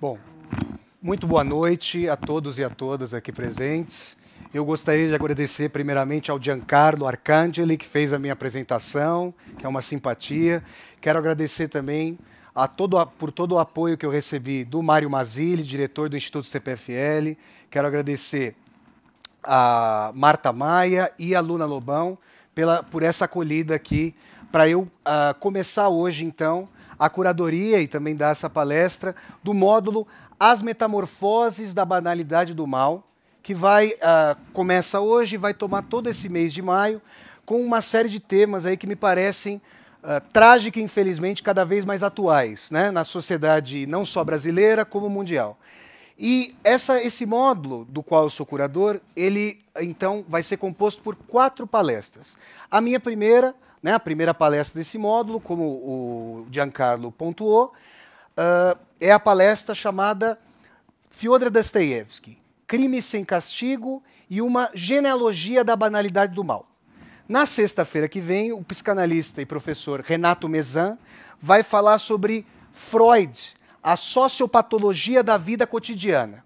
Bom, muito boa noite a todos e a todas aqui presentes. Eu gostaria de agradecer primeiramente ao Giancarlo Arcangeli, que fez a minha apresentação, que é uma simpatia. Quero agradecer também a todo, por todo o apoio que eu recebi do Mário Mazili, diretor do Instituto CPFL. Quero agradecer a Marta Maia e a Luna Lobão pela, por essa acolhida aqui, para eu uh, começar hoje, então, a curadoria e também dá essa palestra do módulo As Metamorfoses da Banalidade do Mal, que vai uh, começa hoje e vai tomar todo esse mês de maio com uma série de temas aí que me parecem uh, trágica, infelizmente, cada vez mais atuais, né, na sociedade não só brasileira como mundial. E essa, esse módulo, do qual eu sou curador, ele então vai ser composto por quatro palestras. A minha primeira né? A primeira palestra desse módulo, como o Giancarlo pontuou, uh, é a palestra chamada Fyodor Dostoevsky, Crime sem Castigo e uma Genealogia da Banalidade do Mal. Na sexta-feira que vem, o psicanalista e professor Renato Mezan vai falar sobre Freud, a sociopatologia da vida cotidiana.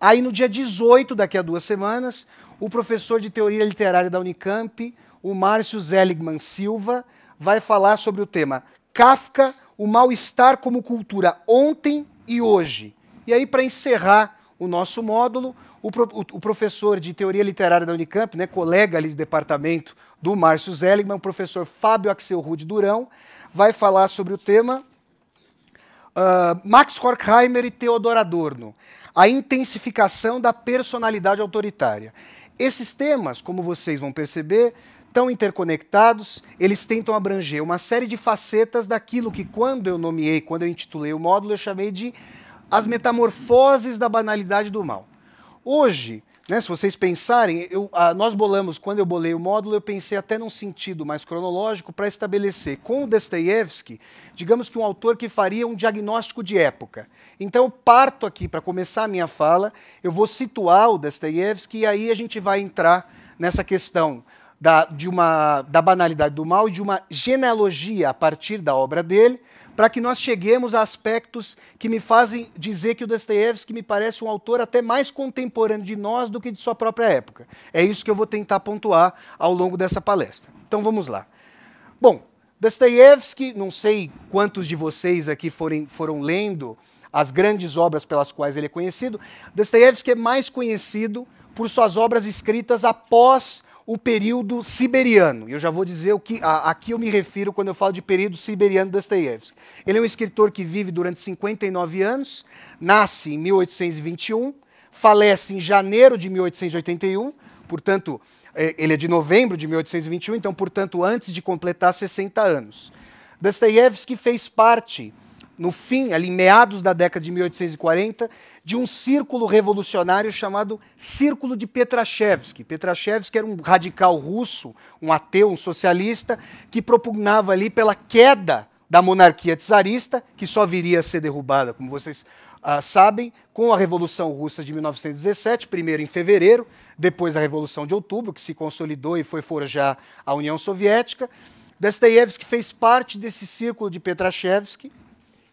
Aí no dia 18, daqui a duas semanas, o professor de teoria literária da Unicamp, o Márcio Zeligman Silva vai falar sobre o tema Kafka, o mal-estar como cultura ontem e hoje. E aí, para encerrar o nosso módulo, o, pro, o, o, professor de teoria literária da Unicamp, né, colega ali de departamento do Márcio Zeligman, o professor Fábio Axel Rude Durão, vai falar sobre o tema uh, Max Horkheimer e Theodor Adorno, a intensificação da personalidade autoritária. Esses temas, como vocês vão perceber, Tão interconectados, eles tentam abranger uma série de facetas daquilo que, quando eu nomeei, quando eu intitulei o módulo, eu chamei de as metamorfoses da banalidade do mal. Hoje, né, se vocês pensarem, eu, a, nós bolamos, quando eu bolei o módulo, eu pensei até num sentido mais cronológico para estabelecer com o Dostoiévski, digamos que um autor que faria um diagnóstico de época. Então, eu parto aqui para começar a minha fala, eu vou situar o Dostoiévski e aí a gente vai entrar nessa questão da, de uma, da banalidade do mal e de uma genealogia a partir da obra dele, para que nós cheguemos a aspectos que me fazem dizer que o Dostoiévski me parece um autor até mais contemporâneo de nós do que de sua própria época. É isso que eu vou tentar pontuar ao longo dessa palestra. Então vamos lá. Bom, Dostoiévski, não sei quantos de vocês aqui forem, foram lendo as grandes obras pelas quais ele é conhecido, Dostoiévski é mais conhecido por suas obras escritas após o período siberiano. E eu já vou dizer o que a, aqui eu me refiro quando eu falo de período siberiano Dostoiévski. Ele é um escritor que vive durante 59 anos, nasce em 1821, falece em janeiro de 1881, portanto, é, ele é de novembro de 1821, então, portanto, antes de completar 60 anos. Dostoiévski fez parte no fim, ali meados da década de 1840, de um círculo revolucionário chamado Círculo de Petrashevsky. Petrashevsky era um radical russo, um ateu, um socialista, que propugnava ali pela queda da monarquia czarista, que só viria a ser derrubada, como vocês uh, sabem, com a Revolução Russa de 1917, primeiro em fevereiro, depois a Revolução de Outubro, que se consolidou e foi forjar a União Soviética. Dostoiévski fez parte desse círculo de Petrashevsky,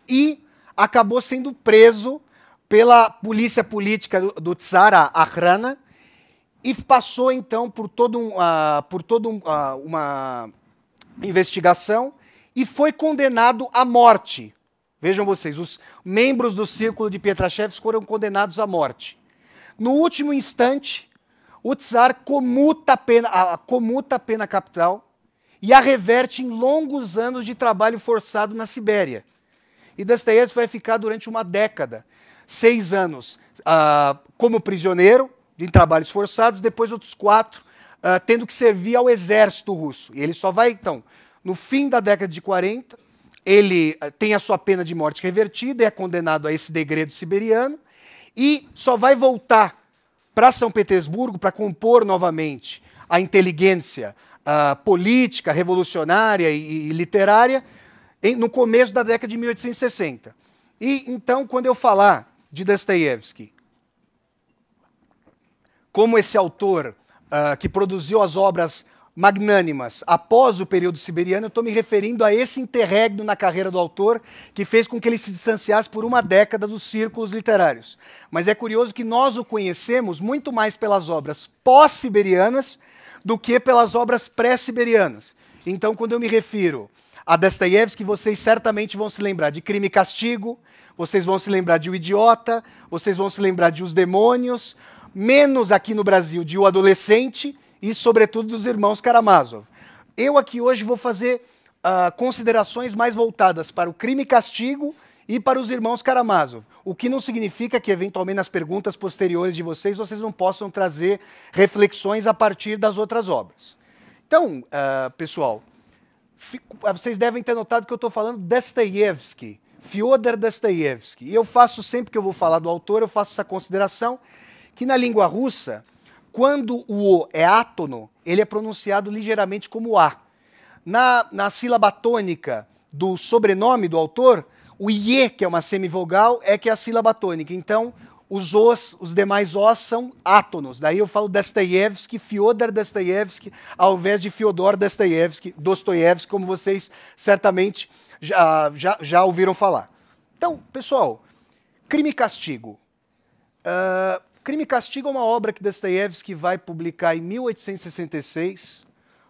e acabou sendo preso pela polícia política do, do a Ahrana e passou então por toda um, uh, um, uh, uma investigação e foi condenado à morte. Vejam vocês, os membros do círculo de Pietrashevski foram condenados à morte. No último instante, o czar comuta a pena, a, comuta a pena capital e a reverte em longos anos de trabalho forçado na Sibéria. E Dostoiévski vai ficar durante uma década, seis anos, uh, como prisioneiro, em trabalhos forçados, depois outros quatro, uh, tendo que servir ao exército russo. E ele só vai, então, no fim da década de 40, ele ah, tem a sua pena de morte revertida, é condenado a esse degredo siberiano, e só vai voltar para São Petersburgo para compor novamente a inteligência uh, política, revolucionária e, e literária no começo da década de 1860. E então, quando eu falar de Dostoiévski, como esse autor uh, que produziu as obras magnânimas após o período siberiano, eu estou me referindo a esse interregno na carreira do autor que fez com que ele se distanciasse por uma década dos círculos literários. Mas é curioso que nós o conhecemos muito mais pelas obras pós-siberianas do que pelas obras pré-siberianas. Então, quando eu me refiro a Dostoiévski, vocês certamente vão se lembrar de Crime e Castigo, vocês vão se lembrar de O Idiota, vocês vão se lembrar de Os Demônios, menos aqui no Brasil de O Adolescente e, sobretudo, dos irmãos Karamazov. Eu aqui hoje vou fazer uh, considerações mais voltadas para o Crime e Castigo e para os irmãos Karamazov. O que não significa que, eventualmente, nas perguntas posteriores de vocês, vocês não possam trazer reflexões a partir das outras obras. Então, uh, pessoal, ah, vocês devem ter notado que eu estou falando Dostoiévski, Fyodor Dostoiévski. E eu faço sempre que eu vou falar do autor, eu faço essa consideração que na língua russa, quando o O é átono, ele é pronunciado ligeiramente como A. Na, na sílaba tônica do sobrenome do autor, o iê que é uma semivogal, é que é a sílaba tônica. Então, os os, os demais os são átonos. Daí eu falo Dostoiévski, Fyodor Dostoiévski, ao invés de Fyodor Dostoiévski, Dostoiévski, como vocês certamente já, já, já ouviram falar. Então, pessoal, Crime e Castigo. Uh, Crime e Castigo é uma obra que Dostoiévski vai publicar em 1866,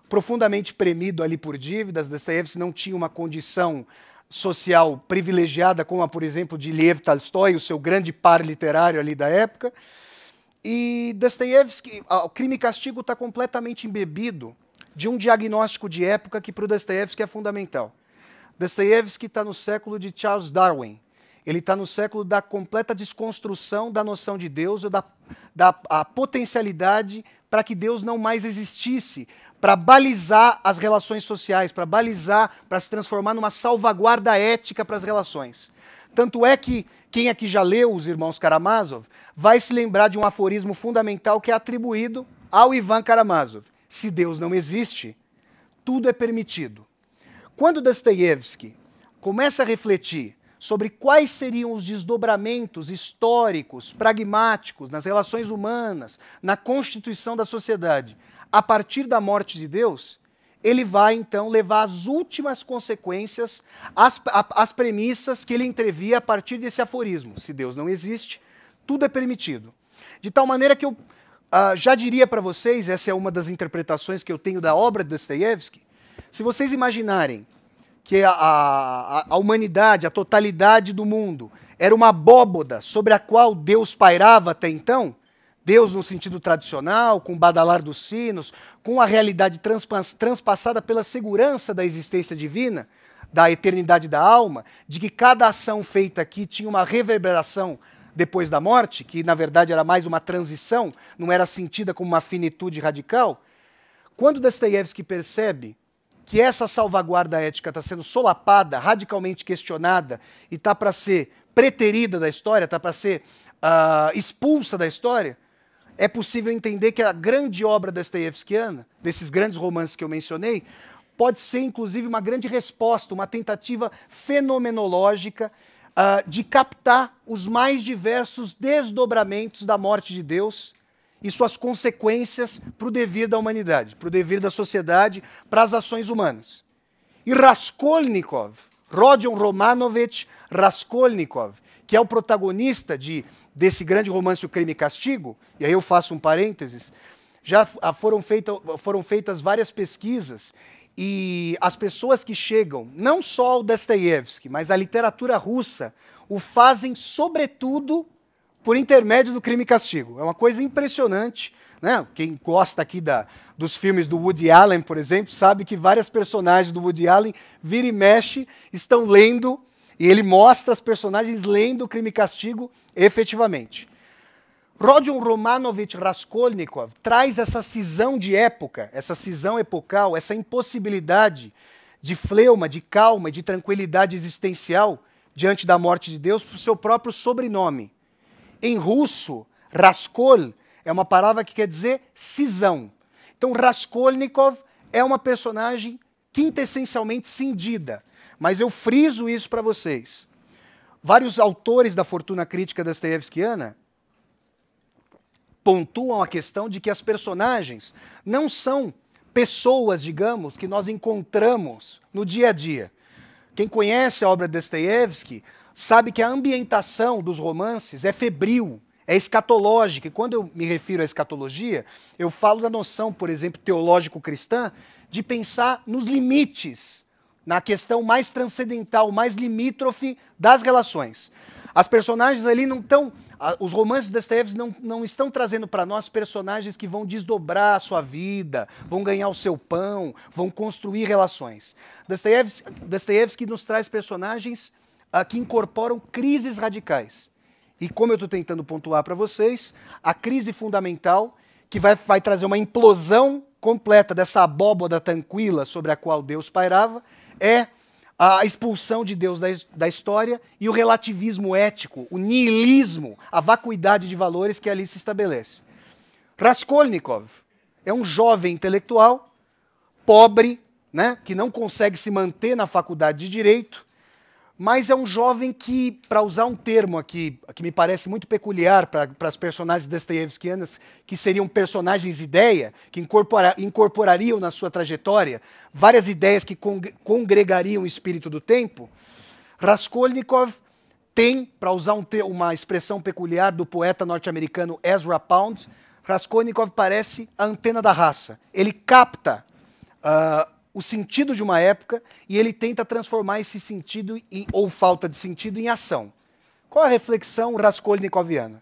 profundamente premido ali por dívidas. Dostoiévski não tinha uma condição social privilegiada, como a, por exemplo, de Lev Tolstói, o seu grande par literário ali da época. E Dostoiévski, o crime e castigo está completamente embebido de um diagnóstico de época que para o Dostoiévski é fundamental. Dostoiévski está no século de Charles Darwin, ele está no século da completa desconstrução da noção de Deus ou da, da potencialidade para que Deus não mais existisse, para balizar as relações sociais, para balizar, para se transformar numa salvaguarda ética para as relações. Tanto é que quem aqui já leu os irmãos Karamazov vai se lembrar de um aforismo fundamental que é atribuído ao Ivan Karamazov: se Deus não existe, tudo é permitido. Quando Dostoiévski começa a refletir sobre quais seriam os desdobramentos históricos, pragmáticos, nas relações humanas, na constituição da sociedade, a partir da morte de Deus, ele vai então levar as últimas consequências, as, a, as premissas que ele entrevia a partir desse aforismo. Se Deus não existe, tudo é permitido. De tal maneira que eu uh, já diria para vocês, essa é uma das interpretações que eu tenho da obra de Dostoiévski, se vocês imaginarem que a, a, a humanidade, a totalidade do mundo, era uma abóboda sobre a qual Deus pairava até então, Deus no sentido tradicional, com o badalar dos sinos, com a realidade transpass transpassada pela segurança da existência divina, da eternidade da alma, de que cada ação feita aqui tinha uma reverberação depois da morte, que na verdade era mais uma transição, não era sentida como uma finitude radical. Quando Dostoiévski percebe que essa salvaguarda ética está sendo solapada, radicalmente questionada e está para ser preterida da história, está para ser uh, expulsa da história, é possível entender que a grande obra Dostoiévskiana, desses grandes romances que eu mencionei, pode ser inclusive uma grande resposta, uma tentativa fenomenológica uh, de captar os mais diversos desdobramentos da morte de Deus e suas consequências para o devir da humanidade, para o devir da sociedade, para as ações humanas. E Raskolnikov, Rodion Romanovich Raskolnikov, que é o protagonista de, desse grande romance O Crime e Castigo, e aí eu faço um parênteses, já ah, foram, feita, foram feitas várias pesquisas e as pessoas que chegam, não só ao Dostoiévski, mas à literatura russa, o fazem sobretudo por intermédio do crime e castigo. É uma coisa impressionante. Né? Quem gosta aqui da, dos filmes do Woody Allen, por exemplo, sabe que várias personagens do Woody Allen, vira e mexe, estão lendo, e ele mostra as personagens lendo o crime e castigo efetivamente. Rodion Romanovich Raskolnikov traz essa cisão de época, essa cisão epocal, essa impossibilidade de fleuma, de calma, de tranquilidade existencial diante da morte de Deus para o seu próprio sobrenome. Em russo, raskol é uma palavra que quer dizer cisão. Então, Raskolnikov é uma personagem quintessencialmente cindida. Mas eu friso isso para vocês. Vários autores da fortuna crítica Dostoevskiana pontuam a questão de que as personagens não são pessoas, digamos, que nós encontramos no dia a dia. Quem conhece a obra de Dostoevsky sabe que a ambientação dos romances é febril, é escatológica. E quando eu me refiro à escatologia, eu falo da noção, por exemplo, teológico-cristã, de pensar nos limites, na questão mais transcendental, mais limítrofe das relações. As personagens ali não estão. Os romances de Dostoiévski não, não estão trazendo para nós personagens que vão desdobrar a sua vida, vão ganhar o seu pão, vão construir relações. Dostoevsky nos traz personagens ah, que incorporam crises radicais. E como eu estou tentando pontuar para vocês, a crise fundamental que vai, vai trazer uma implosão completa dessa abóboda tranquila sobre a qual Deus pairava é a expulsão de Deus da, da história e o relativismo ético, o niilismo, a vacuidade de valores que ali se estabelece. Raskolnikov é um jovem intelectual, pobre, né, que não consegue se manter na faculdade de direito, mas é um jovem que, para usar um termo aqui, que me parece muito peculiar para as personagens Dostoevskianas, que seriam personagens ideia, que incorpora, incorporariam na sua trajetória várias ideias que con congregariam o espírito do tempo, Raskolnikov tem, para usar um uma expressão peculiar do poeta norte-americano Ezra Pound, Raskolnikov parece a antena da raça. Ele capta uh, o sentido de uma época e ele tenta transformar esse sentido em, ou falta de sentido em ação. Qual a reflexão raskolnikoviana?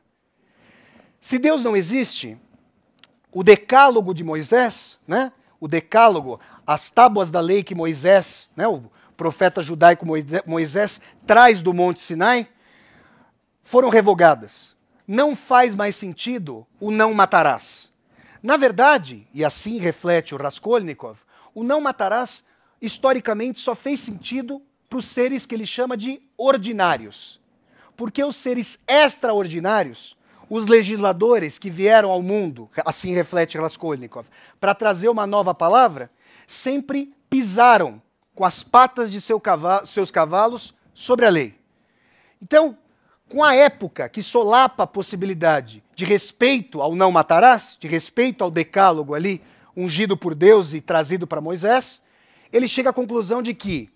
Se Deus não existe, o decálogo de Moisés, né? o decálogo, as tábuas da lei que Moisés, né? o profeta judaico Moisés, traz do Monte Sinai, foram revogadas. Não faz mais sentido o não matarás. Na verdade, e assim reflete o Raskolnikov, o não matarás, historicamente, só fez sentido para os seres que ele chama de ordinários. Porque os seres extraordinários, os legisladores que vieram ao mundo, assim reflete Raskolnikov, para trazer uma nova palavra, sempre pisaram com as patas de seu cavalo, seus cavalos sobre a lei. Então, com a época que solapa a possibilidade de respeito ao não matarás, de respeito ao decálogo ali ungido por Deus e trazido para Moisés, ele chega à conclusão de que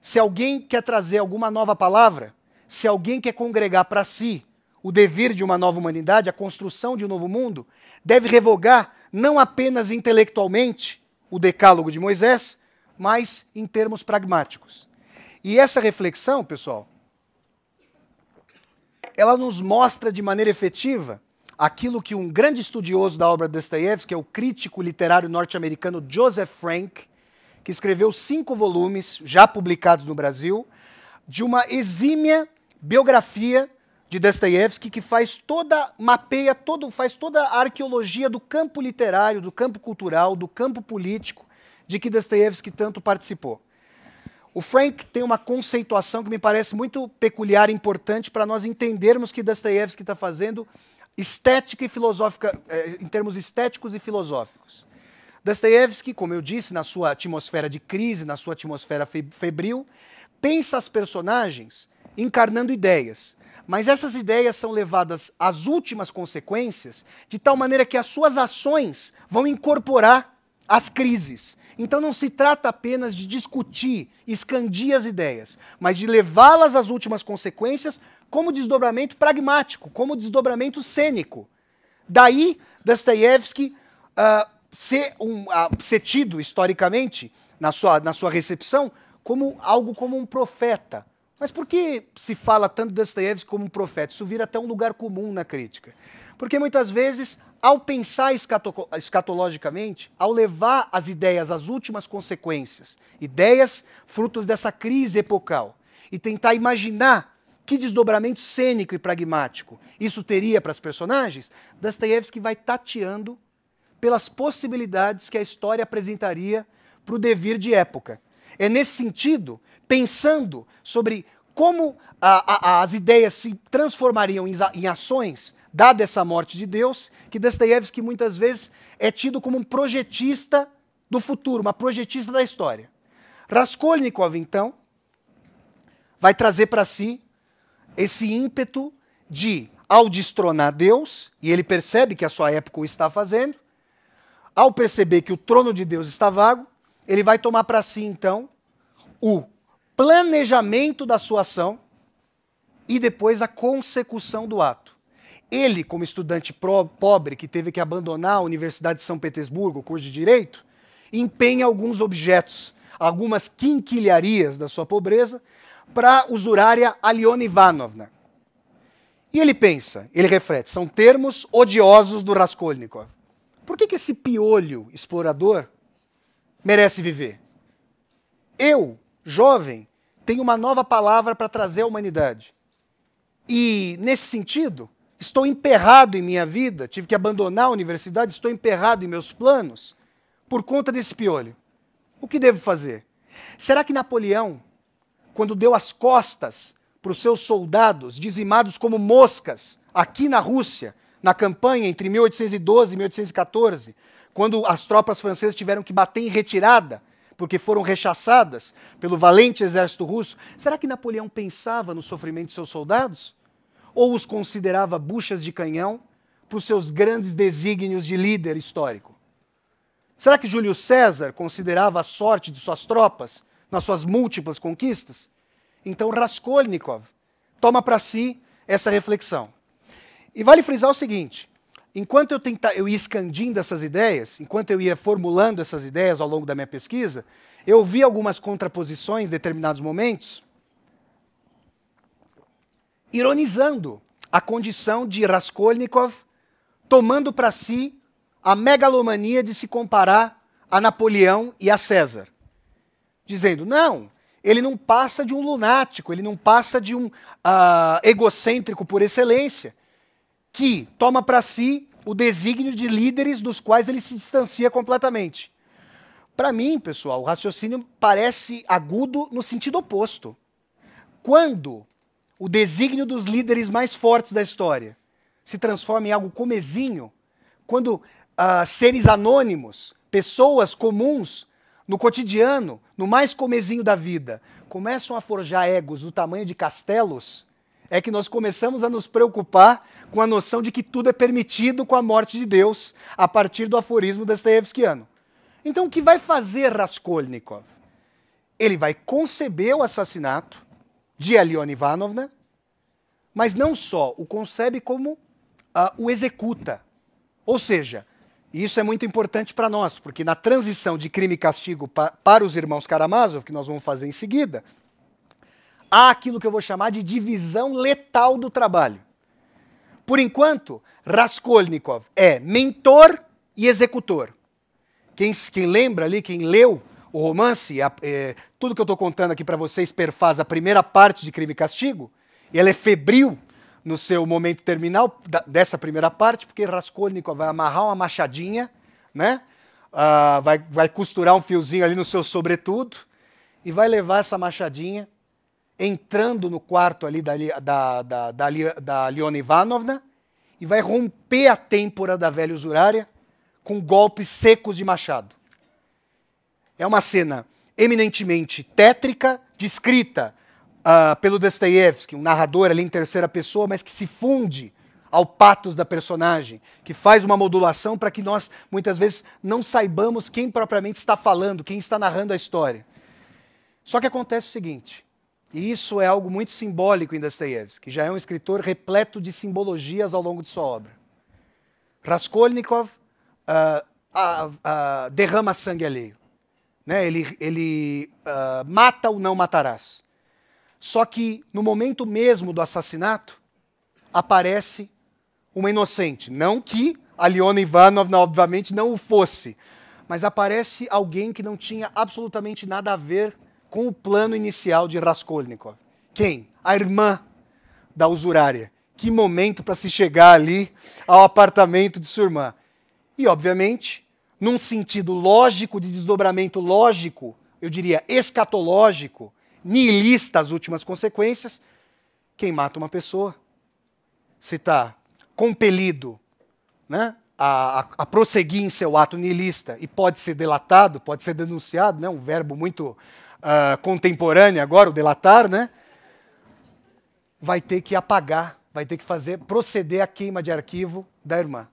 se alguém quer trazer alguma nova palavra, se alguém quer congregar para si o dever de uma nova humanidade, a construção de um novo mundo, deve revogar não apenas intelectualmente o decálogo de Moisés, mas em termos pragmáticos. E essa reflexão, pessoal, ela nos mostra de maneira efetiva aquilo que um grande estudioso da obra de Dostoiévski, que é o crítico literário norte-americano Joseph Frank, que escreveu cinco volumes, já publicados no Brasil, de uma exímia biografia de Dostoiévski que faz toda mapeia todo faz toda a arqueologia do campo literário, do campo cultural, do campo político de que Dostoiévski tanto participou. O Frank tem uma conceituação que me parece muito peculiar e importante para nós entendermos o que Dostoiévski está fazendo estética e filosófica, é, em termos estéticos e filosóficos. Dostoevsky, como eu disse, na sua atmosfera de crise, na sua atmosfera febril, pensa as personagens encarnando ideias. Mas essas ideias são levadas às últimas consequências, de tal maneira que as suas ações vão incorporar as crises. Então não se trata apenas de discutir, escandir as ideias, mas de levá-las às últimas consequências como desdobramento pragmático, como desdobramento cênico. Daí Dostoiévski uh, ser, um, uh, ser tido historicamente, na sua, na sua recepção, como algo como um profeta. Mas por que se fala tanto de Dostoiévski como um profeta? Isso vira até um lugar comum na crítica. Porque muitas vezes, ao pensar escatologicamente, ao levar as ideias às últimas consequências, ideias frutos dessa crise epocal, e tentar imaginar que desdobramento cênico e pragmático isso teria para as personagens? Dostoiévski vai tateando pelas possibilidades que a história apresentaria para o devir de época. É nesse sentido, pensando sobre como a, a, as ideias se transformariam em, em ações, dada essa morte de Deus, que Dostoiévski muitas vezes é tido como um projetista do futuro, uma projetista da história. Raskolnikov, então, vai trazer para si esse ímpeto de, ao destronar Deus, e ele percebe que a sua época o está fazendo, ao perceber que o trono de Deus está vago, ele vai tomar para si, então, o planejamento da sua ação e depois a consecução do ato. Ele, como estudante pro, pobre que teve que abandonar a Universidade de São Petersburgo, o curso de Direito, empenha alguns objetos, algumas quinquilharias da sua pobreza, para usurária Aliona Ivanovna. E ele pensa, ele reflete, são termos odiosos do Raskolnikov. Por que, que esse piolho explorador merece viver? Eu, jovem, tenho uma nova palavra para trazer à humanidade. E, nesse sentido, estou emperrado em minha vida, tive que abandonar a universidade, estou emperrado em meus planos por conta desse piolho. O que devo fazer? Será que Napoleão quando deu as costas para os seus soldados dizimados como moscas aqui na Rússia, na campanha entre 1812 e 1814, quando as tropas francesas tiveram que bater em retirada porque foram rechaçadas pelo valente exército russo, será que Napoleão pensava no sofrimento de seus soldados? Ou os considerava buchas de canhão para os seus grandes desígnios de líder histórico? Será que Júlio César considerava a sorte de suas tropas nas suas múltiplas conquistas? Então, Raskolnikov toma para si essa reflexão. E vale frisar o seguinte: enquanto eu, tenta, eu ia escandindo essas ideias, enquanto eu ia formulando essas ideias ao longo da minha pesquisa, eu vi algumas contraposições em determinados momentos, ironizando a condição de Raskolnikov tomando para si a megalomania de se comparar a Napoleão e a César dizendo: não, ele não passa de um lunático, ele não passa de um uh, egocêntrico por excelência, que toma para si o desígnio de líderes dos quais ele se distancia completamente. Para mim, pessoal, o raciocínio parece agudo no sentido oposto. Quando o desígnio dos líderes mais fortes da história se transforma em algo comezinho, quando uh, seres anônimos, pessoas comuns, no cotidiano, no mais comezinho da vida, começam a forjar egos do tamanho de castelos, é que nós começamos a nos preocupar com a noção de que tudo é permitido com a morte de Deus, a partir do aforismo Dostoevskiano. Então, o que vai fazer Raskolnikov? Ele vai conceber o assassinato de Aliona Ivanovna, mas não só o concebe, como uh, o executa. Ou seja, e isso é muito importante para nós, porque na transição de crime e castigo pa para os irmãos Karamazov, que nós vamos fazer em seguida, há aquilo que eu vou chamar de divisão letal do trabalho. Por enquanto, Raskolnikov é mentor e executor. Quem, quem lembra ali, quem leu o romance, a, é, tudo que eu estou contando aqui para vocês perfaz a primeira parte de Crime e Castigo, e ela é febril no seu momento terminal da, dessa primeira parte, porque Raskolnikov vai amarrar uma machadinha, né? Uh, vai, vai costurar um fiozinho ali no seu sobretudo e vai levar essa machadinha entrando no quarto ali da, da, da, da, da Leona Ivanovna e vai romper a têmpora da velha usurária com golpes secos de machado. É uma cena eminentemente tétrica, descrita uh, pelo Dostoiévski, um narrador ali em terceira pessoa, mas que se funde ao patos da personagem, que faz uma modulação para que nós muitas vezes não saibamos quem propriamente está falando, quem está narrando a história. Só que acontece o seguinte, e isso é algo muito simbólico em Dostoiévski, que já é um escritor repleto de simbologias ao longo de sua obra. Raskolnikov uh, uh, uh, derrama sangue alheio. Né? Ele, ele ah, mata ou não matarás. Só que no momento mesmo do assassinato, aparece uma inocente. Não que a Leona Ivanovna, obviamente, não o fosse, mas aparece alguém que não tinha absolutamente nada a ver com o plano inicial de Raskolnikov. Quem? A irmã da usurária. Que momento para se chegar ali ao apartamento de sua irmã. E, obviamente, num sentido lógico, de desdobramento lógico, eu diria escatológico, nihilista às últimas consequências, quem mata uma pessoa, se está compelido né, a, a, prosseguir em seu ato nihilista e pode ser delatado, pode ser denunciado, né, um verbo muito uh, contemporâneo agora, o delatar, né, vai ter que apagar, vai ter que fazer proceder à queima de arquivo da irmã.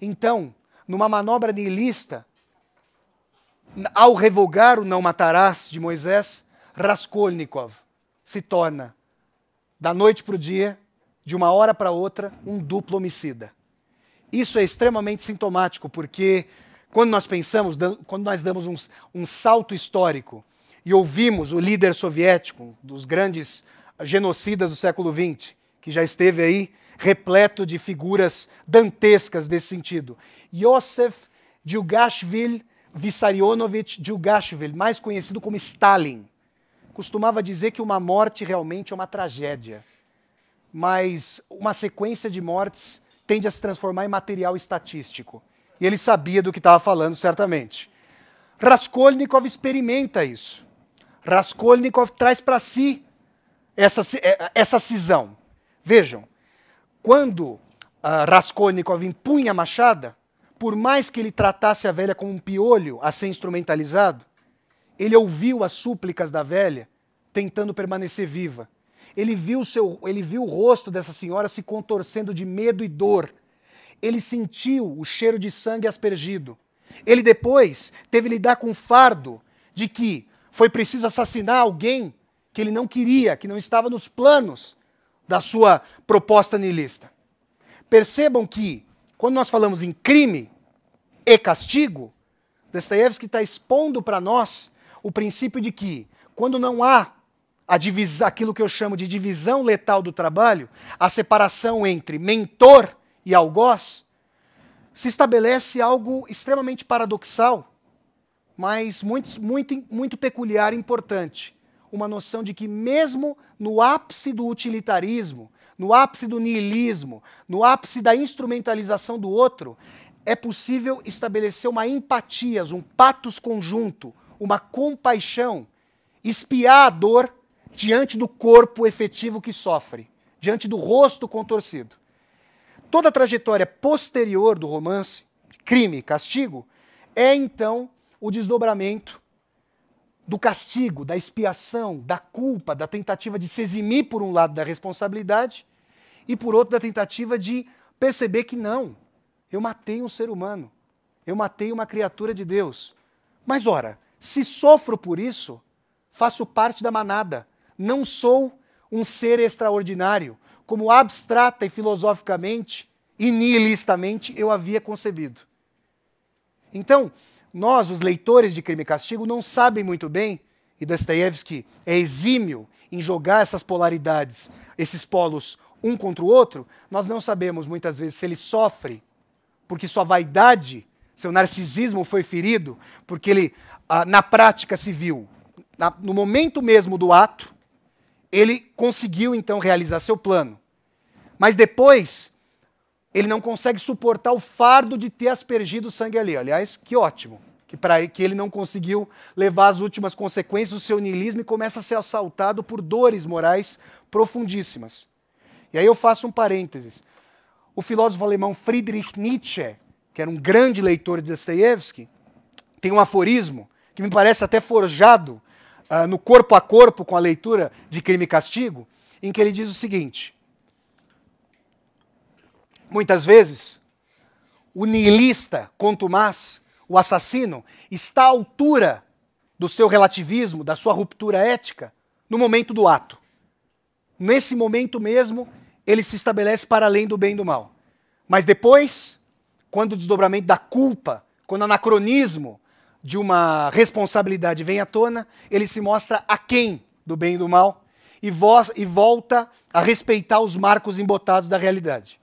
Então, numa manobra nihilista, ao revogar o não matarás de Moisés, Raskolnikov se torna, da noite para o dia, de uma hora para outra, um duplo homicida. Isso é extremamente sintomático, porque quando nós pensamos, quando nós damos um, um salto histórico e ouvimos o líder soviético, um dos grandes genocidas do século XX, que já esteve aí repleto de figuras dantescas desse sentido. Yosef Djugashvili Vissarionovich Djugashvili, mais conhecido como Stalin costumava dizer que uma morte realmente é uma tragédia, mas uma sequência de mortes tende a se transformar em material estatístico. E ele sabia do que estava falando, certamente. Raskolnikov experimenta isso. Raskolnikov traz para si essa, é, essa cisão. Vejam, quando uh, Raskolnikov impunha a machada, por mais que ele tratasse a velha como um piolho a ser instrumentalizado, ele ouviu as súplicas da velha, tentando permanecer viva. Ele viu, seu, ele viu o rosto dessa senhora se contorcendo de medo e dor. Ele sentiu o cheiro de sangue aspergido. Ele depois teve que lidar com o fardo de que foi preciso assassinar alguém que ele não queria, que não estava nos planos da sua proposta niilista. Percebam que, quando nós falamos em crime e castigo, Dostoiévski está expondo para nós o princípio de que, quando não há divisa, aquilo que eu chamo de divisão letal do trabalho, a separação entre mentor e algoz, se estabelece algo extremamente paradoxal, mas muito, muito, muito peculiar e importante. Uma noção de que, mesmo no ápice do utilitarismo, no ápice do niilismo, no ápice da instrumentalização do outro, é possível estabelecer uma empatia, um patos conjunto, uma compaixão, espiar a dor diante do corpo efetivo que sofre, diante do rosto contorcido. Toda a trajetória posterior do romance, crime e castigo, é então o desdobramento do castigo, da expiação, da culpa, da tentativa de se eximir, por um lado, da responsabilidade, e por outro, da tentativa de perceber que não, eu matei um ser humano, eu matei uma criatura de Deus. Mas ora, se sofro por isso, faço parte da manada. Não sou um ser extraordinário, como abstrata e filosoficamente e nihilistamente eu havia concebido. Então, nós, os leitores de Crime e Castigo, não sabem muito bem, e Dostoiévski é exímio em jogar essas polaridades, esses polos um contra o outro, nós não sabemos muitas vezes se ele sofre porque sua vaidade, seu narcisismo foi ferido, porque ele ah, na prática civil, na, no momento mesmo do ato, ele conseguiu então realizar seu plano. Mas depois, ele não consegue suportar o fardo de ter aspergido sangue ali. Aliás, que ótimo que para que ele não conseguiu levar as últimas consequências do seu niilismo e começa a ser assaltado por dores morais profundíssimas. E aí eu faço um parênteses. O filósofo alemão Friedrich Nietzsche, que era um grande leitor de Dostoiévski, tem um aforismo que me parece até forjado uh, no corpo a corpo com a leitura de Crime e Castigo, em que ele diz o seguinte: Muitas vezes, o niilista contumaz, o assassino, está à altura do seu relativismo, da sua ruptura ética, no momento do ato. Nesse momento mesmo, ele se estabelece para além do bem e do mal. Mas depois, quando o desdobramento da culpa, quando o anacronismo de uma responsabilidade vem à tona, ele se mostra aquém do bem e do mal e, vo e volta a respeitar os marcos embotados da realidade.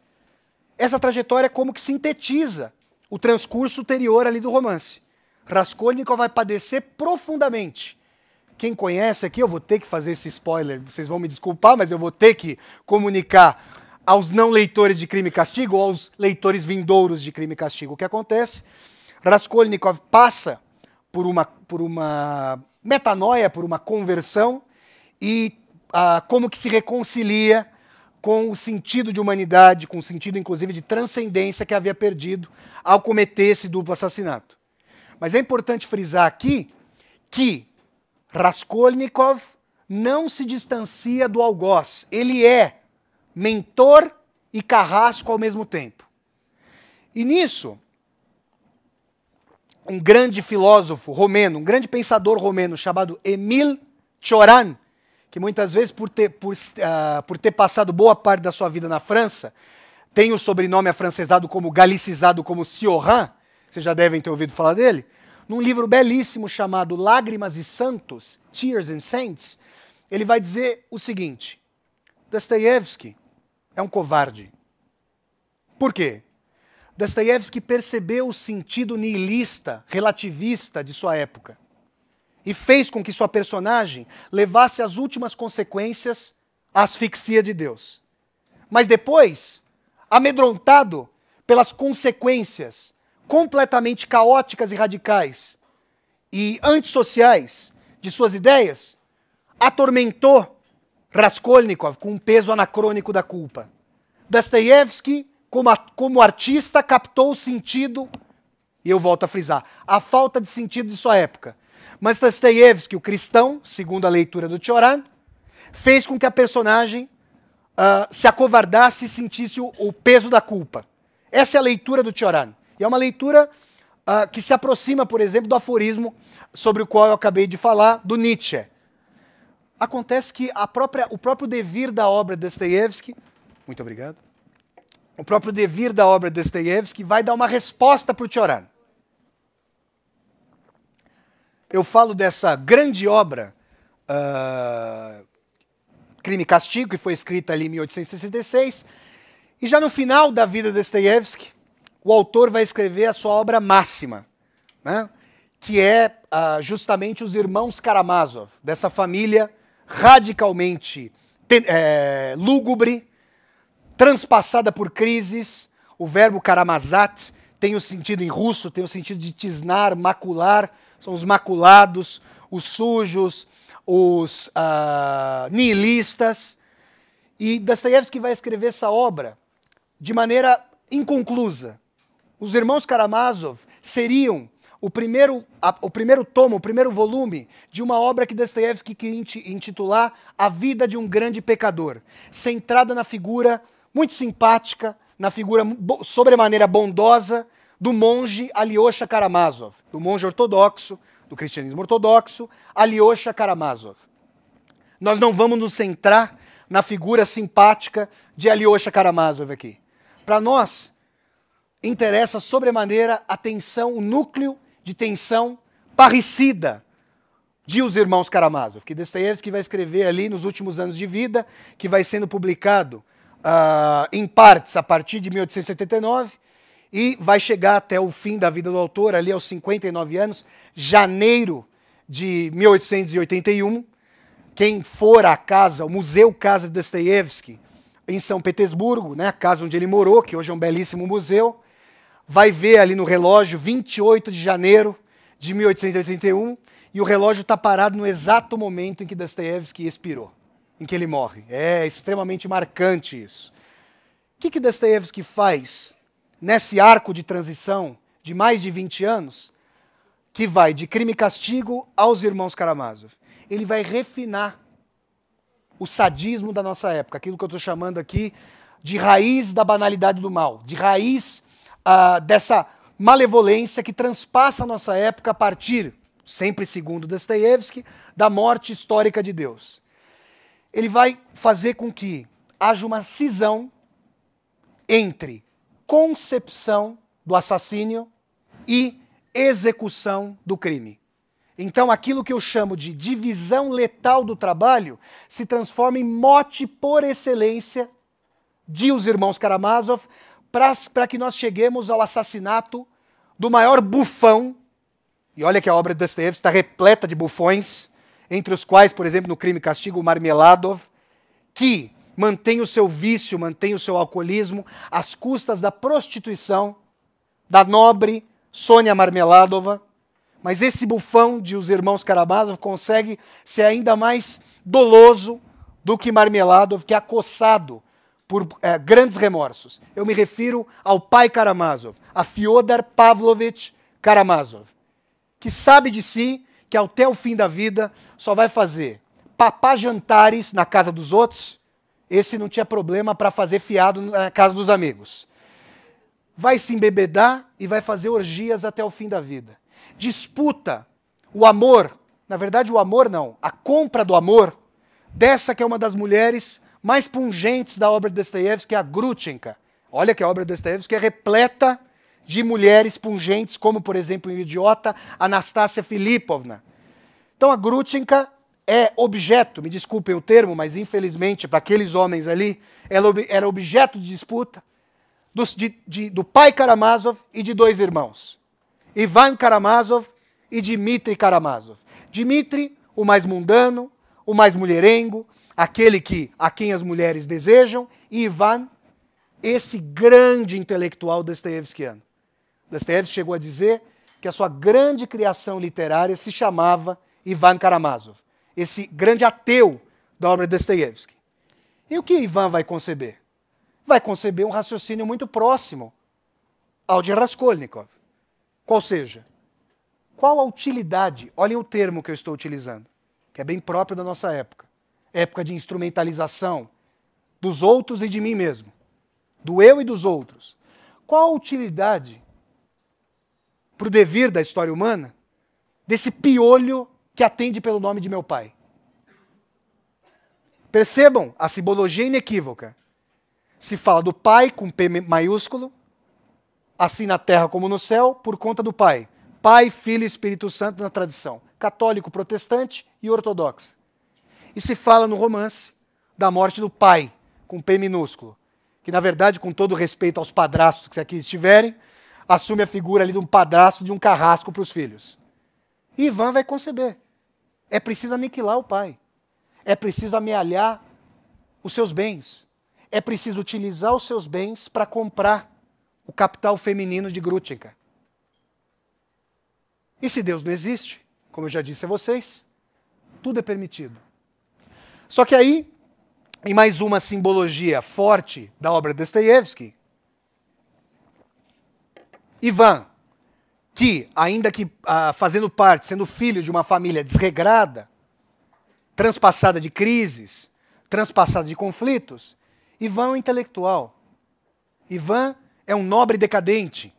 Essa trajetória é como que sintetiza o transcurso ulterior ali do romance. Raskolnikov vai padecer profundamente. Quem conhece aqui, eu vou ter que fazer esse spoiler, vocês vão me desculpar, mas eu vou ter que comunicar aos não leitores de Crime e Castigo ou aos leitores vindouros de Crime e Castigo. O que acontece? Raskolnikov passa por uma, por uma metanoia, por uma conversão e ah, como que se reconcilia com o sentido de humanidade, com o sentido inclusive de transcendência que havia perdido ao cometer esse duplo assassinato. Mas é importante frisar aqui que Raskolnikov não se distancia do algoz. Ele é mentor e carrasco ao mesmo tempo. E nisso, um grande filósofo romeno, um grande pensador romeno chamado Emil Cioran, que muitas vezes, por ter, por, uh, por ter passado boa parte da sua vida na França, tem o sobrenome afrancesado como galicizado como Cioran, vocês já devem ter ouvido falar dele, num livro belíssimo chamado Lágrimas e Santos, Tears and Saints, ele vai dizer o seguinte: Dostoevsky é um covarde. Por quê? Dostoiévski percebeu o sentido nihilista, relativista de sua época e fez com que sua personagem levasse as últimas consequências à asfixia de Deus. Mas depois, amedrontado pelas consequências completamente caóticas e radicais e antissociais de suas ideias, atormentou Raskolnikov com um peso anacrônico da culpa. Dostoiévski como, a, como artista, captou o sentido, e eu volto a frisar, a falta de sentido de sua época. Mas Dostoiévski, o cristão, segundo a leitura do Tioran, fez com que a personagem uh, se acovardasse e sentisse o, o, peso da culpa. Essa é a leitura do Tioran. E é uma leitura uh, que se aproxima, por exemplo, do aforismo sobre o qual eu acabei de falar, do Nietzsche. Acontece que própria, o próprio devir da obra de Dostoiévski, muito obrigado, o próprio devir da obra de Dostoiévski vai dar uma resposta para o Tchoran. Eu falo dessa grande obra, uh, Crime e Castigo, que foi escrita ali em 1866, e já no final da vida de Dostoiévski, o autor vai escrever a sua obra máxima, né? que é uh, justamente os irmãos Karamazov, dessa família radicalmente é, lúgubre, transpassada por crises. O verbo karamazat tem o sentido em russo, tem o sentido de tisnar, macular, são os maculados, os sujos, os uh, nihilistas. E Dostoiévski vai escrever essa obra de maneira inconclusa. Os irmãos Karamazov seriam o primeiro, a, o primeiro tomo, o primeiro volume de uma obra que Dostoiévski queria intitular A Vida de um Grande Pecador, centrada na figura muito simpática, na figura sobremaneira bondosa do monge Alyosha Karamazov, do monge ortodoxo, do cristianismo ortodoxo, Alyosha Karamazov. Nós não vamos nos centrar na figura simpática de Alyosha Karamazov aqui. Para nós, interessa sobremaneira a tensão, o núcleo de tensão parricida de Os Irmãos Karamazov, que Dostoiévski vai escrever ali nos últimos anos de vida, que vai sendo publicado uh, em partes a partir de 1879 e vai chegar até o fim da vida do autor, ali aos 59 anos, janeiro de 1881. Quem for à casa, o Museu Casa de Dostoiévski, em São Petersburgo, né, a casa onde ele morou, que hoje é um belíssimo museu, vai ver ali no relógio 28 de janeiro de 1881 e o relógio está parado no exato momento em que Dostoiévski expirou em que ele morre. É extremamente marcante isso. O que, que faz nesse arco de transição de mais de 20 anos, que vai de crime e castigo aos irmãos Karamazov? Ele vai refinar o sadismo da nossa época, aquilo que eu estou chamando aqui de raiz da banalidade do mal, de raiz uh, dessa malevolência que transpassa a nossa época a partir, sempre segundo Dostoevsky, da morte histórica de Deus ele vai fazer com que haja uma cisão entre concepção do assassínio e execução do crime. Então, aquilo que eu chamo de divisão letal do trabalho se transforma em mote por excelência de os irmãos Karamazov para que nós cheguemos ao assassinato do maior bufão. E olha que a obra de Dostoiévski está repleta de bufões entre os quais, por exemplo, no crime e castigo, o Marmeladov, que mantém o seu vício, mantém o seu alcoolismo às custas da prostituição da nobre Sônia Marmeladova. Mas esse bufão de os irmãos Karamazov consegue ser ainda mais doloso do que Marmeladov, que é acossado por é, grandes remorsos. Eu me refiro ao pai Karamazov, a Fyodor Pavlovich Karamazov, que sabe de si que até o fim da vida só vai fazer papar jantares na casa dos outros, esse não tinha problema para fazer fiado na casa dos amigos. Vai se embebedar e vai fazer orgias até o fim da vida. Disputa o amor, na verdade o amor não, a compra do amor, dessa que é uma das mulheres mais pungentes da obra de Dostoiévski, que é a Grutchenka. Olha que a obra de Dostoiévski é repleta de mulheres pungentes, como, por exemplo, em Idiota, Anastácia Filipovna. Então, a Grutinka é objeto, me desculpem o termo, mas infelizmente para aqueles homens ali, ela ob era objeto de disputa do, de, de, do pai Karamazov e de dois irmãos, Ivan Karamazov e Dmitri Karamazov. Dmitri, o mais mundano, o mais mulherengo, aquele que a quem as mulheres desejam, e Ivan, esse grande intelectual Dostoevskiano. Dostoiévski chegou a dizer que a sua grande criação literária se chamava Ivan Karamazov, esse grande ateu da obra de Dostoiévski. E o que Ivan vai conceber? Vai conceber um raciocínio muito próximo ao de Raskolnikov. Qual seja, qual a utilidade? Olhem o termo que eu estou utilizando, que é bem próprio da nossa época. Época de instrumentalização dos outros e de mim mesmo, do eu e dos outros. Qual a utilidade para o devir da história humana desse piolho que atende pelo nome de meu pai. Percebam a simbologia inequívoca. Se fala do pai com P maiúsculo, assim na terra como no céu, por conta do pai. Pai, Filho e Espírito Santo na tradição católico, protestante e ortodoxa. E se fala no romance da morte do pai, com P minúsculo, que na verdade, com todo respeito aos padrastos que aqui estiverem, assume a figura ali de um padrasto, de um carrasco para os filhos. Ivan vai conceber. É preciso aniquilar o pai. É preciso amealhar os seus bens. É preciso utilizar os seus bens para comprar o capital feminino de Grútinka. E se Deus não existe, como eu já disse a vocês, tudo é permitido. Só que aí, em mais uma simbologia forte da obra de Dostoiévski, Ivan, que, ainda que ah, fazendo parte, sendo filho de uma família desregrada, transpassada de crises, transpassada de conflitos, Ivan é um intelectual. Ivan é um nobre decadente,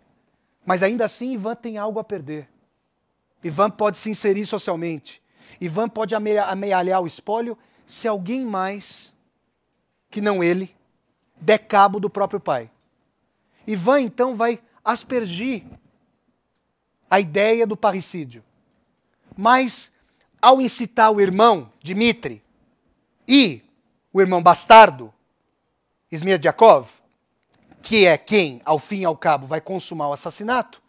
mas ainda assim Ivan tem algo a perder. Ivan pode se inserir socialmente. Ivan pode amealhar o espólio se alguém mais que não ele der cabo do próprio pai. Ivan então vai aspergir a ideia do parricídio. Mas, ao incitar o irmão Dimitri e o irmão bastardo, Smerdyakov, que é quem, ao fim e ao cabo, vai consumar o assassinato,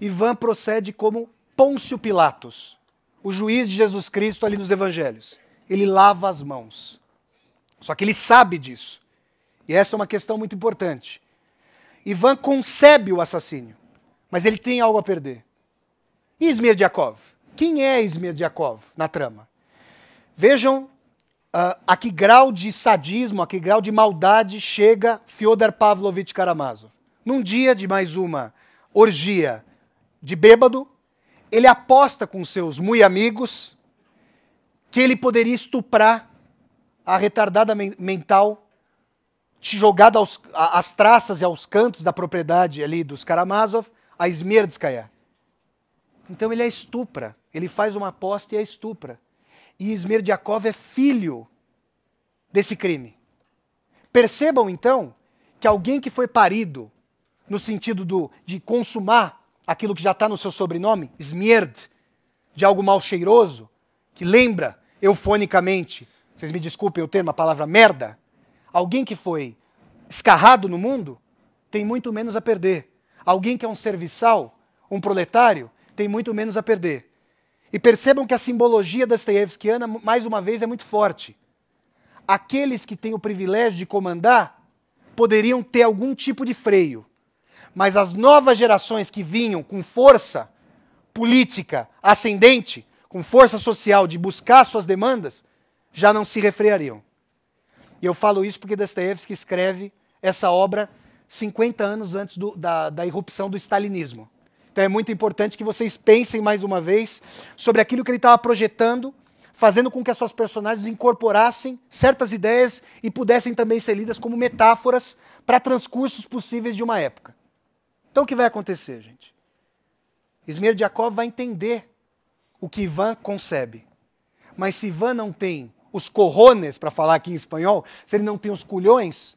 Ivan procede como Pôncio Pilatos, o juiz de Jesus Cristo ali nos evangelhos. Ele lava as mãos. Só que ele sabe disso. E essa é uma questão muito importante. Ivan concebe o assassínio, mas ele tem algo a perder. E Smerdyakov? Quem é Smerdyakov na trama? Vejam uh, a que grau de sadismo, a que grau de maldade chega Fyodor Pavlovich Karamazov. Num dia de mais uma orgia de bêbado, ele aposta com seus mui amigos que ele poderia estuprar a retardada mental te jogado aos, a, às traças e aos cantos da propriedade ali dos Karamazov, a Smerdzkaya. Então ele é estupra, ele faz uma aposta e a é estupra. E Smerdyakov é filho desse crime. Percebam então que alguém que foi parido no sentido do, de consumar aquilo que já está no seu sobrenome, Smerd, de algo mal cheiroso, que lembra eufonicamente, vocês me desculpem o termo, a palavra merda, Alguém que foi escarrado no mundo tem muito menos a perder. Alguém que é um serviçal, um proletário, tem muito menos a perder. E percebam que a simbologia Dostoiévskiana, mais uma vez, é muito forte. Aqueles que têm o privilégio de comandar poderiam ter algum tipo de freio. Mas as novas gerações que vinham com força política ascendente, com força social de buscar suas demandas, já não se refreariam. E eu falo isso porque Dostoiévski escreve essa obra 50 anos antes do, da, da irrupção do stalinismo. Então é muito importante que vocês pensem mais uma vez sobre aquilo que ele estava projetando, fazendo com que as suas personagens incorporassem certas ideias e pudessem também ser lidas como metáforas para transcursos possíveis de uma época. Então o que vai acontecer, gente? Ismir vai entender o que Ivan concebe. Mas se Ivan não tem os corrones, para falar aqui em espanhol, se ele não tem os culhões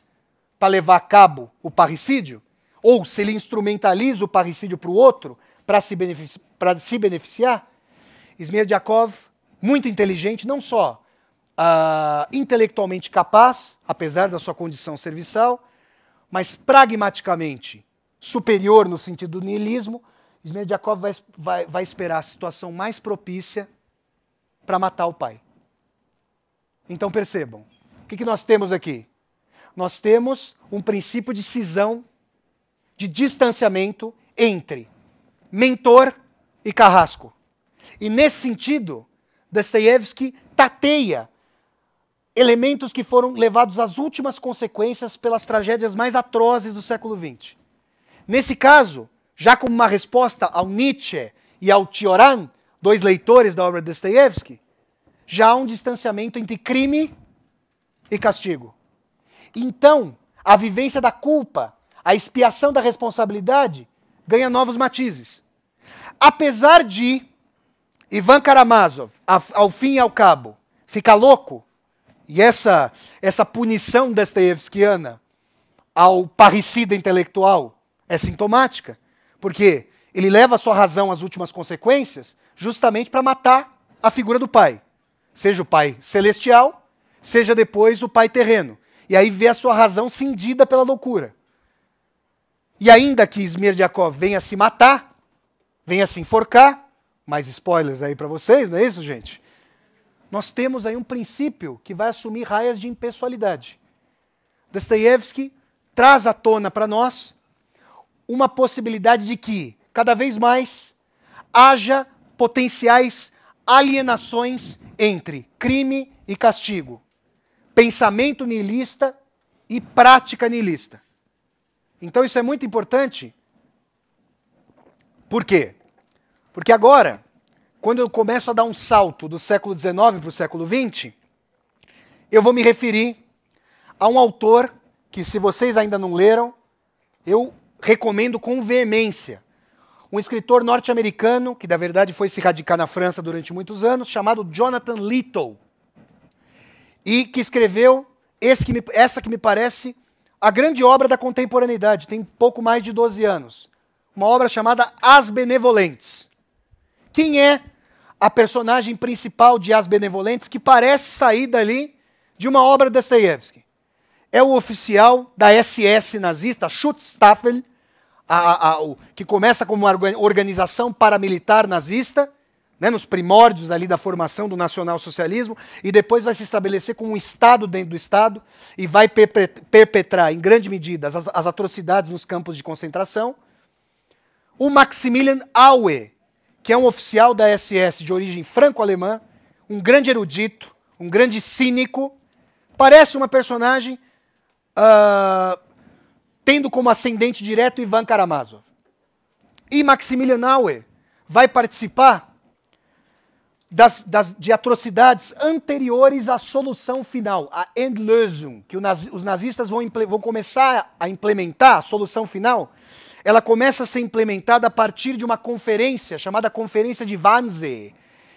para levar a cabo o parricídio, ou se ele instrumentaliza o parricídio para o outro, para se, benefici se, beneficiar, Smerdyakov, muito inteligente, não só uh, intelectualmente capaz, apesar da sua condição serviçal, mas pragmaticamente superior no sentido do niilismo, Smerdyakov vai, vai, vai esperar a situação mais propícia para matar o pai. Então percebam, o que, que nós temos aqui? Nós temos um princípio de cisão, de distanciamento entre mentor e carrasco. E nesse sentido, Dostoevsky tateia elementos que foram levados às últimas consequências pelas tragédias mais atrozes do século XX. Nesse caso, já como uma resposta ao Nietzsche e ao Tioran, dois leitores da obra de Dostoevsky, já há um distanciamento entre crime e castigo. Então, a vivência da culpa, a expiação da responsabilidade, ganha novos matizes. Apesar de Ivan Karamazov, ao fim e ao cabo, ficar louco, e essa, essa punição Dostoevskiana ao parricida intelectual é sintomática, porque ele leva a sua razão às últimas consequências justamente para matar a figura do pai seja o Pai celestial, seja depois o Pai terreno. E aí vê a sua razão cindida pela loucura. E ainda que Smerdiakov venha se matar, venha se enforcar, mais spoilers aí para vocês, não é isso, gente? Nós temos aí um princípio que vai assumir raias de impessoalidade. Dostoiévski traz à tona para nós uma possibilidade de que, cada vez mais, haja potenciais alienações entre crime e castigo, pensamento niilista e prática niilista. Então isso é muito importante. Por quê? Porque agora, quando eu começo a dar um salto do século XIX para o século XX, eu vou me referir a um autor que, se vocês ainda não leram, eu recomendo com veemência um escritor norte-americano, que da verdade foi se radicar na França durante muitos anos, chamado Jonathan Little. E que escreveu que me, essa que me parece a grande obra da contemporaneidade, tem pouco mais de 12 anos. Uma obra chamada As Benevolentes. Quem é a personagem principal de As Benevolentes que parece sair dali de uma obra de É o oficial da SS nazista, Schutzstaffel, a, a, o, que começa como uma organização paramilitar nazista, né, nos primórdios ali da formação do nacionalsocialismo, e depois vai se estabelecer como um Estado dentro do Estado e vai perpetrar, em grande medida, as, as atrocidades nos campos de concentração. O Maximilian Aue, que é um oficial da SS de origem franco-alemã, um grande erudito, um grande cínico, parece uma personagem uh, tendo como ascendente direto Ivan Karamazov. E Maximilian Naue vai participar das, das, de atrocidades anteriores à solução final, a Endlösung, que nazi, os nazistas vão, vão começar a implementar, a solução final, ela começa a ser implementada a partir de uma conferência chamada Conferência de Wannsee,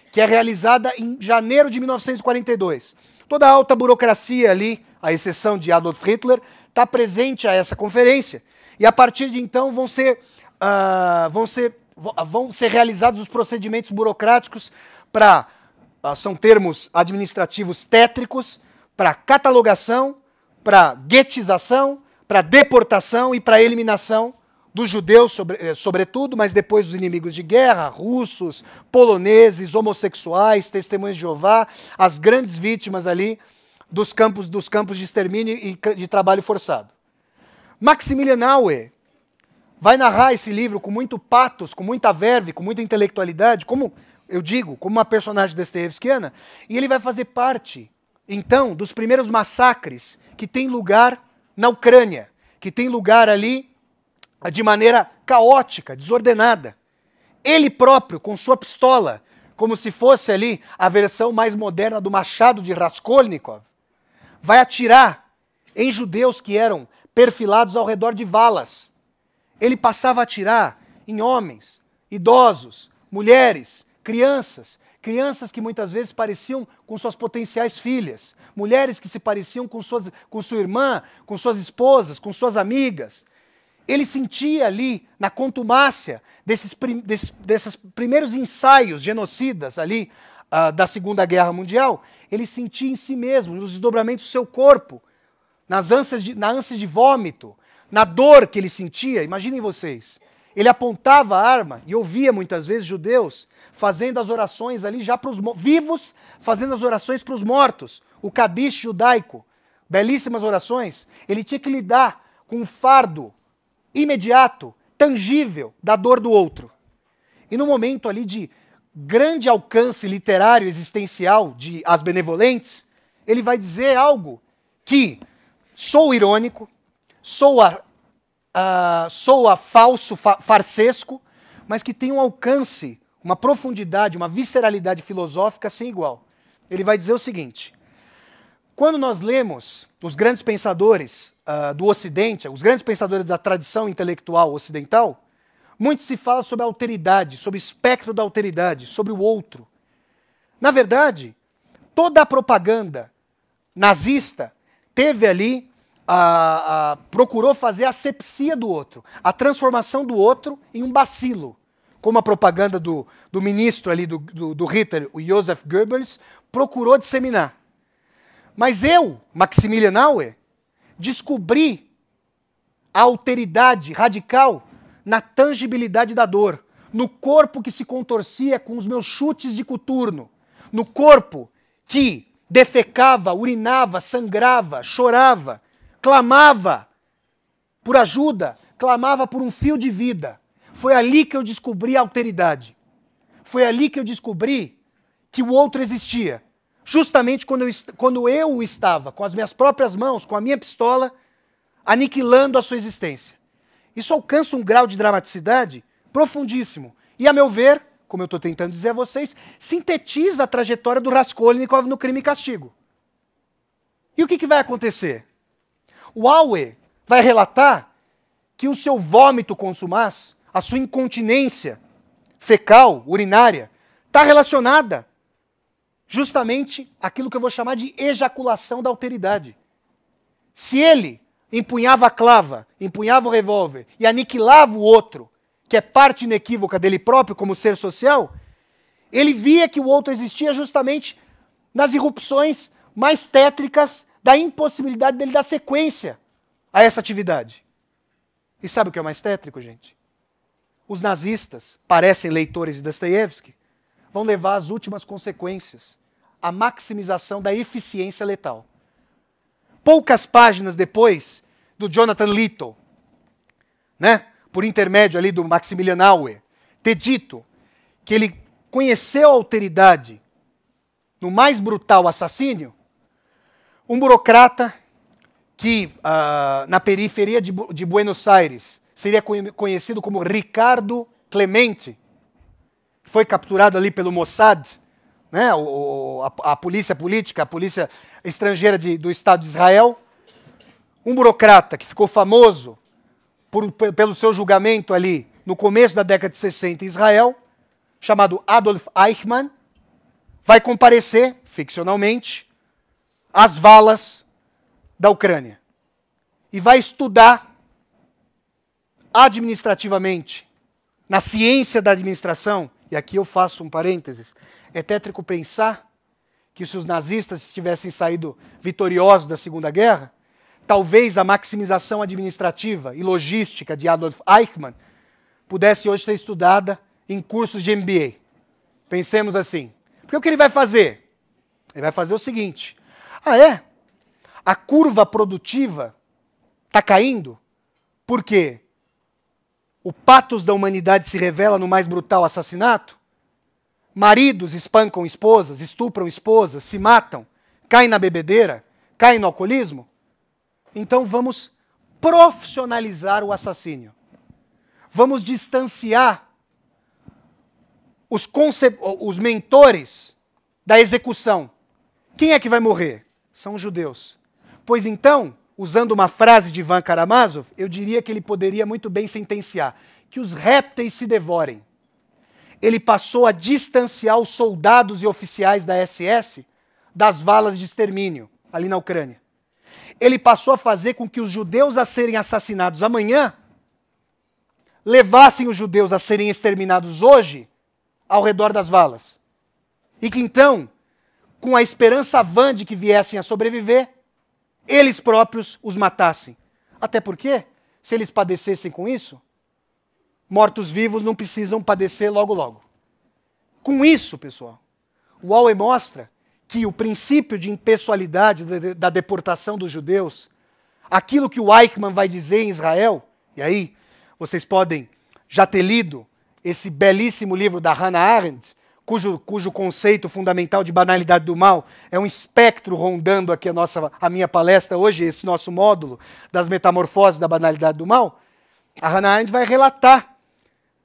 que é realizada em janeiro de 1942. Toda a alta burocracia ali, à exceção de Adolf Hitler, está presente a essa conferência. E a partir de então vão ser, uh, vão ser, vão ser realizados os procedimentos burocráticos para, uh, ah, são termos administrativos tétricos, para catalogação, para guetização, para deportação e para eliminação dos judeus, sobre, eh, sobretudo, mas depois dos inimigos de guerra, russos, poloneses, homossexuais, testemunhas de Jeová, as grandes vítimas ali dos campos, dos campos de extermínio e de trabalho forçado. Maximilian Aue vai narrar esse livro com muito patos, com muita verve, com muita intelectualidade, como eu digo, como uma personagem Dostoevskiana, e ele vai fazer parte, então, dos primeiros massacres que tem lugar na Ucrânia, que tem lugar ali de maneira caótica, desordenada. Ele próprio, com sua pistola, como se fosse ali a versão mais moderna do Machado de Raskolnikov, vai atirar em judeus que eram perfilados ao redor de valas. Ele passava a atirar em homens, idosos, mulheres, crianças, crianças que muitas vezes pareciam com suas potenciais filhas, mulheres que se pareciam com, suas, com sua irmã, com suas esposas, com suas amigas. Ele sentia ali, na contumácia desses, desses, desses primeiros ensaios genocidas ali, ah, da Segunda Guerra Mundial, ele sentia em si mesmo, nos desdobramentos do seu corpo, nas ânsias de, na ânsia de vômito, na dor que ele sentia. Imaginem vocês. Ele apontava a arma e ouvia muitas vezes judeus fazendo as orações ali já para os vivos, fazendo as orações para os mortos. O Kadish judaico, belíssimas orações. Ele tinha que lidar com um fardo imediato, tangível, da dor do outro. E no momento ali de grande alcance literário existencial de As Benevolentes, ele vai dizer algo que sou irônico, sou a, sou a falso, fa, farsesco, mas que tem um alcance, uma profundidade, uma visceralidade filosófica sem igual. Ele vai dizer o seguinte: quando nós lemos os grandes pensadores uh, do Ocidente, os grandes pensadores da tradição intelectual ocidental, muito se fala sobre a alteridade, sobre o espectro da alteridade, sobre o outro. Na verdade, toda a propaganda nazista teve ali, a, a, procurou fazer a asepsia do outro, a transformação do outro em um bacilo. Como a propaganda do, do ministro ali do, do, do Hitler, o Joseph Goebbels, procurou disseminar. Mas eu, Maximilian Auer, descobri a alteridade radical na tangibilidade da dor, no corpo que se contorcia com os meus chutes de coturno, no corpo que defecava, urinava, sangrava, chorava, clamava por ajuda, clamava por um fio de vida. Foi ali que eu descobri a alteridade. Foi ali que eu descobri que o outro existia. Justamente quando eu, quando eu estava, com as minhas próprias mãos, com a minha pistola, aniquilando a sua existência. Isso alcança um grau de dramaticidade profundíssimo. E, a meu ver, como eu estou tentando dizer a vocês, sintetiza a trajetória do Raskolnikov no crime e castigo. E o que, que vai acontecer? O Aue vai relatar que o seu vômito consumaz, a sua incontinência fecal, urinária, está relacionada justamente àquilo que eu vou chamar de ejaculação da alteridade. Se ele empunhava a clava, empunhava o revólver e aniquilava o outro, que é parte inequívoca dele próprio como ser social, ele via que o outro existia justamente nas irrupções mais tétricas da impossibilidade dele dar sequência a essa atividade. E sabe o que é mais tétrico, gente? Os nazistas, parecem leitores de Dostoiévski, vão levar às últimas consequências a maximização da eficiência letal. Poucas páginas depois do Jonathan Little, né? por intermédio ali do Maximilian Auer, ter dito que ele conheceu a alteridade no mais brutal assassínio, um burocrata que uh, na periferia de, de Buenos Aires seria conhecido como Ricardo Clemente, foi capturado ali pelo Mossad, né, o, a, a, polícia política, a polícia estrangeira de, do Estado de Israel, um burocrata que ficou famoso por, pelo seu julgamento ali no começo da década de 60 em Israel, chamado Adolf Eichmann, vai comparecer, ficcionalmente, às valas da Ucrânia e vai estudar administrativamente, na ciência da administração, e aqui eu faço um parênteses, é tétrico pensar que se os nazistas tivessem saído vitoriosos da Segunda Guerra, talvez a maximização administrativa e logística de Adolf Eichmann pudesse hoje ser estudada em cursos de MBA. Pensemos assim. Porque o que ele vai fazer? Ele vai fazer o seguinte: ah, é? A curva produtiva está caindo porque o patos da humanidade se revela no mais brutal assassinato? Maridos espancam esposas, estupram esposas, se matam, caem na bebedeira, caem no alcoolismo? Então vamos profissionalizar o assassínio. Vamos distanciar os, os mentores da execução. Quem é que vai morrer? São os judeus. Pois então, usando uma frase de Ivan Karamazov, eu diria que ele poderia muito bem sentenciar que os répteis se devorem. Ele passou a distanciar os soldados e oficiais da SS das valas de extermínio ali na Ucrânia ele passou a fazer com que os judeus a serem assassinados amanhã levassem os judeus a serem exterminados hoje ao redor das valas. E que então, com a esperança vã de que viessem a sobreviver, eles próprios os matassem. Até porque, se eles padecessem com isso, mortos-vivos não precisam padecer logo logo. Com isso, pessoal, o Alwe mostra que o princípio de impessoalidade da deportação dos judeus, aquilo que o Eichmann vai dizer em Israel, e aí vocês podem já ter lido esse belíssimo livro da Hannah Arendt, cujo, cujo conceito fundamental de banalidade do mal é um espectro rondando aqui a, nossa, a minha palestra hoje, esse nosso módulo das metamorfoses da banalidade do mal, a Hannah Arendt vai relatar,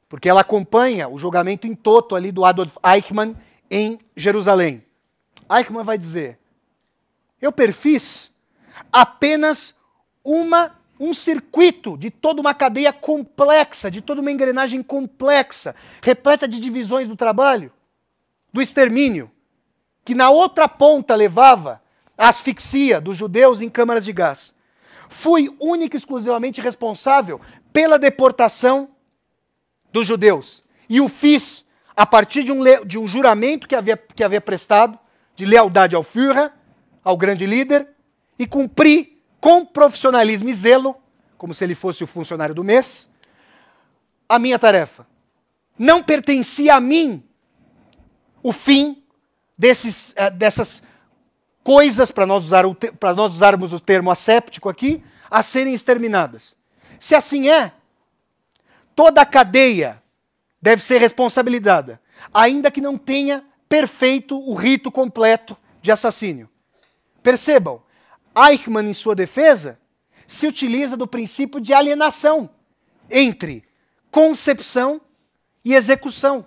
porque ela acompanha o julgamento em toto ali do Adolf Eichmann em Jerusalém. Eichmann vai dizer: eu perfis apenas uma um circuito de toda uma cadeia complexa, de toda uma engrenagem complexa, repleta de divisões do trabalho, do extermínio, que na outra ponta levava à asfixia dos judeus em câmaras de gás. Fui única e exclusivamente responsável pela deportação dos judeus. E o fiz a partir de um, de um juramento que havia, que havia prestado, de lealdade ao Führer, ao grande líder, e cumpri com profissionalismo e zelo, como se ele fosse o funcionário do mês, a minha tarefa. Não pertencia a mim o fim desses, eh, dessas coisas, para nós, usar para nós usarmos o termo asséptico aqui, a serem exterminadas. Se assim é, toda a cadeia deve ser responsabilizada, ainda que não tenha perfeito o rito completo de assassínio. Percebam, Eichmann, em sua defesa, se utiliza do princípio de alienação entre concepção e execução.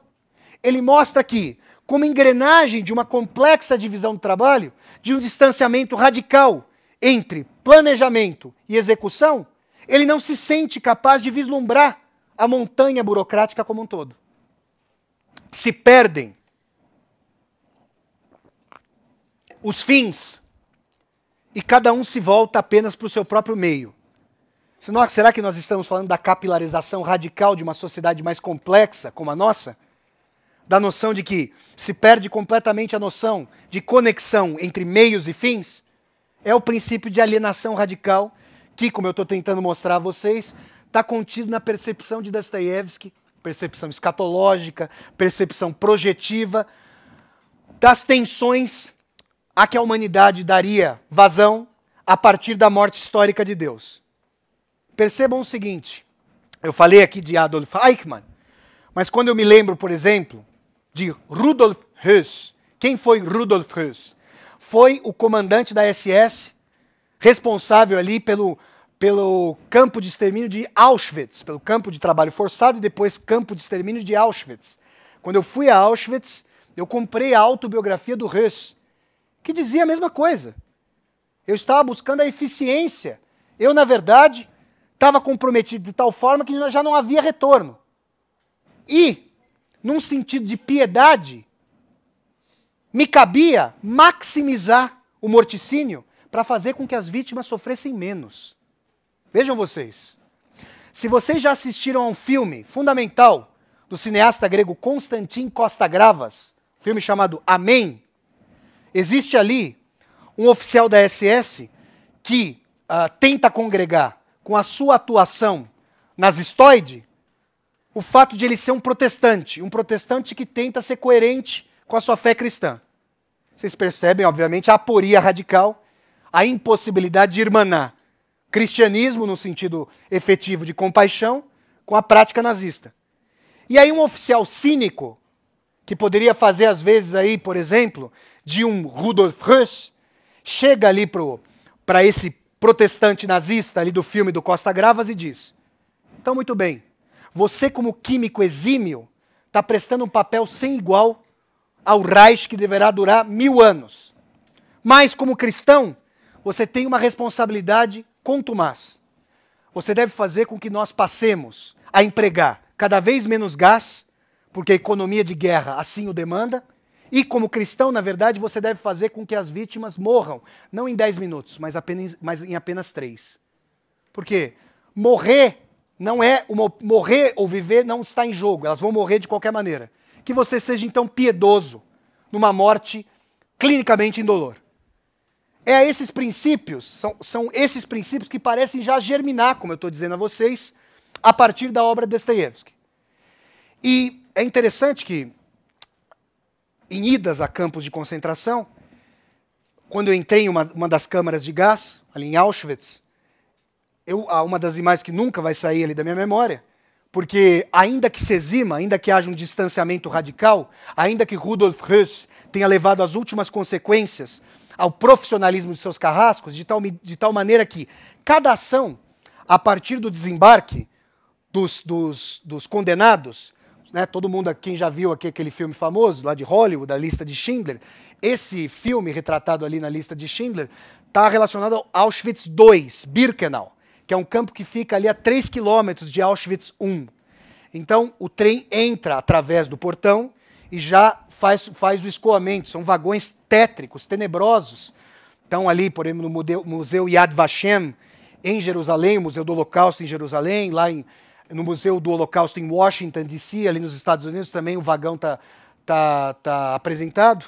Ele mostra que, como engrenagem de uma complexa divisão do trabalho, de um distanciamento radical entre planejamento e execução, ele não se sente capaz de vislumbrar a montanha burocrática como um todo. Se perdem os fins, e cada um se volta apenas para o seu próprio meio. Será que nós estamos falando da capilarização radical de uma sociedade mais complexa como a nossa? Da noção de que se perde completamente a noção de conexão entre meios e fins? É o princípio de alienação radical que, como eu estou tentando mostrar a vocês, está contido na percepção de Dostoiévski, percepção escatológica, percepção projetiva, das tensões a que a humanidade daria vazão a partir da morte histórica de Deus. Percebam o seguinte: eu falei aqui de Adolf Eichmann, mas quando eu me lembro, por exemplo, de Rudolf Höss, quem foi Rudolf Höss? Foi o comandante da SS, responsável ali pelo, pelo campo de extermínio de Auschwitz, pelo campo de trabalho forçado e depois campo de extermínio de Auschwitz. Quando eu fui a Auschwitz, eu comprei a autobiografia do Höss, que dizia a mesma coisa. Eu estava buscando a eficiência. Eu, na verdade, estava comprometido de tal forma que já não havia retorno. E, num sentido de piedade, me cabia maximizar o morticínio para fazer com que as vítimas sofressem menos. Vejam vocês. Se vocês já assistiram a um filme fundamental do cineasta grego Constantin Costa Gravas, filme chamado Amém, Existe ali um oficial da SS que uh, tenta congregar com a sua atuação nazistoide o fato de ele ser um protestante, um protestante que tenta ser coerente com a sua fé cristã. Vocês percebem, obviamente, a aporia radical, a impossibilidade de irmanar cristianismo, no sentido efetivo de compaixão, com a prática nazista. E aí, um oficial cínico que poderia fazer às vezes aí, por exemplo, de um Rudolf Höss, chega ali para esse protestante nazista ali do filme do Costa Gravas e diz: Então, muito bem, você, como químico exímio, está prestando um papel sem igual ao Reich que deverá durar mil anos. Mas, como cristão, você tem uma responsabilidade contumaz. Você deve fazer com que nós passemos a empregar cada vez menos gás porque a economia de guerra assim o demanda. E como cristão, na verdade, você deve fazer com que as vítimas morram, não em 10 minutos, mas, apenas, mas em apenas 3. Por quê? Morrer não é uma, morrer ou viver não está em jogo, elas vão morrer de qualquer maneira. Que você seja então piedoso numa morte clinicamente indolor. É esses princípios, são, são esses princípios que parecem já germinar, como eu estou dizendo a vocês, a partir da obra de Dostoevsky. E é interessante que, em idas a campos de concentração, quando eu entrei em uma, uma das câmaras de gás, ali em Auschwitz, eu, uma das imagens que nunca vai sair ali da minha memória, porque ainda que se exima, ainda que haja um distanciamento radical, ainda que Rudolf Hess tenha levado as últimas consequências ao profissionalismo de seus carrascos, de tal, de tal maneira que cada ação, a partir do desembarque dos, dos, dos condenados, né, todo mundo aqui já viu aqui aquele filme famoso lá de Hollywood, da lista de Schindler. Esse filme retratado ali na lista de Schindler está relacionado ao Auschwitz II, Birkenau, que é um campo que fica ali a 3 quilômetros de Auschwitz I. Então o trem entra através do portão e já faz, faz o escoamento. São vagões tétricos, tenebrosos. Estão ali, por exemplo, no Museu Yad Vashem, em Jerusalém, o Museu do Holocausto em Jerusalém, lá em no Museu do Holocausto em Washington, D.C., ali nos Estados Unidos, também o vagão está tá, tá apresentado.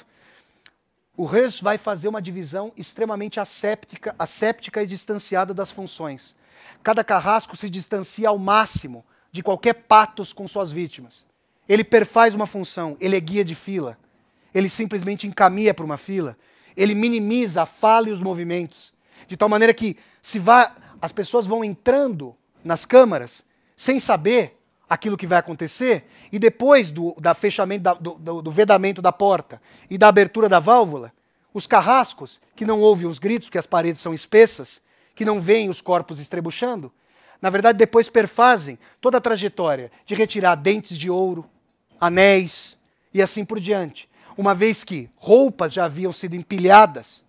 O Hus vai fazer uma divisão extremamente asséptica, asséptica e distanciada das funções. Cada carrasco se distancia ao máximo de qualquer patos com suas vítimas. Ele perfaz uma função, ele é guia de fila. Ele simplesmente encaminha para uma fila. Ele minimiza a fala e os movimentos. De tal maneira que se vá, as pessoas vão entrando nas câmaras sem saber aquilo que vai acontecer, e depois do, da fechamento da, do, do vedamento da porta e da abertura da válvula, os carrascos, que não ouvem os gritos, que as paredes são espessas, que não veem os corpos estrebuchando, na verdade depois perfazem toda a trajetória de retirar dentes de ouro, anéis e assim por diante. Uma vez que roupas já haviam sido empilhadas,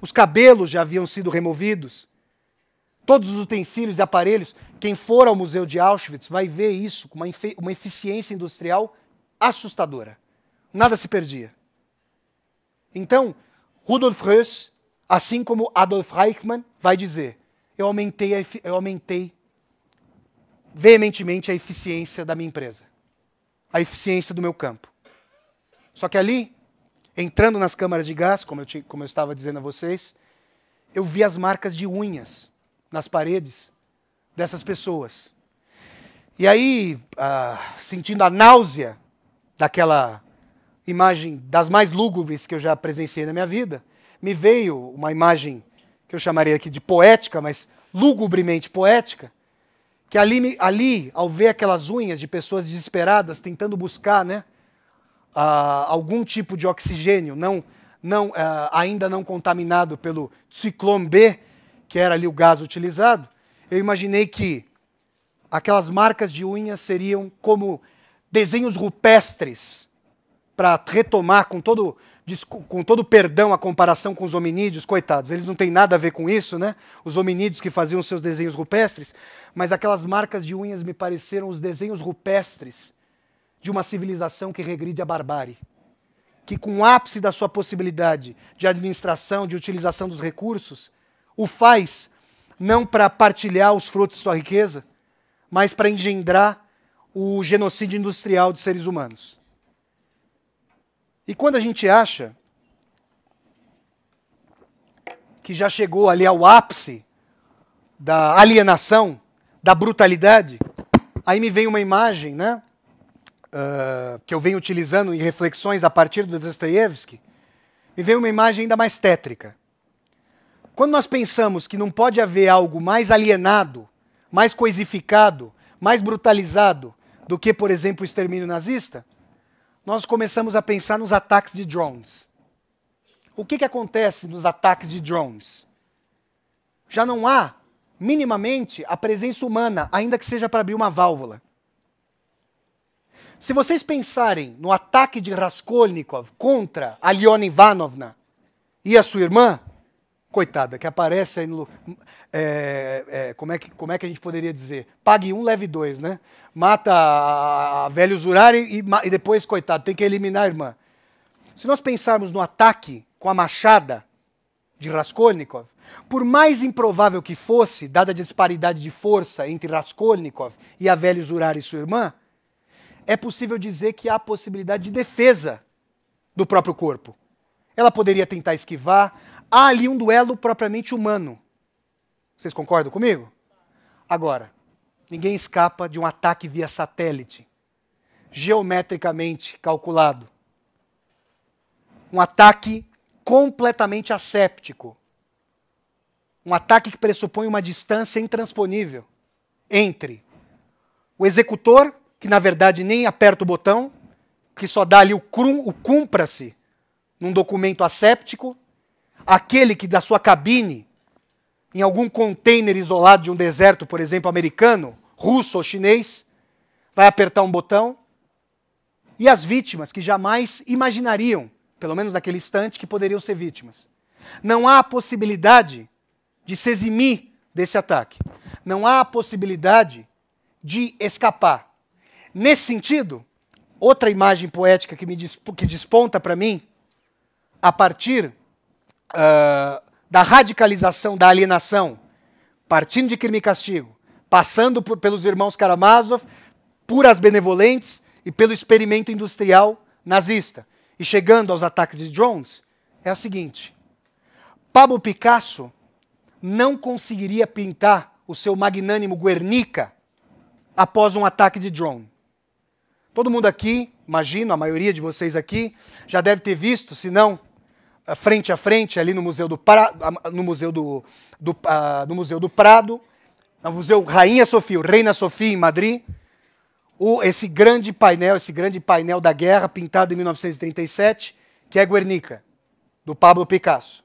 os cabelos já haviam sido removidos, todos os utensílios e aparelhos. Quem for ao Museu de Auschwitz vai ver isso com uma, uma eficiência industrial assustadora. Nada se perdia. Então, Rudolf Hess, assim como Adolf Eichmann, vai dizer: eu aumentei, a, eu aumentei veementemente a eficiência da minha empresa, a eficiência do meu campo. Só que ali, entrando nas câmaras de gás, como eu, como eu estava dizendo a vocês, eu vi as marcas de unhas nas paredes dessas pessoas. E aí, ah, sentindo a náusea daquela imagem das mais lúgubres que eu já presenciei na minha vida, me veio uma imagem que eu chamaria aqui de poética, mas lugubremente poética, que ali, ali ao ver aquelas unhas de pessoas desesperadas tentando buscar né, ah, algum tipo de oxigênio, não, não ah, ainda não contaminado pelo ciclone B, que era ali o gás utilizado, eu imaginei que aquelas marcas de unhas seriam como desenhos rupestres para retomar com todo com todo perdão a comparação com os hominídeos, coitados, eles não têm nada a ver com isso, né? Os hominídeos que faziam seus desenhos rupestres, mas aquelas marcas de unhas me pareceram os desenhos rupestres de uma civilização que regride à barbárie, que com o ápice da sua possibilidade de administração, de utilização dos recursos, o faz não para partilhar os frutos de sua riqueza, mas para engendrar o genocídio industrial de seres humanos. E quando a gente acha que já chegou ali ao ápice da alienação, da brutalidade, aí me vem uma imagem, né? Uh, que eu venho utilizando em reflexões a partir do Dostoiévski, me vem uma imagem ainda mais tétrica. Quando nós pensamos que não pode haver algo mais alienado, mais coisificado, mais brutalizado do que, por exemplo, o extermínio nazista, nós começamos a pensar nos ataques de drones. O que, que acontece nos ataques de drones? Já não há, minimamente, a presença humana, ainda que seja para abrir uma válvula. Se vocês pensarem no ataque de Raskolnikov contra a Leona Ivanovna e a sua irmã, coitada, que aparece aí no. É, é, como, é que, como é que a gente poderia dizer? Pague um, leve dois, né? Mata a, a velha Zurari e, e depois, coitado, tem que eliminar a irmã. Se nós pensarmos no ataque com a machada de Raskolnikov, por mais improvável que fosse, dada a disparidade de força entre Raskolnikov e a velha Zurari e sua irmã, é possível dizer que há possibilidade de defesa do próprio corpo. Ela poderia tentar esquivar, há ali um duelo propriamente humano. Vocês concordam comigo? Agora, ninguém escapa de um ataque via satélite, geometricamente calculado. Um ataque completamente asséptico. Um ataque que pressupõe uma distância intransponível entre o executor, que na verdade nem aperta o botão, que só dá ali o, o cumpra-se num documento asséptico, aquele que da sua cabine, em algum container isolado de um deserto, por exemplo, americano, russo ou chinês, vai apertar um botão, e as vítimas que jamais imaginariam, pelo menos naquele instante, que poderiam ser vítimas. Não há possibilidade de se eximir desse ataque. Não há possibilidade de escapar. Nesse sentido, outra imagem poética que, me, que desponta para mim, a partir uh, da radicalização, da alienação, partindo de crime e castigo, passando por, pelos irmãos Karamazov, por as benevolentes e pelo experimento industrial nazista, e chegando aos ataques de drones, é a seguinte: Pablo Picasso não conseguiria pintar o seu magnânimo Guernica após um ataque de drone. Todo mundo aqui, imagino, a maioria de vocês aqui, já deve ter visto, se não frente a frente ali no Museu do, no Museu do, do uh, no Museu do Prado, no é Museu Rainha Sofia, o Reina Sofia em Madrid, o, esse grande painel, esse grande painel da guerra pintado em 1937, que é Guernica, do Pablo Picasso.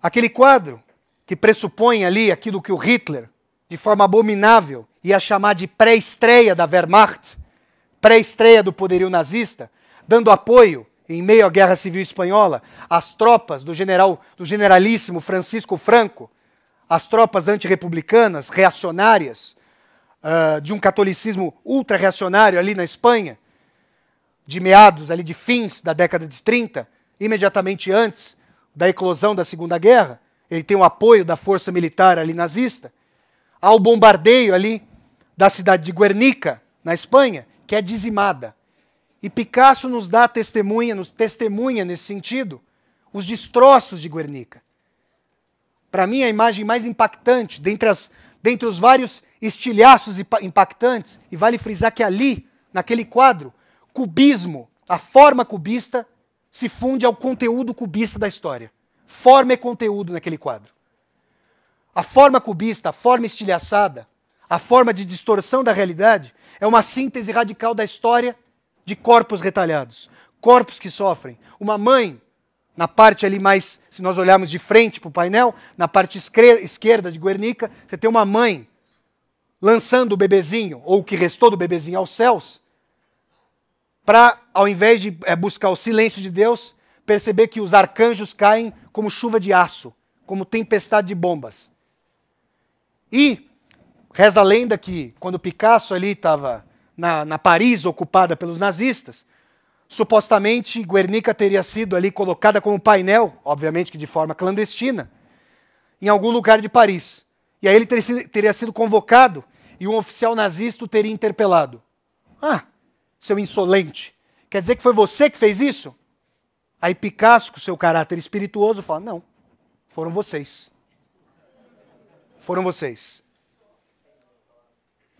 Aquele quadro que pressupõe ali aquilo que o Hitler, de forma abominável, ia chamar de pré-estreia da Wehrmacht, pré-estreia do poderio nazista, dando apoio em meio à Guerra Civil Espanhola, as tropas do general do generalíssimo Francisco Franco, as tropas antirrepublicanas, reacionárias, uh, de um catolicismo ultra-reacionário ali na Espanha, de meados ali de fins da década de 30, imediatamente antes da eclosão da Segunda Guerra, ele tem o apoio da força militar ali nazista, ao bombardeio ali da cidade de Guernica, na Espanha, que é dizimada e Picasso nos dá testemunha, nos testemunha nesse sentido, os destroços de Guernica. Para mim, a imagem mais impactante, dentre, as, dentre os vários estilhaços impactantes, e vale frisar que ali, naquele quadro, cubismo, a forma cubista, se funde ao conteúdo cubista da história. Forma e conteúdo naquele quadro. A forma cubista, a forma estilhaçada, a forma de distorção da realidade, é uma síntese radical da história de corpos retalhados, corpos que sofrem. Uma mãe, na parte ali mais, se nós olharmos de frente para o painel, na parte esquerda de Guernica, você tem uma mãe lançando o bebezinho, ou o que restou do bebezinho, aos céus, para, ao invés de é, buscar o silêncio de Deus, perceber que os arcanjos caem como chuva de aço, como tempestade de bombas. E reza a lenda que, quando Picasso ali estava na, na Paris ocupada pelos nazistas. Supostamente, Guernica teria sido ali colocada como painel, obviamente que de forma clandestina, em algum lugar de Paris. E aí ele teria sido convocado e um oficial nazista o teria interpelado. Ah, seu insolente, quer dizer que foi você que fez isso? Aí Picasso, com seu caráter espirituoso, fala: não, foram vocês. Foram vocês.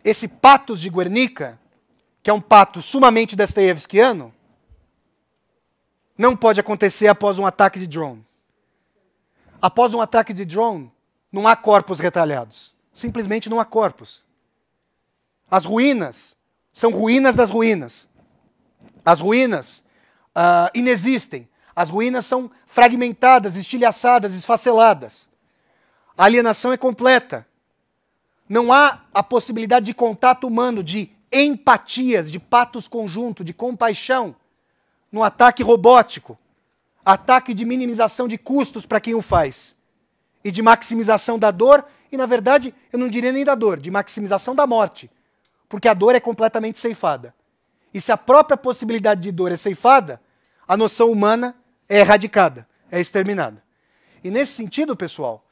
Esse patos de Guernica que é um pato sumamente Dostoevskiano, não pode acontecer após um ataque de drone. Após um ataque de drone, não há corpos retalhados. Simplesmente não há corpos. As ruínas são ruínas das ruínas. As ruínas uh, inexistem. As ruínas são fragmentadas, estilhaçadas, esfaceladas. A alienação é completa. Não há a possibilidade de contato humano, de empatias, de patos conjunto, de compaixão, num ataque robótico, ataque de minimização de custos para quem o faz, e de maximização da dor, e na verdade, eu não diria nem da dor, de maximização da morte, porque a dor é completamente ceifada. E se a própria possibilidade de dor é ceifada, a noção humana é erradicada, é exterminada. E nesse sentido, pessoal,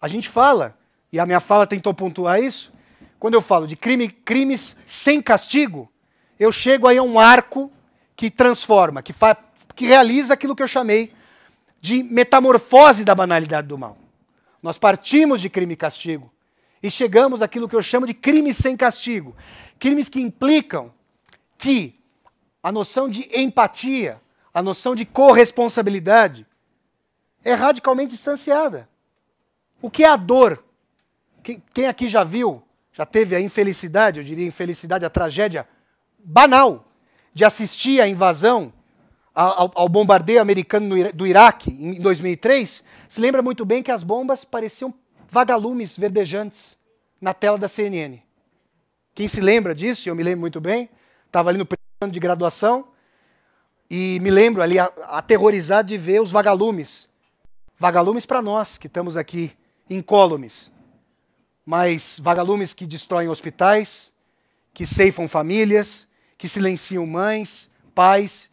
a gente fala, e a minha fala tentou pontuar isso, quando eu falo de crime, crimes sem castigo, eu chego aí a um arco que transforma, que, que realiza aquilo que eu chamei de metamorfose da banalidade do mal. Nós partimos de crime e castigo e chegamos àquilo que eu chamo de crimes sem castigo. Crimes que implicam que a noção de empatia, a noção de corresponsabilidade é radicalmente distanciada. O que é a dor? Quem aqui já viu já teve a infelicidade, eu diria infelicidade, a tragédia banal de assistir à invasão, ao, ao bombardeio americano do Iraque em 2003, se lembra muito bem que as bombas pareciam vagalumes verdejantes na tela da CNN. Quem se lembra disso, eu me lembro muito bem, estava ali no ano de graduação e me lembro ali aterrorizado de ver os vagalumes. Vagalumes para nós que estamos aqui incólumes mas vagalumes que destroem hospitais, que ceifam famílias, que silenciam mães, pais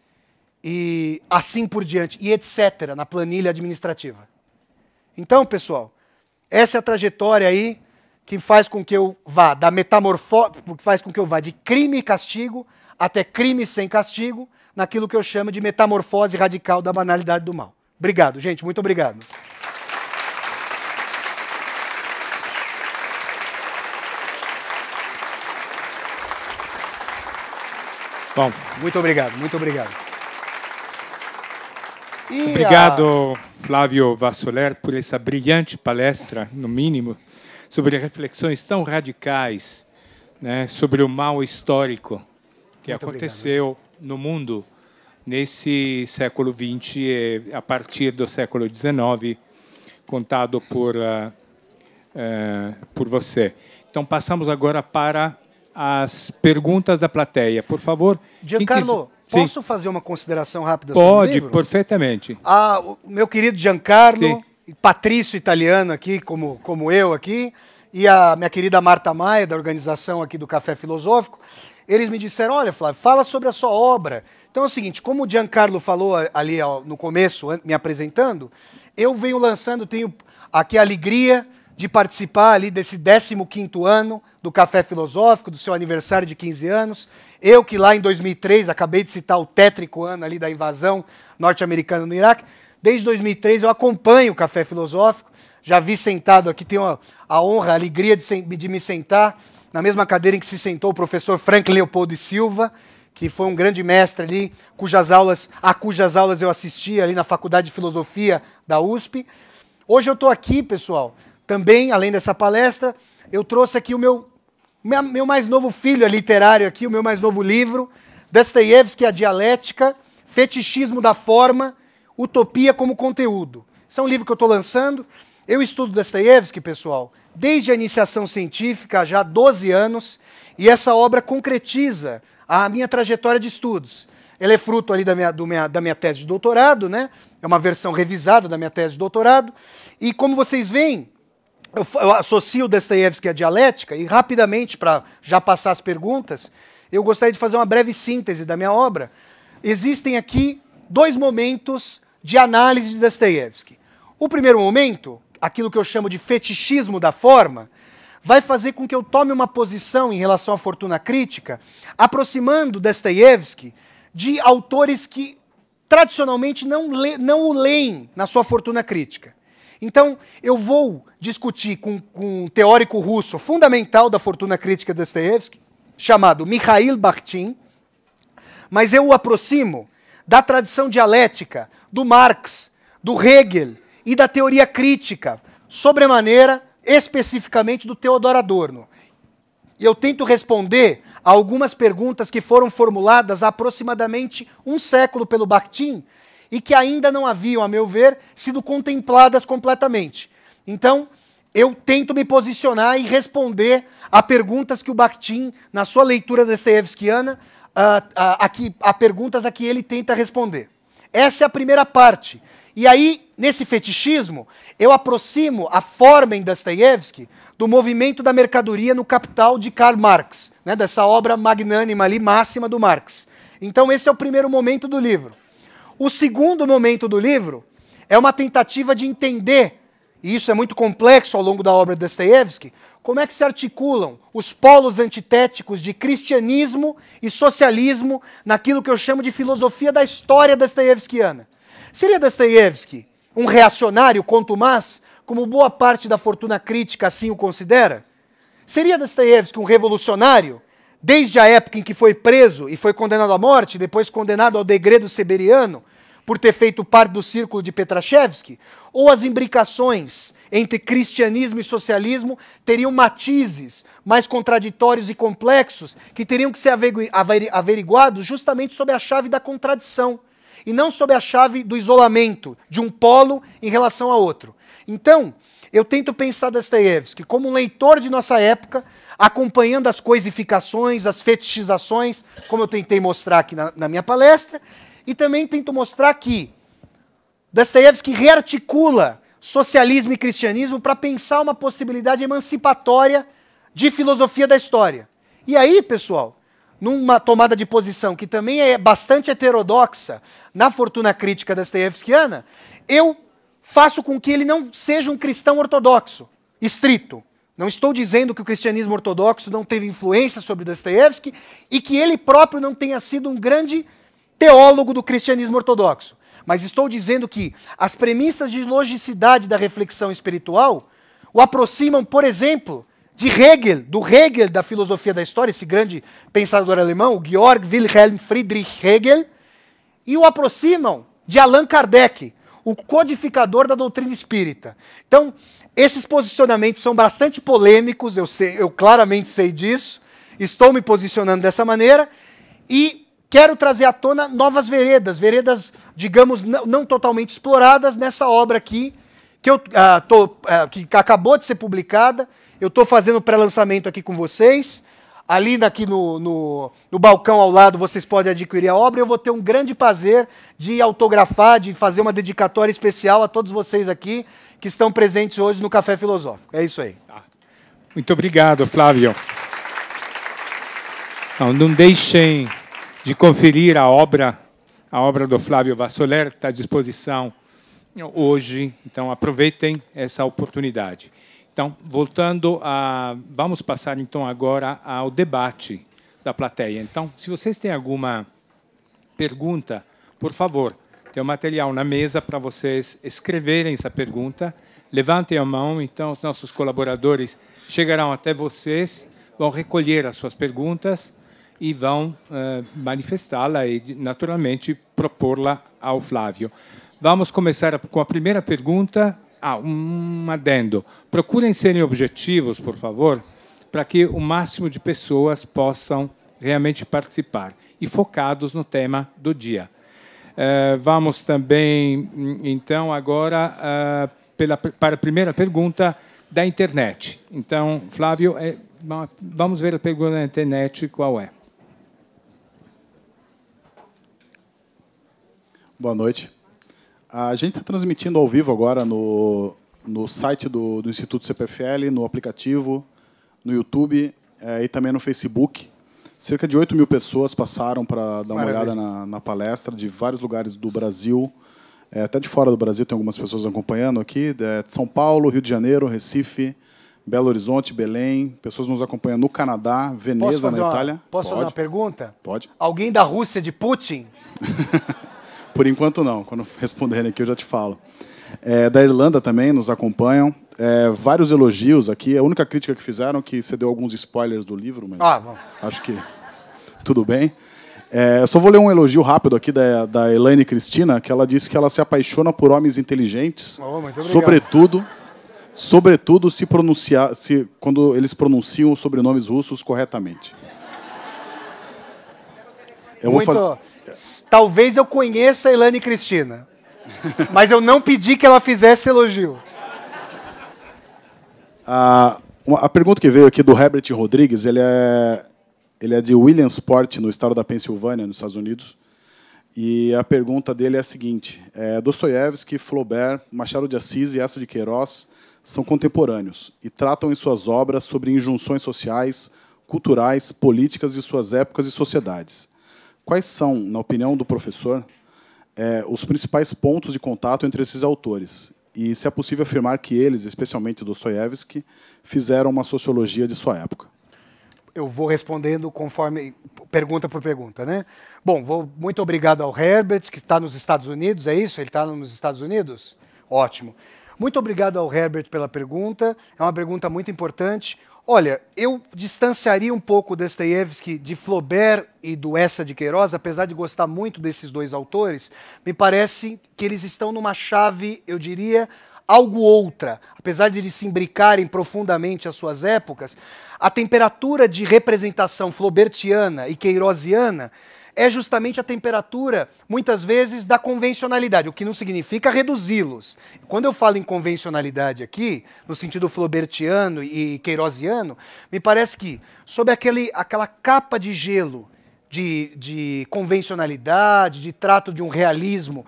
e assim por diante, e etc., na planilha administrativa. Então, pessoal, essa é a trajetória aí que faz com que eu vá da metamorfose, faz com que eu vá de crime e castigo até crime sem castigo, naquilo que eu chamo de metamorfose radical da banalidade do mal. Obrigado, gente, muito obrigado. Bom. Muito obrigado, muito obrigado. E obrigado, a... Flávio Vassoler, por essa brilhante palestra, no mínimo, sobre reflexões tão radicais né, sobre o mal histórico que muito aconteceu obrigado. no mundo nesse século XX, eh, a partir do século XIX, contado por, uh, uh, por você. Então, passamos agora para as perguntas da plateia. Por favor. Giancarlo, quis... posso fazer uma consideração rápida Pode, sobre o livro? Pode, perfeitamente. Ah, o meu querido Giancarlo, Sim. Patrício italiano aqui, como, como eu aqui, e a minha querida Marta Maia, da organização aqui do Café Filosófico, eles me disseram, olha, Flávio, fala sobre a sua obra. Então é o seguinte, como o Giancarlo falou ali no começo, me apresentando, eu venho lançando, tenho aqui a alegria de participar ali desse 15º ano do Café Filosófico, do seu aniversário de 15 anos. Eu que lá em 2003, acabei de citar o tétrico ano ali da invasão norte-americana no Iraque, desde 2003 eu acompanho o Café Filosófico, já vi sentado aqui, tenho a, a honra, a alegria de, de me sentar na mesma cadeira em que se sentou o professor Frank Leopoldo Silva, que foi um grande mestre ali, cujas aulas, a cujas aulas eu assistia ali na Faculdade de Filosofia da USP. Hoje eu estou aqui, pessoal, também, além dessa palestra, eu trouxe aqui o meu, meu mais novo filho é literário aqui, o meu mais novo livro, Dostoiévski, A Dialética, Fetichismo da Forma, Utopia como Conteúdo. Esse é um livro que eu estou lançando. Eu estudo Dostoiévski, pessoal, desde a iniciação científica, já há 12 anos, e essa obra concretiza a minha trajetória de estudos. Ela é fruto ali da minha, minha, da minha tese de doutorado, né? É uma versão revisada da minha tese de doutorado. E como vocês veem, eu, eu associo Dostoiévski à dialética e rapidamente, para já passar as perguntas, eu gostaria de fazer uma breve síntese da minha obra. Existem aqui dois momentos de análise de Dostoiévski. O primeiro momento, aquilo que eu chamo de fetichismo da forma, vai fazer com que eu tome uma posição em relação à fortuna crítica, aproximando Dostoiévski de autores que tradicionalmente não, le, não o leem na sua fortuna crítica. Então, eu vou discutir com, com um teórico russo fundamental da fortuna crítica de Dostoevsky, chamado Mikhail Bakhtin, mas eu o aproximo da tradição dialética do Marx, do Hegel e da teoria crítica, sobremaneira, especificamente do Theodor Adorno. E eu tento responder a algumas perguntas que foram formuladas há aproximadamente um século pelo Bakhtin e que ainda não haviam, a meu ver, sido contempladas completamente. Então, eu tento me posicionar e responder a perguntas que o Bakhtin, na sua leitura Dostoevskiana, a, ah, a, ah, a, que, a perguntas a que ele tenta responder. Essa é a primeira parte. E aí, nesse fetichismo, eu aproximo a forma em Dostoiévski do movimento da mercadoria no capital de Karl Marx, né, dessa obra magnânima ali, máxima do Marx. Então, esse é o primeiro momento do livro. O segundo momento do livro é uma tentativa de entender, e isso é muito complexo ao longo da obra de Dostoevsky, como é que se articulam os polos antitéticos de cristianismo e socialismo naquilo que eu chamo de filosofia da história dostoevskiana. Seria Dostoevsky um reacionário contumaz, como boa parte da fortuna crítica assim o considera? Seria Dostoevsky um revolucionário desde a época em que foi preso e foi condenado à morte, depois condenado ao degredo siberiano por ter feito parte do círculo de Petrashevski, ou as imbricações entre cristianismo e socialismo teriam matizes mais contraditórios e complexos que teriam que ser averiguados justamente sob a chave da contradição e não sob a chave do isolamento de um polo em relação a outro. Então, eu tento pensar Dostoiévski como um leitor de nossa época, acompanhando as coisificações, as fetichizações, como eu tentei mostrar aqui na, na minha palestra, e também tento mostrar que Dostoiévski rearticula socialismo e cristianismo para pensar uma possibilidade emancipatória de filosofia da história. E aí, pessoal, numa tomada de posição que também é bastante heterodoxa na fortuna crítica dostoiévskiana, eu faço com que ele não seja um cristão ortodoxo, estrito. Não estou dizendo que o cristianismo ortodoxo não teve influência sobre Dostoiévski e que ele próprio não tenha sido um grande teólogo do cristianismo ortodoxo. Mas estou dizendo que as premissas de logicidade da reflexão espiritual o aproximam, por exemplo, de Hegel, do Hegel da filosofia da história, esse grande pensador alemão, Georg Wilhelm Friedrich Hegel, e o aproximam de Allan Kardec, o codificador da doutrina espírita. Então, esses posicionamentos são bastante polêmicos, eu, sei, eu claramente sei disso, estou me posicionando dessa maneira e quero trazer à tona novas veredas, veredas, digamos, não, totalmente exploradas nessa obra aqui, que, eu, ah, tô, ah, que acabou de ser publicada. Eu estou fazendo pré-lançamento aqui com vocês ali daqui no, no, no, balcão ao lado vocês podem adquirir a obra. Eu vou ter um grande prazer de autografar, de fazer uma dedicatória especial a todos vocês aqui que estão presentes hoje no Café Filosófico. É isso aí. Tá. Muito obrigado, Flávio. Não, não deixem de conferir a obra, a obra do Flávio Vassoler está à disposição hoje. Então aproveitem essa oportunidade. Então, voltando a. Vamos passar então agora ao debate da plateia. Então, se vocês têm alguma pergunta, por favor, tem o um material na mesa para vocês escreverem essa pergunta. Levantem a mão, então os nossos colaboradores chegarão até vocês, vão recolher as suas perguntas e vão eh, manifestá-la e, naturalmente, propor-la ao Flávio. Vamos começar com a primeira pergunta ah, um adendo. Procurem serem objetivos, por favor, para que o máximo de pessoas possam realmente participar e focados no tema do dia. Eh, vamos também, então, agora eh, para a primeira pergunta da internet. Então, Flávio, eh, vamos ver a pergunta da internet qual é. Boa noite. A gente está transmitindo ao vivo agora no, no site do, do Instituto CPFL, no aplicativo, no YouTube é, e também no Facebook. Cerca de 8 mil pessoas passaram para dar uma Maravilha. olhada na, na, palestra de vários lugares do Brasil, é, até de fora do Brasil, tem algumas pessoas acompanhando aqui, eh, de São Paulo, Rio de Janeiro, Recife, Belo Horizonte, Belém, pessoas nos acompanhando no Canadá, Veneza, na Itália. Uma, posso Pode. fazer uma pergunta? Pode. Alguém da Rússia de Putin? Por enquanto não. Quando responderem aqui eu já te falo. É, da Irlanda também nos acompanham. É, vários elogios aqui. A única crítica que fizeram é que você deu alguns spoilers do livro, mas ah, acho que tudo bem. É, só vou ler um elogio rápido aqui da, da Elaine Cristina, que ela disse que ela se apaixona por homens inteligentes, oh, sobretudo, sobretudo se pronunciar, se, quando eles pronunciam os sobrenomes russos corretamente. Eu muito, vou fazer... Talvez eu conheça a Elane Cristina. mas eu não pedi que ela fizesse elogio. Ah, a, a pergunta que veio aqui do Herbert Rodrigues, ele é, ele é de Williamsport, no estado da Pensilvânia, nos Estados Unidos. E a pergunta dele é a seguinte: é, Dostoiévski, Flaubert, Machado de Assis e essa de Queiroz são contemporâneos e tratam em suas obras sobre injunções sociais, culturais, políticas de suas épocas e sociedades. Quais são, na opinião do professor, é, os principais pontos de contato entre esses autores? E se é possível afirmar que eles, especialmente Dostoiévski, fizeram uma sociologia de sua época? Eu vou respondendo conforme pergunta por pergunta, né? Bom, vou, muito obrigado ao Herbert, que está nos Estados Unidos, é isso? Ele está nos Estados Unidos? Ótimo. Muito obrigado ao Herbert pela pergunta. É uma pergunta muito importante. Olha, eu distanciaria um pouco Dostoiévski de Flaubert e do Essa de Queiroz, apesar de gostar muito desses dois autores, me parece que eles estão numa chave, eu diria, algo outra. Apesar de eles se imbricarem profundamente às suas épocas, a temperatura de representação flaubertiana e Queiroziana é justamente a temperatura, muitas vezes, da convencionalidade, o que não significa reduzi-los. Quando eu falo em convencionalidade aqui, no sentido flobertiano e queirosiano, me parece que, sob aquele, aquela capa de gelo de, de convencionalidade, de trato de um realismo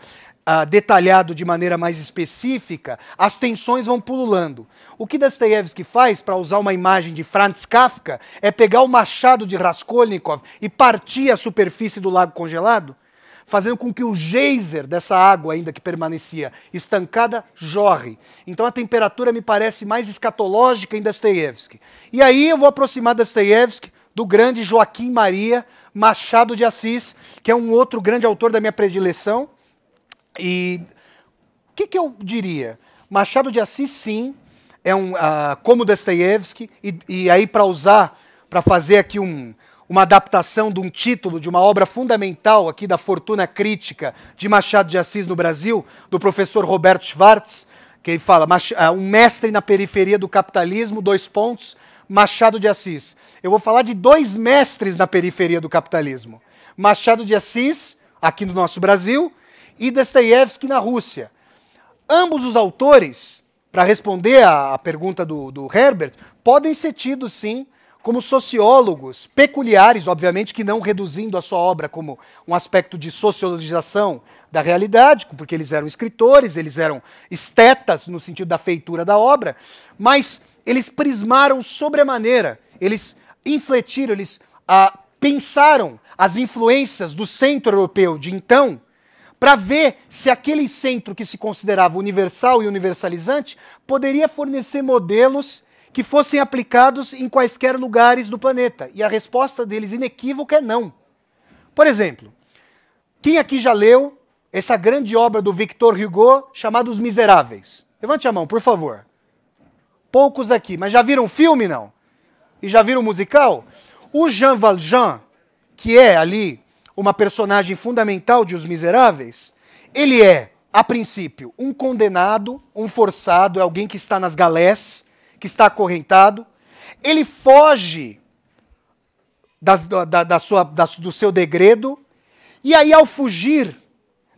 ah, detalhado de maneira mais específica, as tensões vão pululando. O que Dostoiévski faz, para usar uma imagem de Franz Kafka, é pegar o machado de Raskolnikov e partir a superfície do lago congelado, fazendo com que o geyser dessa água ainda que permanecia estancada jorre. Então a temperatura me parece mais escatológica em Dostoiévski. E aí eu vou aproximar Dostoiévski do grande Joaquim Maria Machado de Assis, que é um outro grande autor da minha predileção, e o que, que eu diria? Machado de Assis, sim, é um, uh, como Dostoiévski, e, e aí para usar, para fazer aqui um, uma adaptação de um título de uma obra fundamental aqui da fortuna crítica de Machado de Assis no Brasil, do professor Roberto Schwartz, que ele fala, ah, um mestre na periferia do capitalismo, dois pontos, Machado de Assis. Eu vou falar de dois mestres na periferia do capitalismo. Machado de Assis, aqui no nosso Brasil, e Dostoiévski na Rússia. Ambos os autores, para responder à pergunta do, do Herbert, podem ser tidos, sim, como sociólogos peculiares, obviamente que não reduzindo a sua obra como um aspecto de sociologização da realidade, porque eles eram escritores, eles eram estetas no sentido da feitura da obra, mas eles prismaram sobre a maneira, eles infletiram, eles ah, pensaram as influências do centro europeu de então para ver se aquele centro que se considerava universal e universalizante poderia fornecer modelos que fossem aplicados em quaisquer lugares do planeta. E a resposta deles inequívoca é não. Por exemplo, quem aqui já leu essa grande obra do Victor Hugo chamada Os Miseráveis? Levante a mão, por favor. Poucos aqui, mas já viram o filme não? E já viram o musical? O Jean Valjean, que é ali uma personagem fundamental de Os Miseráveis, ele é, a princípio, um condenado, um forçado, é alguém que está nas galés, que está acorrentado. Ele foge das, da, da sua, da, do seu degredo, e aí, ao fugir,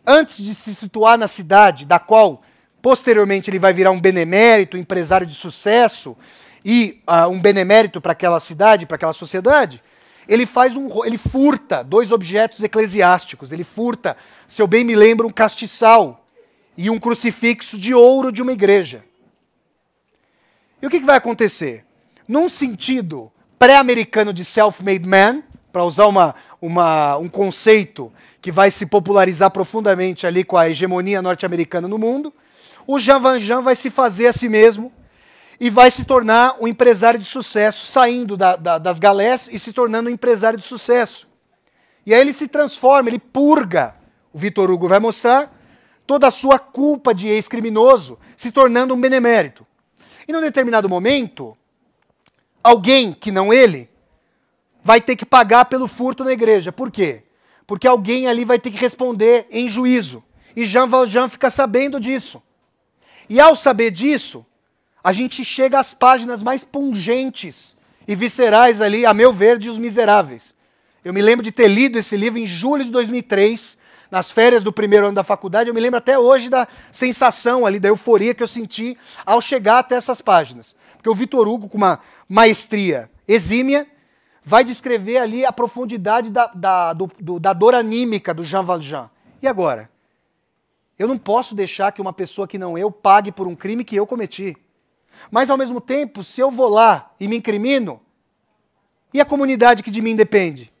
antes de se situar na cidade, da qual posteriormente ele vai virar um benemérito, empresário de sucesso e uh, um benemérito para aquela cidade, para aquela sociedade, ele faz um ele furta dois objetos eclesiásticos, ele furta, se eu bem me lembro, um castiçal e um crucifixo de ouro de uma igreja. E o que, que vai acontecer? Num sentido pré-americano de self-made man, para usar uma, uma, um conceito que vai se popularizar profundamente ali com a hegemonia norte-americana no mundo, o Jean Valjean vai se fazer a si mesmo e vai se tornar um empresário de sucesso, saindo da, da, das galés e se tornando um empresário de sucesso. E aí ele se transforma, ele purga. O Vitor Hugo vai mostrar toda a sua culpa de ex-criminoso, se tornando um benemérito. E num determinado momento, alguém que não ele vai ter que pagar pelo furto na igreja. Por quê? Porque alguém ali vai ter que responder em juízo. E Jean Valjean fica sabendo disso. E ao saber disso, a gente chega às páginas mais pungentes e viscerais ali, a meu ver, de Os Miseráveis. Eu me lembro de ter lido esse livro em julho de 2003, nas férias do primeiro ano da faculdade. Eu me lembro até hoje da sensação ali, da euforia que eu senti ao chegar até essas páginas. Porque o Vitor Hugo, com uma maestria exímia, vai descrever ali a profundidade da, da, do, do, da dor anímica do Jean Valjean. E agora? Eu não posso deixar que uma pessoa que não eu pague por um crime que eu cometi. Mas ao mesmo tempo, se eu vou lá e me incrimino, e a comunidade que de mim depende?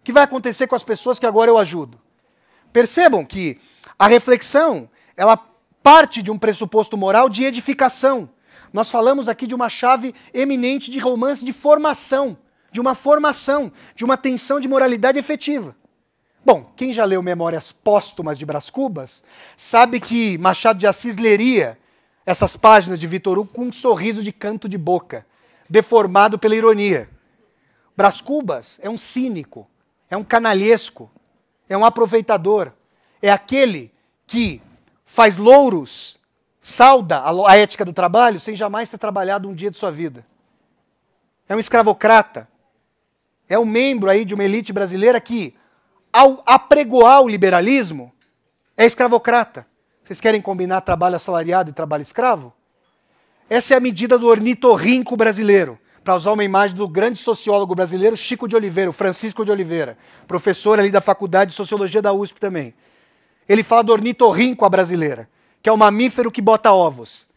O que vai acontecer com as pessoas que agora eu ajudo? Percebam que a reflexão, ela parte de um pressuposto moral de edificação. Nós falamos aqui de uma chave eminente de romance de formação, de uma formação, de uma tensão de moralidade efetiva. Bom, quem já leu Memórias Póstumas de Brás Cubas sabe que Machado de Assis leria essas páginas de Vitor Hugo com um sorriso de canto de boca, deformado pela ironia. Brás Cubas é um cínico, é um canalhesco, é um aproveitador, é aquele que faz louros, salda a, ética do trabalho sem jamais ter trabalhado um dia de sua vida. É um escravocrata, é um membro aí de uma elite brasileira que, ao apregoar o liberalismo, é escravocrata. Vocês querem combinar trabalho assalariado e trabalho escravo? Essa é a medida do ornitorrinco brasileiro, para usar uma imagem do grande sociólogo brasileiro Chico de Oliveira, Francisco de Oliveira, professor ali da Faculdade de Sociologia da USP também. Ele fala do ornitorrinco a brasileira, que é o mamífero que bota ovos.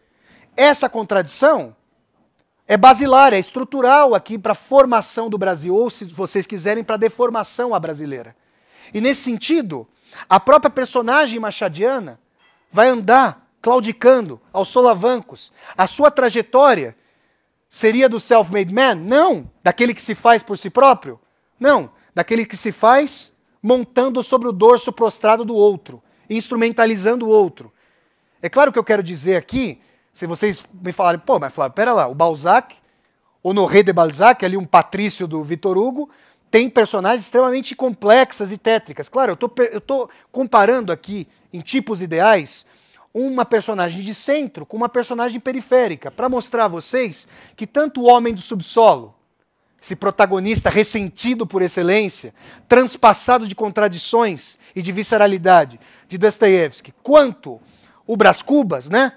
Essa contradição é basilar, é estrutural aqui para a formação do Brasil, ou se vocês quiserem, para a deformação à brasileira. E nesse sentido, a própria personagem machadiana vai andar claudicando aos solavancos. A sua trajetória seria do self-made man? Não, daquele que se faz por si próprio? Não, daquele que se faz montando sobre o dorso prostrado do outro, instrumentalizando o outro. É claro que eu quero dizer aqui, se vocês me falarem, pô, mas Flávio, pera lá, o Balzac, Honoré de Balzac, ali um patrício do Vitor Hugo, tem personagens extremamente complexas e tétricas. Claro, eu tô, eu tô comparando aqui, em tipos ideais, uma personagem de centro com uma personagem periférica, para mostrar a vocês que tanto o homem do subsolo, esse protagonista ressentido por excelência, transpassado de contradições e de visceralidade de Dostoiévski, quanto o Brás Cubas, né?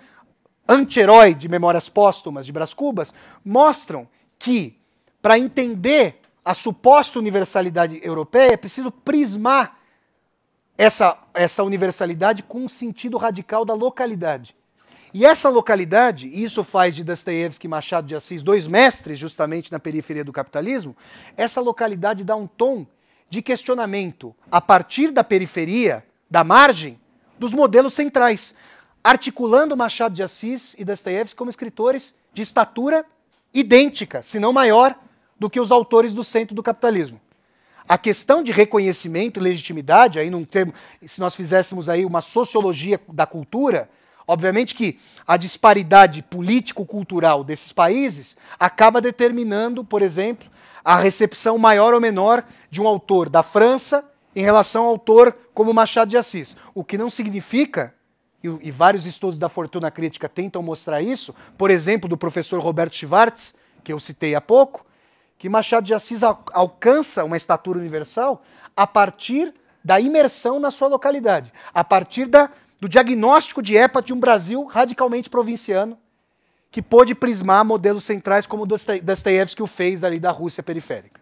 anti-herói de Memórias Póstumas de Brás Cubas, mostram que, para entender a suposta universalidade europeia, é preciso prismar essa, essa universalidade com um sentido radical da localidade. E essa localidade, e isso faz de Dostoiévski e Machado de Assis dois mestres justamente na periferia do capitalismo, essa localidade dá um tom de questionamento a partir da periferia, da margem, dos modelos centrais, articulando Machado de Assis e Dostoiévski como escritores de estatura idêntica, se não maior, do que os autores do centro do capitalismo. A questão de reconhecimento e legitimidade, aí num termo, se nós fizéssemos aí uma sociologia da cultura, obviamente que a disparidade político-cultural desses países acaba determinando, por exemplo, a recepção maior ou menor de um autor da França em relação ao autor como Machado de Assis. O que não significa e, vários estudos da fortuna crítica tentam mostrar isso, por exemplo, do professor Roberto Schwartz, que eu citei há pouco, que Machado de Assis alcança uma estatura universal a partir da imersão na sua localidade, a partir da, do diagnóstico de EPA de um Brasil radicalmente provinciano, que pôde prismar modelos centrais como Dostoiévski o fez ali da Rússia periférica.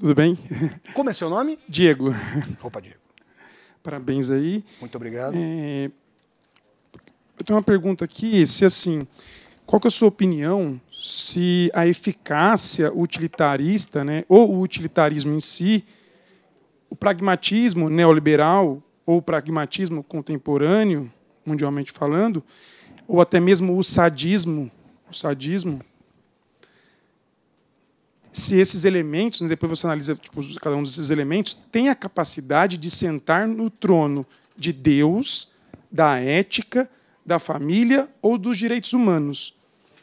Tudo bem? Como é seu nome? Diego. Opa, Diego. Parabéns aí. Muito obrigado. É eu tenho uma pergunta aqui, se assim, qual que é a sua opinião se a eficácia utilitarista, né, ou o utilitarismo em si, o pragmatismo neoliberal ou o pragmatismo contemporâneo, mundialmente falando, ou até mesmo o sadismo, o sadismo, se esses elementos, né, depois você analisa tipo, cada um desses elementos, tem a capacidade de sentar no trono de Deus, da ética, da família ou dos direitos humanos.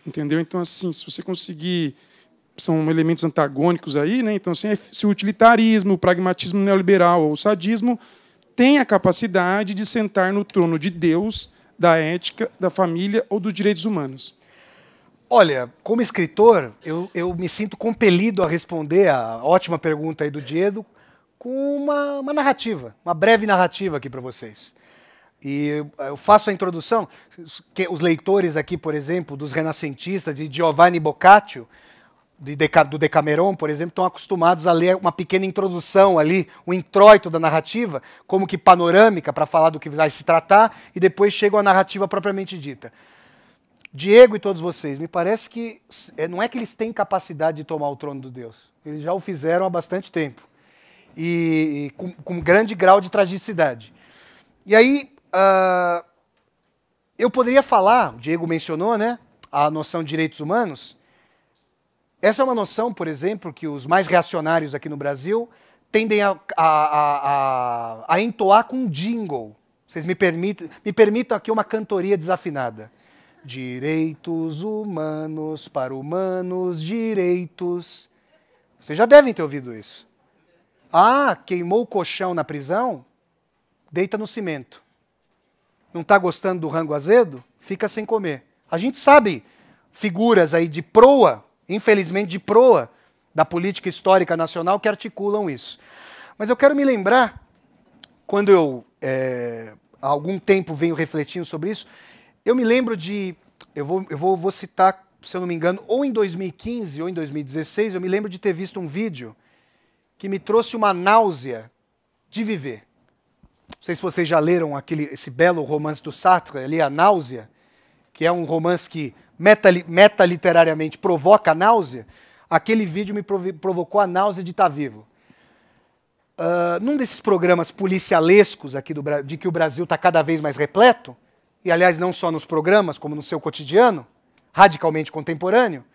Entendeu? Então, assim, se você conseguir. São elementos antagônicos aí, né? Então, assim, se o utilitarismo, o pragmatismo neoliberal ou o sadismo tem a capacidade de sentar no trono de Deus, da ética, da família ou dos direitos humanos. Olha, como escritor, eu, eu me sinto compelido a responder a ótima pergunta aí do Diego com uma, uma narrativa, uma breve narrativa aqui para vocês. E eu faço a introdução, que os leitores aqui, por exemplo, dos renascentistas, de Giovanni Boccaccio, de Deca, do Decameron, por exemplo, estão acostumados a ler uma pequena introdução ali, o um introito da narrativa, como que panorâmica, para falar do que vai se tratar, e depois chegam à narrativa propriamente dita. Diego e todos vocês, me parece que é, não é que eles têm capacidade de tomar o trono do Deus. Eles já o fizeram há bastante tempo. E, e com, com grande grau de tragicidade. E aí, ah, eu poderia falar, o Diego mencionou, né? A noção de direitos humanos. Essa é uma noção, por exemplo, que os mais reacionários aqui no Brasil tendem a, a, a, a entoar com um jingle. Vocês me permitem, me permitam aqui uma cantoria desafinada. Direitos humanos para humanos, direitos. Vocês já devem ter ouvido isso. Ah, queimou o colchão na prisão? Deita no cimento não está gostando do rango azedo, fica sem comer. A gente sabe figuras aí de proa, infelizmente de proa, da política histórica nacional que articulam isso. Mas eu quero me lembrar, quando eu é, há algum tempo venho refletindo sobre isso, eu me lembro de. Eu vou, eu vou, vou citar, se eu não me engano, ou em 2015 ou em 2016, eu me lembro de ter visto um vídeo que me trouxe uma náusea de viver sei se vocês já leram aquele, esse belo romance do Sartre, ali, A Náusea, que é um romance que metaliterariamente meta provoca a náusea. Aquele vídeo me provocou a náusea de estar tá vivo. Uh, num desses programas policialescos aqui do, de que o Brasil está cada vez mais repleto, e aliás não só nos programas, como no seu cotidiano, radicalmente contemporâneo,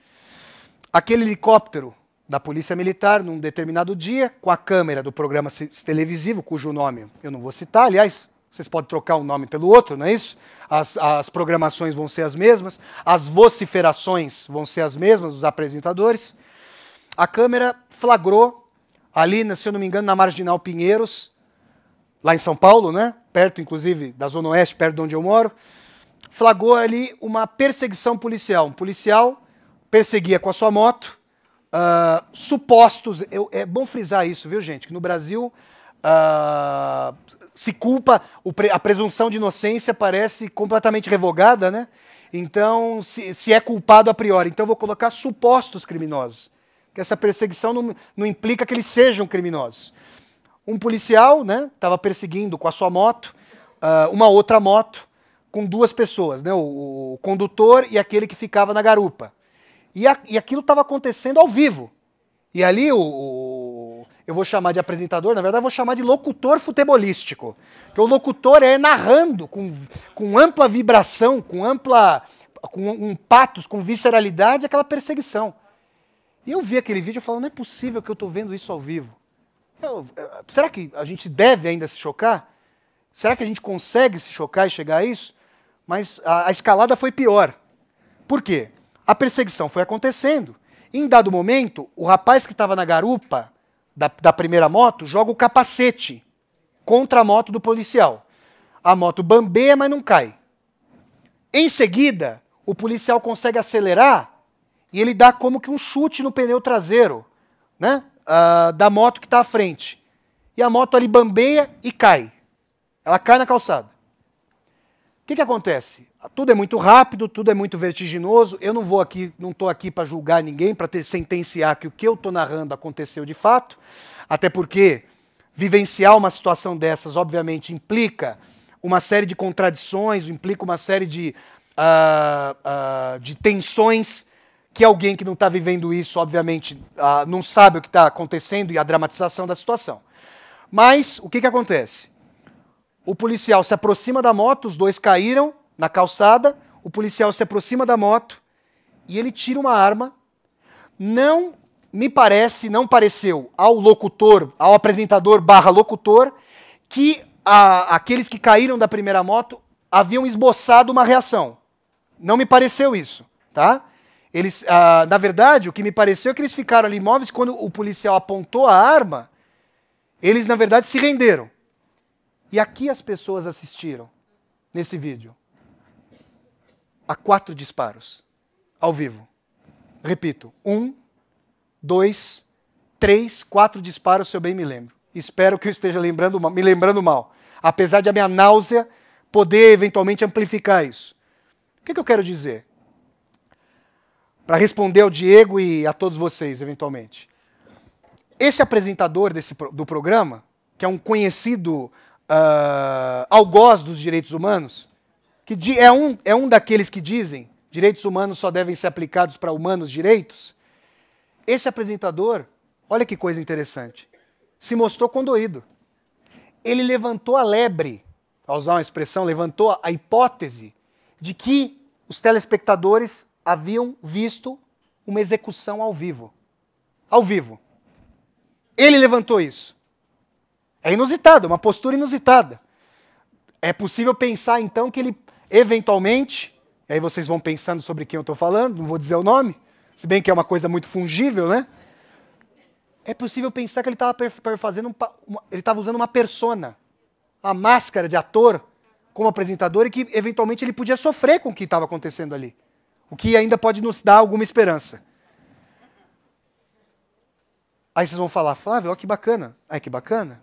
aquele helicóptero da Polícia Militar num determinado dia, com a câmera do programa televisivo, cujo nome eu não vou citar, aliás, vocês podem trocar um nome pelo outro, não é isso? As, as programações vão ser as mesmas, as vociferações vão ser as mesmas dos apresentadores. A câmera flagrou ali, se eu não me engano, na Marginal Pinheiros, lá em São Paulo, né? Perto, inclusive, da Zona Oeste, perto de onde eu moro, flagrou ali uma perseguição policial. Um policial perseguia com a sua moto uh, supostos. Eu, é bom frisar isso, viu, gente? Que no Brasil uh, se culpa, a presunção de inocência parece completamente revogada, né? Então, se, se é culpado a priori. Então, eu vou colocar supostos criminosos. Que essa perseguição não, não implica que eles sejam criminosos. Um policial, né? Estava perseguindo com a sua moto uh, uma outra moto com duas pessoas, né? O, o condutor e aquele que ficava na garupa. E, a, e aquilo estava acontecendo ao vivo. E ali o, o, Eu vou chamar de apresentador, na verdade, eu vou chamar de locutor futebolístico. Porque o locutor é narrando com, com ampla vibração, com ampla. com um patos, com visceralidade, aquela perseguição. E eu vi aquele vídeo e falei, não é possível que eu estou vendo isso ao vivo. eu, será que a gente deve ainda se chocar? Será que a gente consegue se chocar e chegar a isso? Mas a, a escalada foi pior. Por quê? A perseguição foi acontecendo. Em dado momento, o rapaz que estava na garupa da, da primeira moto joga o capacete contra a moto do policial. A moto bambeia, mas não cai. Em seguida, o policial consegue acelerar e ele dá como que um chute no pneu traseiro né, uh, da moto que está à frente. E a moto ali bambeia e cai. Ela cai na calçada que, que acontece? Tudo é muito rápido, tudo é muito vertiginoso. Eu não vou aqui, não estou aqui para julgar ninguém, para sentenciar que o que eu estou narrando aconteceu de fato, até porque vivenciar uma situação dessas, obviamente, implica uma série de contradições, implica uma série de, uh, uh, de tensões que alguém que não está vivendo isso, obviamente, uh, não sabe o que está acontecendo e a dramatização da situação. Mas o que, que acontece? O policial se aproxima da moto, os dois caíram na calçada. O policial se aproxima da moto e ele tira uma arma. Não me parece, não pareceu ao locutor, ao apresentador barra locutor, que a, aqueles que caíram da primeira moto haviam esboçado uma reação. Não me pareceu isso, tá? Eles, ah, na verdade, o que me pareceu é que eles ficaram ali imóveis quando o policial apontou a arma. Eles, na verdade, se renderam. E aqui as pessoas assistiram, nesse vídeo, a quatro disparos, ao vivo. Repito, um, dois, três, quatro disparos, se eu bem me lembro. Espero que eu esteja lembrando, me lembrando mal. Apesar de a minha náusea poder eventualmente amplificar isso. O que, é que eu quero dizer? Para responder ao Diego e a todos vocês, eventualmente. Esse apresentador desse, do programa, que é um conhecido uh, algoz dos direitos humanos, que é um, é um daqueles que dizem direitos humanos só devem ser aplicados para humanos direitos, esse apresentador, olha que coisa interessante, se mostrou condoído. Ele levantou a lebre, para usar uma expressão, levantou a hipótese de que os telespectadores haviam visto uma execução ao vivo. Ao vivo. Ele levantou isso. É inusitado, é uma postura inusitada. É possível pensar então que ele eventualmente, e aí vocês vão pensando sobre quem eu estou falando, não vou dizer o nome, se bem que é uma coisa muito fungível, né? É possível pensar que ele estava fazendo um, uma, ele estava usando uma persona, a máscara de ator como apresentador e que eventualmente ele podia sofrer com o que estava acontecendo ali, o que ainda pode nos dar alguma esperança. Aí vocês vão falar, Flávio, olha que bacana, ai que bacana,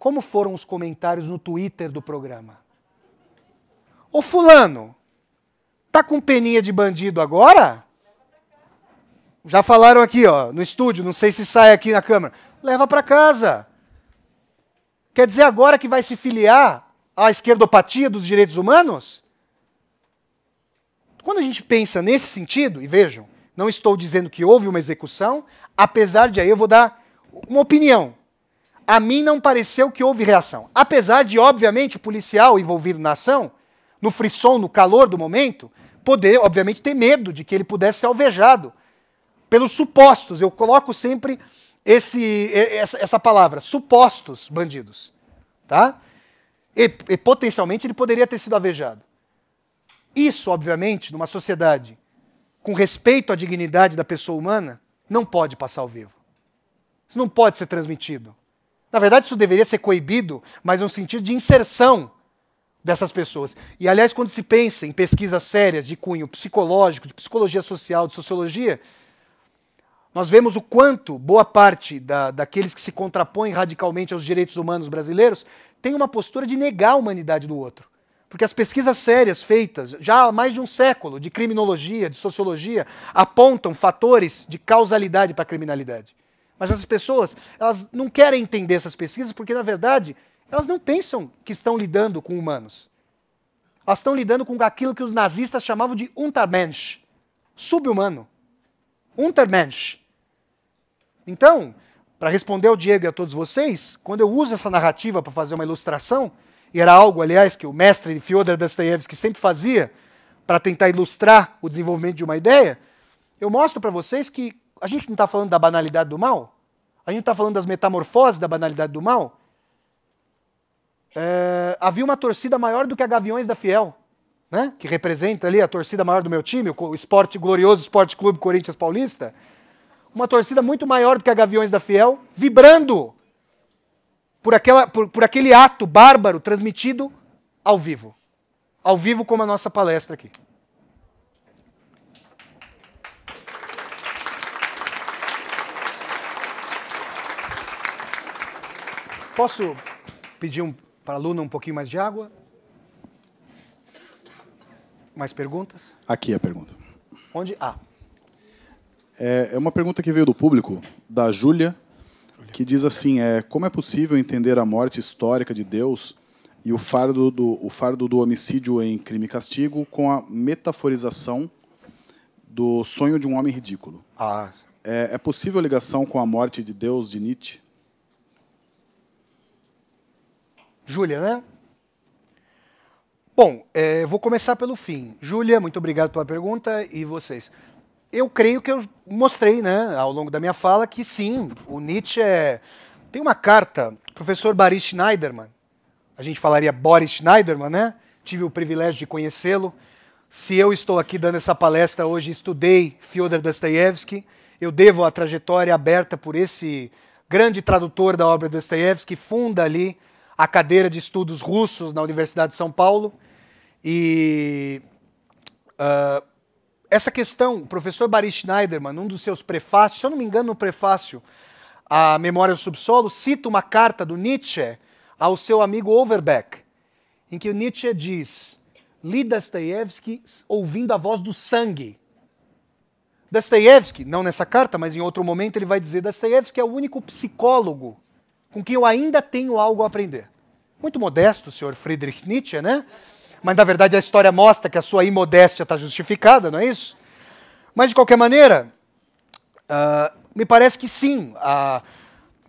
como foram os comentários no Twitter do programa? Ô fulano, tá com peninha de bandido agora? Já falaram aqui, ó, no estúdio, não sei se sai aqui na câmera. Leva para casa. Quer dizer agora que vai se filiar à esquerdopatia dos direitos humanos? Quando a gente pensa nesse sentido, e vejam, não estou dizendo que houve uma execução, apesar de aí eu vou dar uma opinião a mim não pareceu que houve reação. Apesar de, obviamente, o policial envolvido na ação, no frisson, no calor do momento, poder, obviamente, ter medo de que ele pudesse ser alvejado. Pelos supostos, eu coloco sempre esse, essa, essa palavra, supostos bandidos. Tá? E, e potencialmente ele poderia ter sido alvejado. Isso, obviamente, numa sociedade com respeito à dignidade da pessoa humana, não pode passar ao vivo. Isso não pode ser transmitido. Na verdade, isso deveria ser coibido, mas no sentido de inserção dessas pessoas. E, aliás, quando se pensa em pesquisas sérias de cunho psicológico, de psicologia social, de sociologia, nós vemos o quanto boa parte da, daqueles que se contrapõem radicalmente aos direitos humanos brasileiros tem uma postura de negar a humanidade do outro. Porque as pesquisas sérias feitas já há mais de um século de criminologia, de sociologia, apontam fatores de causalidade para a criminalidade. Mas essas pessoas, elas não querem entender essas pesquisas porque, na verdade, elas não pensam que estão lidando com humanos. Elas estão lidando com aquilo que os nazistas chamavam de Untermensch subhumano. Untermensch. Então, para responder ao Diego e a todos vocês, quando eu uso essa narrativa para fazer uma ilustração, e era algo, aliás, que o mestre Fyodor Dostoevsky sempre fazia para tentar ilustrar o desenvolvimento de uma ideia, eu mostro para vocês que a gente não está falando da banalidade do mal? A gente está falando das metamorfoses da banalidade do mal? É, havia uma torcida maior do que a Gaviões da Fiel, né? que representa ali a torcida maior do meu time, o esporte, glorioso Esporte Clube Corinthians Paulista. Uma torcida muito maior do que a Gaviões da Fiel, vibrando por, aquela, por, por aquele ato bárbaro transmitido ao vivo. Ao vivo, como a nossa palestra aqui. Posso pedir um, para a Luna um pouquinho mais de água? Mais perguntas? Aqui é a pergunta. Onde? Ah. É, é uma pergunta que veio do público, da Júlia, que diz assim: é, como é possível entender a morte histórica de Deus e o fardo do, o fardo do homicídio em crime e castigo com a metaforização do sonho de um homem ridículo? Ah. É, é possível ligação com a morte de Deus de Nietzsche? Júlia, né? Bom, é, vou começar pelo fim. Júlia, muito obrigado pela pergunta e vocês. Eu creio que eu mostrei, né, ao longo da minha fala, que sim, o Nietzsche é... Tem uma carta, professor Boris Schneiderman, a gente falaria Boris Schneiderman, né? Tive o privilégio de conhecê-lo. Se eu estou aqui dando essa palestra hoje, estudei Fyodor Dostoevsky, eu devo a trajetória aberta por esse grande tradutor da obra de Dostoevsky, funda ali a cadeira de estudos russos na Universidade de São Paulo. E uh, essa questão, o professor Barry Schneiderman, num dos seus prefácios, se eu não me engano, no prefácio A Memória do Subsolo, cita uma carta do Nietzsche ao seu amigo Overbeck, em que o Nietzsche diz: Li Dostoevsky ouvindo a voz do sangue. Dostoevsky, não nessa carta, mas em outro momento ele vai dizer, Dostoevsky é o único psicólogo com quem eu ainda tenho algo a aprender. Muito modesto, o senhor Friedrich Nietzsche, né? Mas na verdade a história mostra que a sua imodéstia está justificada, não é isso? Mas de qualquer maneira, uh, me parece que sim. Uh,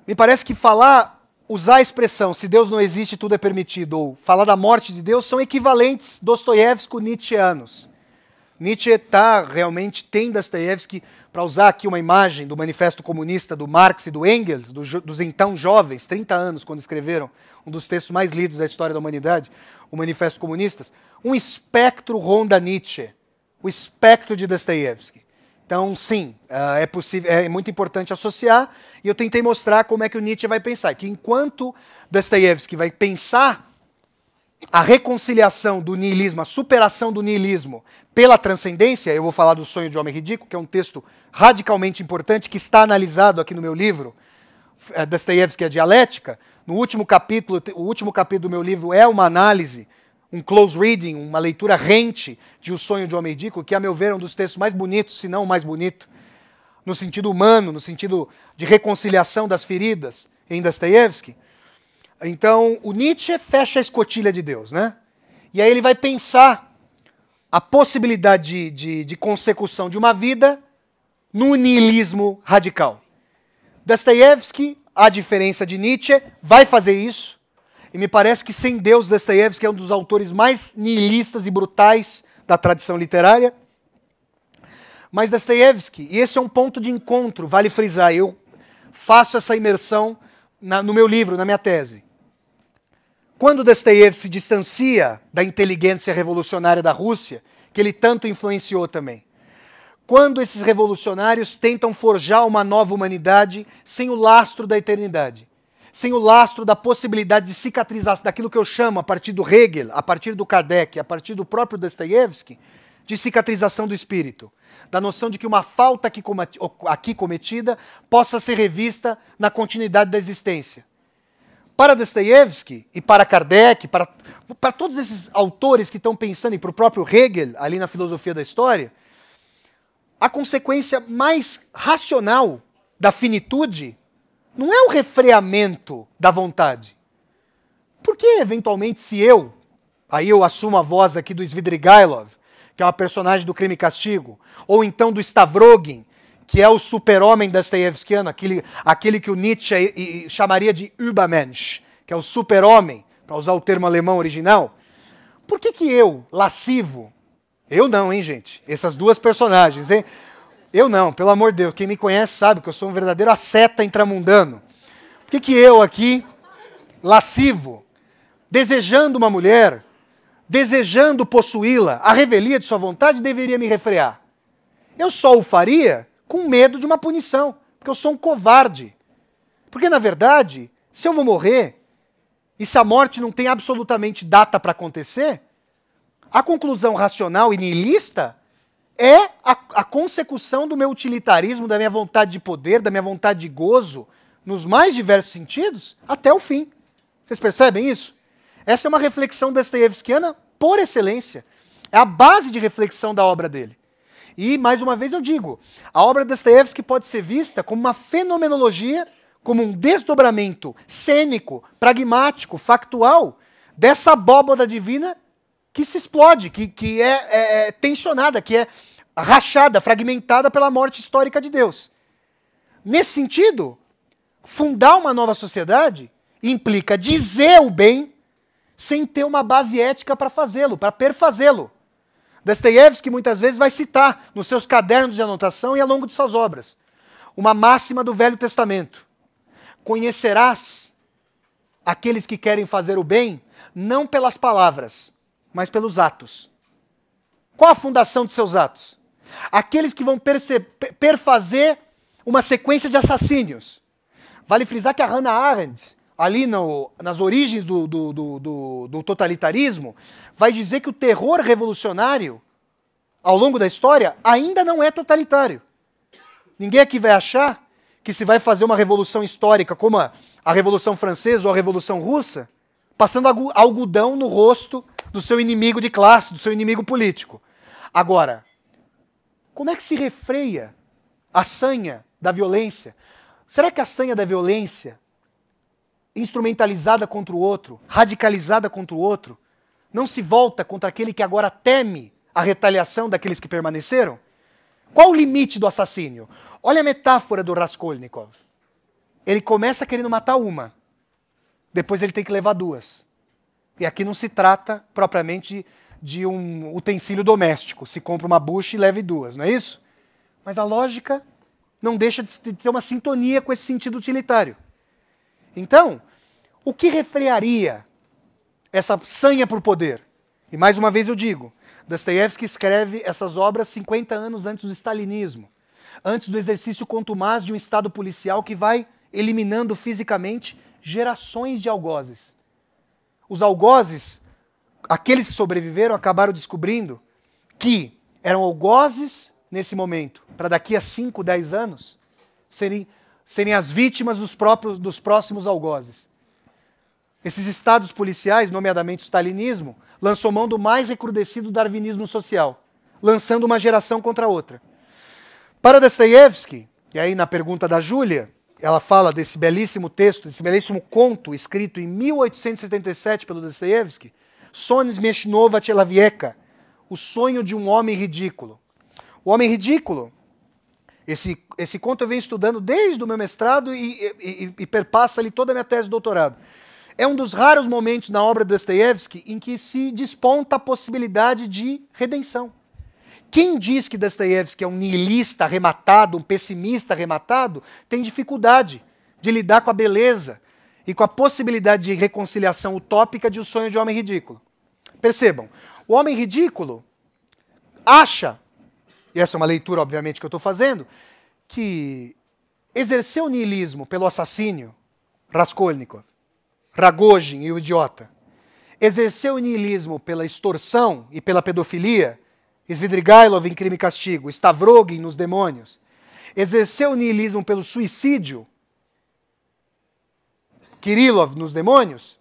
me parece que falar, usar a expressão se Deus não existe, tudo é permitido, ou falar da morte de Deus, são equivalentes dostoiévskico-nietzscheanos. Nietzsche está realmente tem Dostoevsky, para usar aqui uma imagem do manifesto comunista do Marx e do Engels, do, dos então jovens, 30 anos, quando escreveram um dos textos mais lidos da história da humanidade, o Manifesto Comunistas, um espectro ronda Nietzsche, o espectro de Dostoevsky. Então, sim, ah, é possível, é muito importante associar, e eu tentei mostrar como é que o Nietzsche vai pensar, que enquanto Dostoevsky vai pensar a reconciliação do niilismo, a superação do niilismo pela transcendência, eu vou falar do Sonho de Homem Ridículo, que é um texto radicalmente importante que está analisado aqui no meu livro, eh, Dostoiévski e a Dialética. No último capítulo, o último capítulo do meu livro é uma análise, um close reading, uma leitura rente de O Sonho de Homem Ridículo, que a meu ver é um dos textos mais bonitos, se não o mais bonito, no sentido humano, no sentido de reconciliação das feridas em Dostoiévski. Então, o Nietzsche fecha a escotilha de Deus, né? E aí ele vai pensar a possibilidade de, de, de consecução de uma vida no niilismo radical. Dostoiévski, a diferença de Nietzsche, vai fazer isso. E me parece que sem Deus, Dostoiévski é um dos autores mais niilistas e brutais da tradição literária. Mas Dostoiévski, e esse é um ponto de encontro, vale frisar, eu faço essa imersão na, no meu livro, na minha tese. Quando Dostoiévski se distancia da inteligência revolucionária da Rússia, que ele tanto influenciou também. Quando esses revolucionários tentam forjar uma nova humanidade sem o lastro da eternidade, sem o lastro da possibilidade de cicatrizar, daquilo que eu chamo, a partir do Hegel, a partir do Kardec, a partir do próprio Dostoiévski, de cicatrização do espírito, da noção de que uma falta aqui cometida possa ser revista na continuidade da existência para Dostoevsky e para Kardec, para, para todos esses autores que estão pensando, e para o próprio Hegel, ali na filosofia da história, a consequência mais racional da finitude não é o refreamento da vontade. Porque, eventualmente, se eu, aí eu assumo a voz aqui do Svidrigailov, que é uma personagem do Crime e Castigo, ou então do Stavrogin, que é o super-homem Dostoevskiano, aquele, aquele que o Nietzsche chamaria de Übermensch, que é o super-homem, para usar o termo alemão original. Por que, que eu, lascivo, eu não, hein, gente? Essas duas personagens, hein? Eu não, pelo amor de Deus. Quem me conhece sabe que eu sou um verdadeiro asceta intramundano. Por que, que eu aqui, lascivo, desejando uma mulher, desejando possuí-la, a revelia de sua vontade, deveria me refrear? Eu só o faria com medo de uma punição, porque eu sou um covarde. Porque, na verdade, se eu vou morrer e se a morte não tem absolutamente data para acontecer, a conclusão racional e niilista é a, a, consecução do meu utilitarismo, da minha vontade de poder, da minha vontade de gozo, nos mais diversos sentidos, até o fim. Vocês percebem isso? Essa é uma reflexão destaevskiana por excelência. É a base de reflexão da obra dele. E, mais uma vez, eu digo: a obra de Dostoevsky pode ser vista como uma fenomenologia, como um desdobramento cênico, pragmático, factual dessa abóboda divina que se explode, que, que é, é, é tensionada, que é rachada, fragmentada pela morte histórica de Deus. Nesse sentido, fundar uma nova sociedade implica dizer o bem sem ter uma base ética para fazê-lo, para perfazê-lo. Dostoiévski muitas vezes vai citar nos seus cadernos de anotação e ao longo de suas obras uma máxima do Velho Testamento: Conhecerás aqueles que querem fazer o bem não pelas palavras, mas pelos atos. Qual a fundação de seus atos? Aqueles que vão perfazer uma sequência de assassínios. Vale frisar que a Hannah Arendt ali no, nas origens do, do, do, do, totalitarismo, vai dizer que o terror revolucionário, ao longo da história, ainda não é totalitário. Ninguém aqui vai achar que se vai fazer uma revolução histórica como a, a Revolução Francesa ou a Revolução Russa, passando algodão no rosto do seu inimigo de classe, do seu inimigo político. Agora, como é que se refreia a sanha da violência? Será que a sanha da violência instrumentalizada contra o outro, radicalizada contra o outro, não se volta contra aquele que agora teme a retaliação daqueles que permaneceram? Qual o limite do assassínio? Olha a metáfora do Raskolnikov. Ele começa querendo matar uma, depois ele tem que levar duas. E aqui não se trata propriamente de um utensílio doméstico. Se compra uma bucha e leve duas, não é isso? Mas a lógica não deixa de ter uma sintonia com esse sentido utilitário. Então, o que refrearia essa sanha por poder? E mais uma vez eu digo, Dostoiévski escreve essas obras 50 anos antes do stalinismo, antes do exercício contumaz de um Estado policial que vai eliminando fisicamente gerações de algozes. Os algozes, aqueles que sobreviveram, acabaram descobrindo que eram algozes nesse momento, para daqui a 5, 10 anos serem serem as vítimas dos, próprios, dos próximos algozes. Esses estados policiais, nomeadamente o stalinismo, lançou mão do mais recrudescido darwinismo social, lançando uma geração contra a outra. Para Dostoevsky, e aí na pergunta da Júlia, ela fala desse belíssimo texto, desse belíssimo conto escrito em 1877 pelo Dostoevsky, Sones Meshnova Tchelavieka, O Sonho de um Homem Ridículo. O Homem Ridículo, esse esse conto eu venho estudando desde o meu mestrado e, e, e perpassa ali toda a minha tese de doutorado. É um dos raros momentos na obra de Dostoiévski em que se desponta a possibilidade de redenção. Quem diz que Dostoiévski é um niilista arrematado, um pessimista arrematado, tem dificuldade de lidar com a beleza e com a possibilidade de reconciliação utópica de O um Sonho de Homem Ridículo. Percebam, o homem ridículo acha, e essa é uma leitura, obviamente, que eu estou fazendo, que exerceu niilismo pelo assassínio, Raskolnikov, Ragojin e o idiota, exerceu niilismo pela extorsão e pela pedofilia, Svidrigailov em Crime e Castigo, Stavrogin nos Demônios, exerceu niilismo pelo suicídio, Kirillov nos Demônios,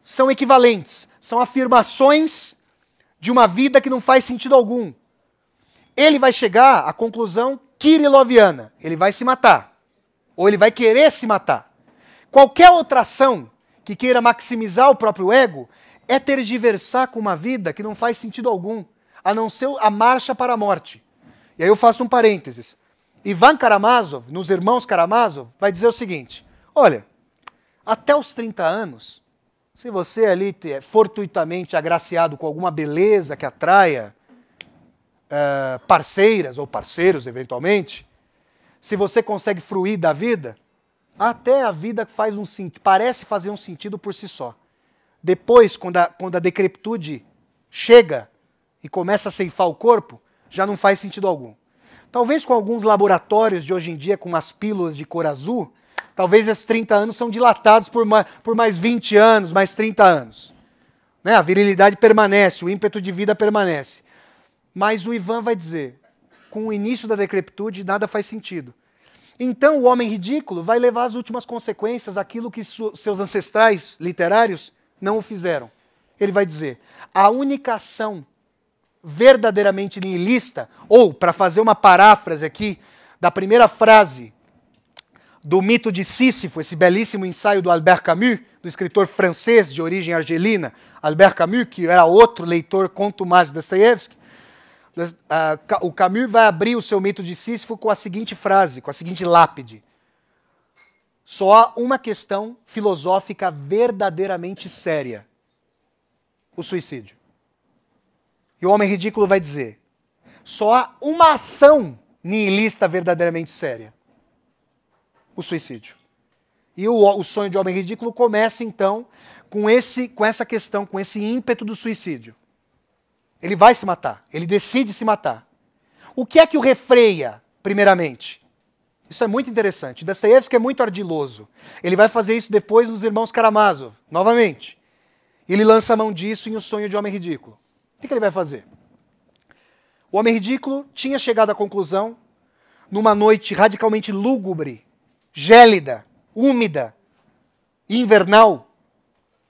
são equivalentes, são afirmações de uma vida que não faz sentido algum. Ele vai chegar à conclusão Kiriloviana. Ele vai se matar. Ou ele vai querer se matar. Qualquer outra ação que queira maximizar o próprio ego é tergiversar com uma vida que não faz sentido algum, a não ser a marcha para a morte. E aí eu faço um parênteses. Ivan Karamazov, nos Irmãos Karamazov, vai dizer o seguinte: olha, até os 30 anos, se você ali é fortuitamente agraciado com alguma beleza que atraia, uh, parceiras ou parceiros, eventualmente, se você consegue fruir da vida, até a vida faz um parece fazer um sentido por si só. Depois, quando a, quando a decrepitude chega e começa a ceifar o corpo, já não faz sentido algum. Talvez com alguns laboratórios de hoje em dia, com as pílulas de cor azul, talvez esses 30 anos são dilatados por, mais, por mais 20 anos, mais 30 anos. Né? A virilidade permanece, o ímpeto de vida permanece. Mas o Ivan vai dizer: com o início da decrepitude, nada faz sentido. Então o homem ridículo vai levar às últimas consequências aquilo que seus ancestrais literários não o fizeram. Ele vai dizer: a única ação verdadeiramente nihilista, ou, para fazer uma paráfrase aqui, da primeira frase do mito de Sísifo, esse belíssimo ensaio do Albert Camus, do escritor francês de origem argelina, Albert Camus, que era outro leitor contumaz de Dostoevsky, o Camus vai abrir o seu mito de Sísifo com a seguinte frase, com a seguinte lápide. Só há uma questão filosófica verdadeiramente séria: o suicídio. E o homem ridículo vai dizer: só há uma ação nihilista verdadeiramente séria: o suicídio. E o, o sonho de homem ridículo começa então com esse, com essa questão, com esse ímpeto do suicídio. Ele vai se matar. Ele decide se matar. O que é que o refreia, primeiramente? Isso é muito interessante. Dostoiévski é muito ardiloso. Ele vai fazer isso depois nos Irmãos Karamazov, novamente. Ele lança a mão disso em O Sonho de Homem Ridículo. O que, que ele vai fazer? O Homem Ridículo tinha chegado à conclusão, numa noite radicalmente lúgubre, gélida, úmida, invernal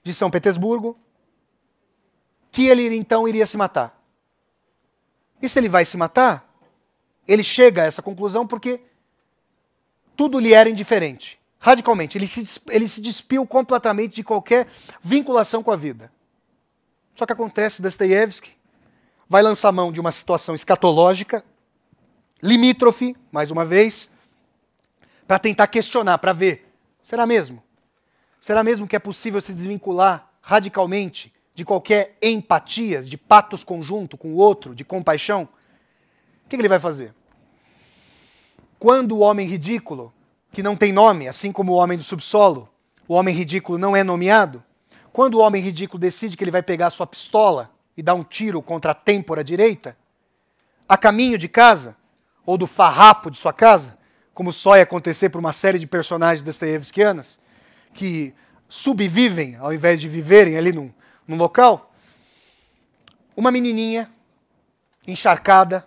de São Petersburgo, que ele então iria se matar. E se ele vai se matar, ele chega a essa conclusão porque tudo lhe era indiferente, radicalmente. Ele se, ele se despiu completamente de qualquer vinculação com a vida. Só que acontece, Dostoiévski vai lançar mão de uma situação escatológica, limítrofe, mais uma vez, para tentar questionar, para ver. Será mesmo? Será mesmo que é possível se desvincular radicalmente de qualquer empatias, de patos conjunto com o outro, de compaixão, o que, ele vai fazer? Quando o homem ridículo, que não tem nome, assim como o homem do subsolo, o homem ridículo não é nomeado, quando o homem ridículo decide que ele vai pegar sua pistola e dar um tiro contra a têmpora direita, a caminho de casa, ou do farrapo de sua casa, como só ia acontecer para uma série de personagens destaievskianas, que subvivem ao invés de viverem ali num, no local, uma menininha encharcada,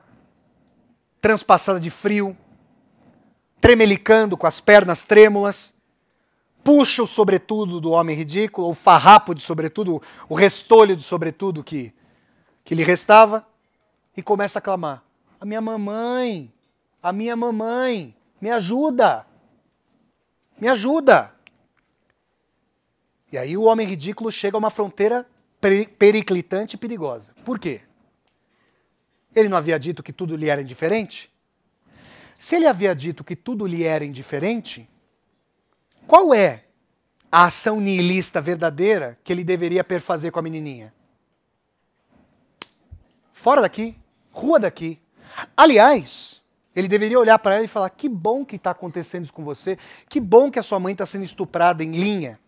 transpassada de frio, tremelicando com as pernas trêmulas, puxa o sobretudo do homem ridículo, o farrapo de sobretudo, o restolho de sobretudo que, que lhe restava, e começa a clamar: A minha mamãe, a minha mamãe, me ajuda, me ajuda. E aí o homem ridículo chega a uma fronteira periclitante e perigosa. Por quê? Ele não havia dito que tudo lhe era indiferente? Se ele havia dito que tudo lhe era indiferente, qual é a ação niilista verdadeira que ele deveria perfazer com a menininha? Fora daqui, rua daqui. Aliás, ele deveria olhar para ela e falar: que bom que está acontecendo isso com você, que bom que a sua mãe está sendo estuprada em linha.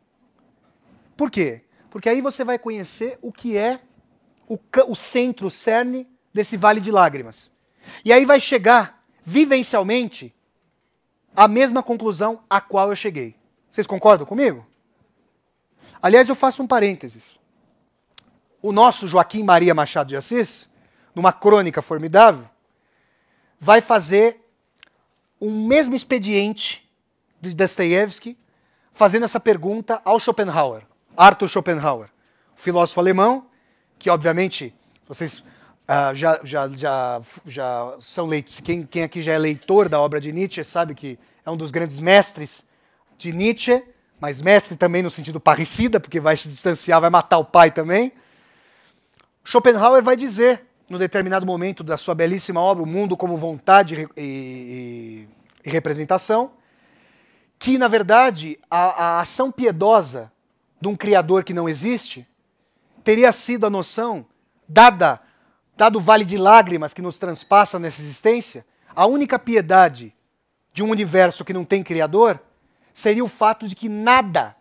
Por quê? Porque aí você vai conhecer o que é o, o centro, o cerne desse vale de lágrimas. E aí vai chegar, vivencialmente, a mesma conclusão à qual eu cheguei. Vocês concordam comigo? Aliás, eu faço um parênteses. O nosso Joaquim Maria Machado de Assis, numa crônica formidável, vai fazer um mesmo expediente de Dostoiévski, fazendo essa pergunta ao Schopenhauer. Arthur Schopenhauer, filósofo alemão, que obviamente vocês uh, já, já, já, já são leitos. Quem, quem aqui já é leitor da obra de Nietzsche sabe que é um dos grandes mestres de Nietzsche, mas mestre também no sentido parricida, porque vai se distanciar, vai matar o pai também. Schopenhauer vai dizer, num determinado momento da sua belíssima obra, O Mundo como Vontade e, e, e Representação, que, na verdade, a, a ação piedosa de um Criador que não existe, teria sido a noção, dada, dado o vale de lágrimas que nos transpassa nessa existência, a única piedade de um universo que não tem Criador seria o fato de que nada,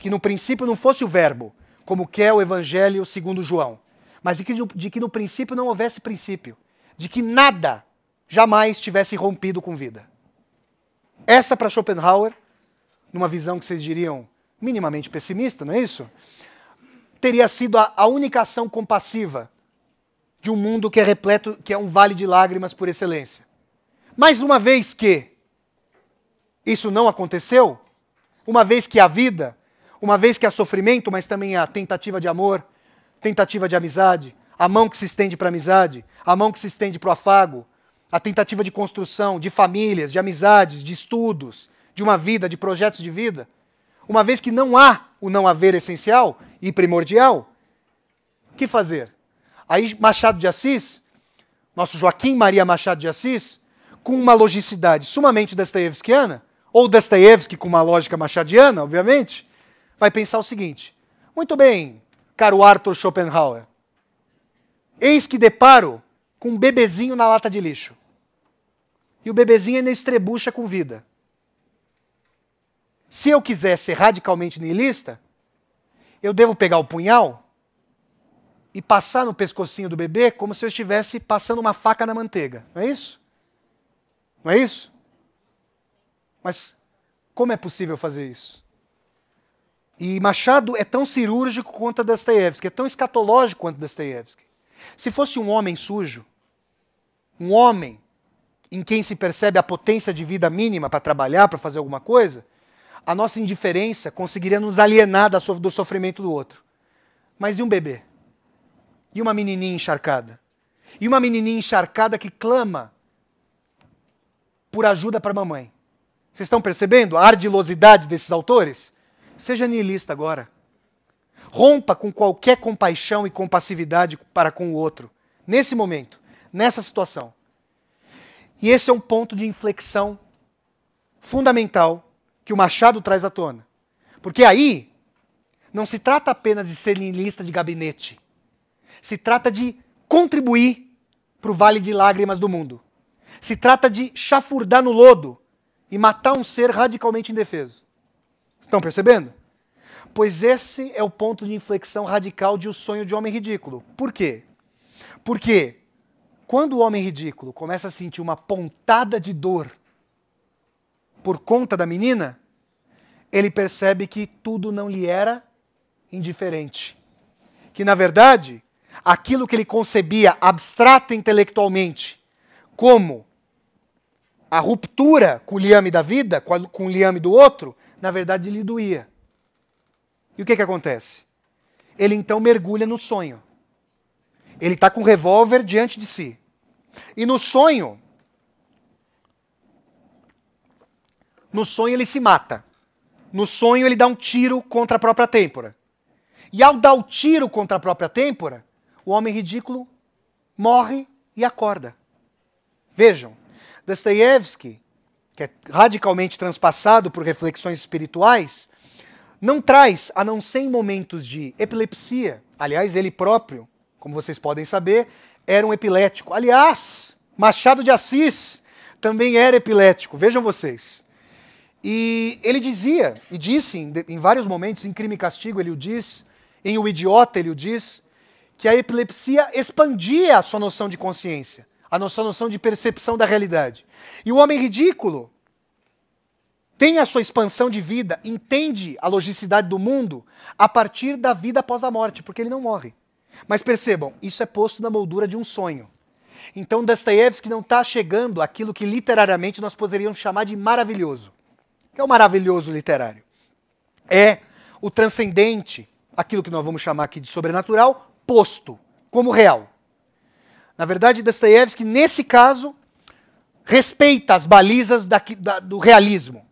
que no princípio não fosse o Verbo, como quer é o Evangelho segundo João, mas de que, de que no princípio não houvesse princípio, de que nada jamais tivesse rompido com vida. Essa para Schopenhauer, numa visão que vocês diriam minimamente pessimista, não é isso? Teria sido a, a única ação compassiva de um mundo que é repleto, que é um vale de lágrimas por excelência. Mas uma vez que isso não aconteceu, uma vez que a vida, uma vez que há sofrimento, mas também a tentativa de amor, tentativa de amizade, a mão que se estende para a amizade, a mão que se estende para o afago, a tentativa de construção de famílias, de amizades, de estudos, de uma vida, de projetos de vida, uma vez que não há o não haver essencial e primordial, o que fazer? Aí Machado de Assis, nosso Joaquim Maria Machado de Assis, com uma logicidade sumamente destaevskiana, ou Dostoevsky com uma lógica machadiana, obviamente, vai pensar o seguinte: muito bem, caro Arthur Schopenhauer, eis que deparo com um bebezinho na lata de lixo. E o bebezinho ainda estrebucha com vida. Se eu quiser ser radicalmente niilista, eu devo pegar o punhal e passar no pescocinho do bebê como se eu estivesse passando uma faca na manteiga. Não é isso? Não é isso? Mas como é possível fazer isso? E Machado é tão cirúrgico quanto Dostoiévski, é tão escatológico quanto Dostoiévski. Se fosse um homem sujo, um homem em quem se percebe a potência de vida mínima para trabalhar, para fazer alguma coisa, a nossa indiferença conseguiria nos alienar do sofrimento do outro. Mas e um bebê? E uma menininha encharcada? E uma menininha encharcada que clama por ajuda para a mamãe? Vocês estão percebendo a ardilosidade desses autores? Seja niilista agora. Rompa com qualquer compaixão e compassividade para com o outro, nesse momento, nessa situação. E esse é um ponto de inflexão fundamental que o Machado traz à tona. Porque aí não se trata apenas de ser niilista de gabinete. Se trata de contribuir para o vale de lágrimas do mundo. Se trata de chafurdar no lodo e matar um ser radicalmente indefeso. Estão percebendo? Pois esse é o ponto de inflexão radical de O Sonho de Homem Ridículo. Por quê? Porque quando o homem ridículo começa a sentir uma pontada de dor por conta da menina, ele percebe que tudo não lhe era indiferente. Que, na verdade, aquilo que ele concebia abstrato intelectualmente como a ruptura com o liame da vida, com o liame do outro, na verdade lhe doía. E o que, que acontece? Ele então mergulha no sonho. Ele está com um revólver diante de si. E no sonho, No sonho ele se mata. No sonho ele dá um tiro contra a própria têmpora. E ao dar o tiro contra a própria têmpora, o homem ridículo morre e acorda. Vejam, Dostoiévski, que é radicalmente transpassado por reflexões espirituais, não traz, a não ser em momentos de epilepsia, aliás, ele próprio, como vocês podem saber, era um epilético. Aliás, Machado de Assis também era epilético, vejam vocês. E ele dizia, e disse em, em vários momentos, em Crime e Castigo ele o diz, em O Idiota ele o diz, que a epilepsia expandia a sua noção de consciência, a sua noção de percepção da realidade. E o homem ridículo tem a sua expansão de vida, entende a logicidade do mundo a partir da vida após a morte, porque ele não morre. Mas percebam, isso é posto na moldura de um sonho. Então Dostoiévski não está chegando àquilo que literariamente nós poderíamos chamar de maravilhoso que é o maravilhoso literário. É o transcendente, aquilo que nós vamos chamar aqui de sobrenatural, posto como real. Na verdade, Dostoiévski, nesse caso, respeita as balizas da, da, do realismo,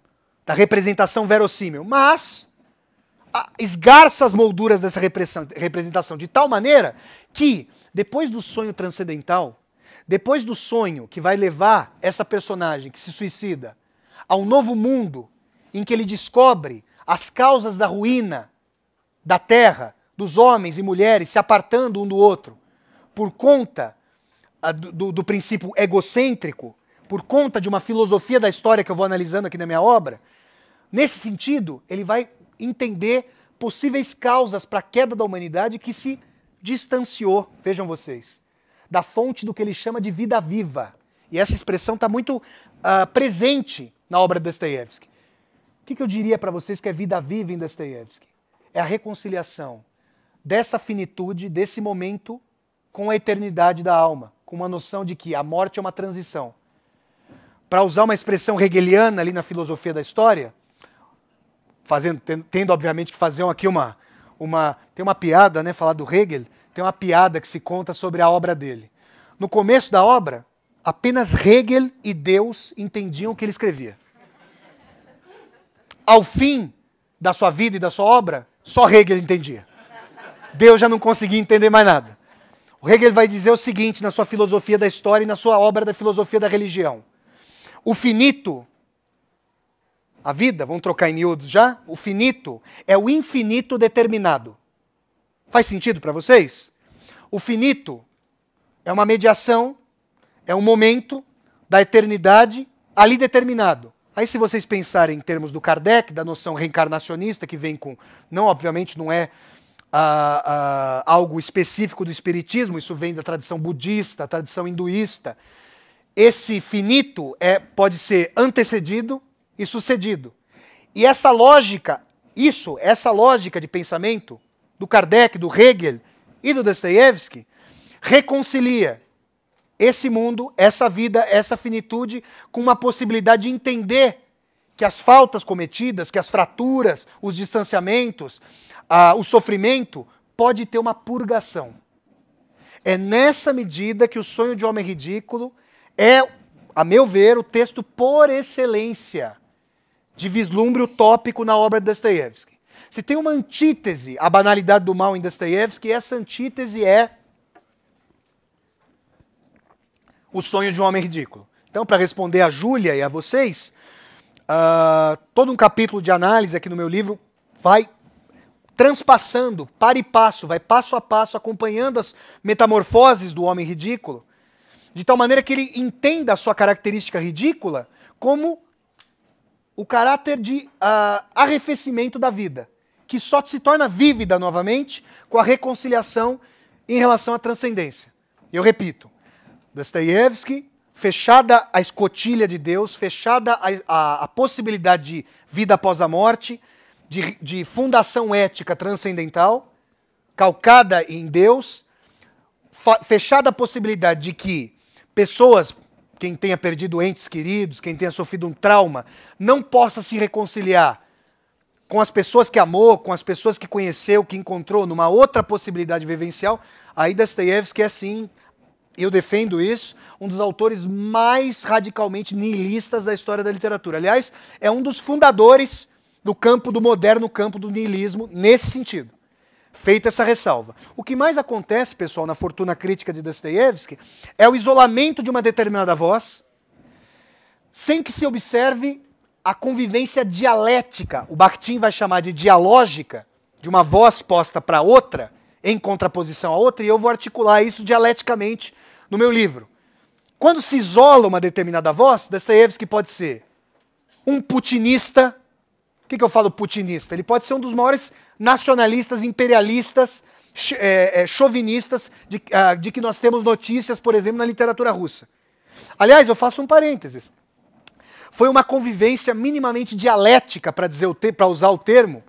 da representação verossímil, mas a, esgarça as molduras dessa representação de tal maneira que, depois do sonho transcendental, depois do sonho que vai levar essa personagem que se suicida a um novo mundo em que ele descobre as causas da ruína da terra, dos homens e mulheres se apartando um do outro, por conta ah, do, do, do princípio egocêntrico, por conta de uma filosofia da história que eu vou analisando aqui na minha obra, nesse sentido, ele vai entender possíveis causas para a queda da humanidade que se distanciou, vejam vocês, da fonte do que ele chama de vida viva. E essa expressão está muito uh, presente na obra de Dostoiévski. O que, que eu diria para vocês que é vida viva em Dostoiévski? É a reconciliação dessa finitude, desse momento, com a eternidade da alma, com uma noção de que a morte é uma transição. Para usar uma expressão hegeliana ali na filosofia da história, fazendo, tendo obviamente que fazer aqui uma, uma. Tem uma piada, né? Falar do Hegel, tem uma piada que se conta sobre a obra dele. No começo da obra, apenas Hegel e Deus entendiam o que ele escrevia ao fim da sua vida e da sua obra, só Hegel entendia. Deus já não conseguia entender mais nada. O Hegel vai dizer o seguinte na sua filosofia da história e na sua obra da filosofia da religião: o finito, a vida, vamos trocar em miúdos já? O finito é o infinito determinado. Faz sentido para vocês? O finito é uma mediação, é um momento da eternidade ali determinado. Aí, se vocês pensarem em termos do Kardec, da noção reencarnacionista, que vem com. Não, obviamente, não é ah, ah, algo específico do Espiritismo, isso vem da tradição budista, tradição hinduísta. Esse finito é, pode ser antecedido e sucedido. E essa lógica, isso, essa lógica de pensamento do Kardec, do Hegel e do Dostoiévski, reconcilia esse mundo, essa vida, essa finitude, com uma possibilidade de entender que as faltas cometidas, que as fraturas, os distanciamentos, ah, o sofrimento, pode ter uma purgação. É nessa medida que o sonho de homem ridículo é, a meu ver, o texto por excelência de vislumbre utópico na obra de Dostoevsky. Se tem uma antítese à banalidade do mal em Dostoevsky, essa antítese é O Sonho de um Homem Ridículo. Então, para responder a Júlia e a vocês, uh, todo um capítulo de análise aqui no meu livro vai transpassando, para e passo, vai passo a passo acompanhando as metamorfoses do homem ridículo, de tal maneira que ele entenda a sua característica ridícula como o caráter de uh, arrefecimento da vida, que só se torna vívida novamente com a reconciliação em relação à transcendência. Eu repito, Dostoiévski, fechada a escotilha de Deus, fechada a, a, a possibilidade de vida após a morte, de, de fundação ética transcendental, calcada em Deus, fechada a possibilidade de que pessoas, quem tenha perdido entes queridos, quem tenha sofrido um trauma, não possa se reconciliar com as pessoas que amou, com as pessoas que conheceu, que encontrou numa outra possibilidade vivencial, aí Dostoiévski é sim eu defendo isso, um dos autores mais radicalmente niilistas da história da literatura. Aliás, é um dos fundadores do campo do moderno campo do niilismo nesse sentido. Feita essa ressalva. O que mais acontece, pessoal, na fortuna crítica de Dostoiévski é o isolamento de uma determinada voz, sem que se observe a convivência dialética, o Bakhtin vai chamar de dialógica, de uma voz posta para outra, em contraposição à outra, e eu vou articular isso dialeticamente no meu livro. Quando se isola uma determinada voz, Dostoevsky pode ser um putinista. O que, que eu falo putinista? Ele pode ser um dos maiores nacionalistas, imperialistas, é, é, chauvinistas de, uh, de que nós temos notícias, por exemplo, na literatura russa. Aliás, eu faço um parênteses. Foi uma convivência minimamente dialética, para usar o termo,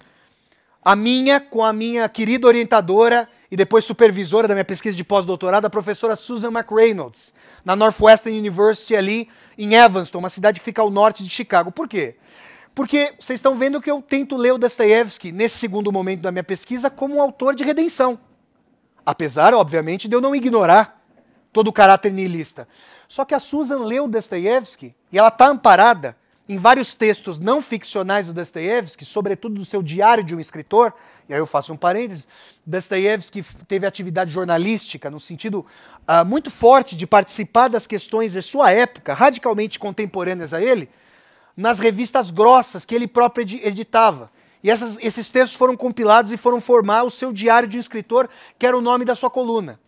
a minha com a minha querida orientadora e depois supervisora da minha pesquisa de pós-doutorado, a professora Susan McReynolds, na Northwestern University, ali em Evanston, uma cidade que fica ao norte de Chicago. Por quê? Porque vocês estão vendo que eu tento ler o Dostoiévski, nesse segundo momento da minha pesquisa, como um autor de redenção. Apesar, obviamente, de eu não ignorar todo o caráter niilista. Só que a Susan leu Dostoiévski e ela está amparada em vários textos não ficcionais do Dostoiévski, sobretudo do seu Diário de um Escritor, e aí eu faço um parênteses, Dostoiévski teve atividade jornalística no sentido uh, muito forte de participar das questões de sua época, radicalmente contemporâneas a ele, nas revistas grossas que ele próprio editava. E essas, esses textos foram compilados e foram formar o seu Diário de um Escritor, que era o nome da sua coluna.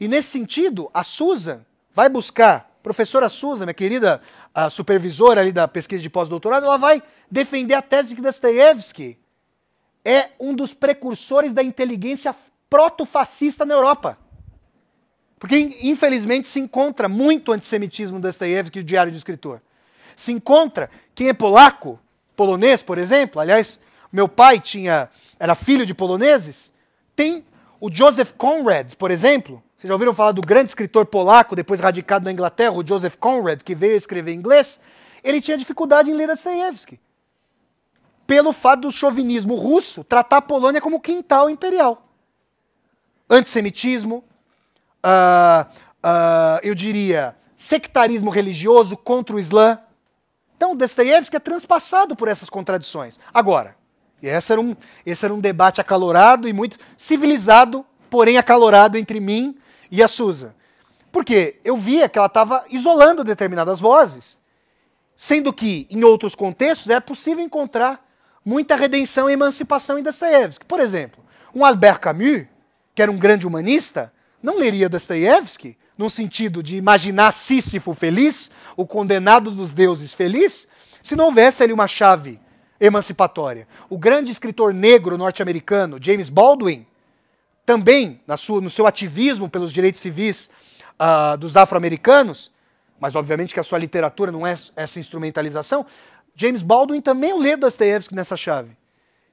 E nesse sentido, a Susan vai buscar professora Suza, minha querida supervisora ali da pesquisa de pós-doutorado, ela vai defender a tese de que Dostoevsky é um dos precursores da inteligência proto-fascista na Europa. Porque, infelizmente, se encontra muito antissemitismo Dostoevsky no Diário de Escritor. Se encontra quem é polaco, polonês, por exemplo, aliás, meu pai tinha era filho de poloneses, tem o Joseph Conrad, por exemplo, vocês já ouviram falar do grande escritor polaco, depois radicado na Inglaterra, o Joseph Conrad, que veio escrever em inglês? Ele tinha dificuldade em ler Dostoiévski. Pelo fato do chauvinismo russo tratar a Polônia como quintal imperial. Antissemitismo, uh, uh, eu diria, sectarismo religioso contra o Islã. Então, Dostoiévski é transpassado por essas contradições. Agora, esse era, um, esse era um debate acalorado e muito civilizado, porém acalorado entre mim e a Susan. Porque eu via que ela estava isolando determinadas vozes, sendo que em outros contextos é possível encontrar muita redenção e emancipação em Dostoiévski. Por exemplo, um Albert Camus, que era um grande humanista, não leria Dostoiévski no sentido de imaginar Sísifo feliz, o condenado dos deuses feliz, se não houvesse ali uma chave emancipatória. O grande escritor negro norte-americano James Baldwin também na sua, no seu ativismo pelos direitos civis uh, dos afro-americanos, mas obviamente que a sua literatura não é essa instrumentalização, James Baldwin também é lê Dostoevsky nessa chave.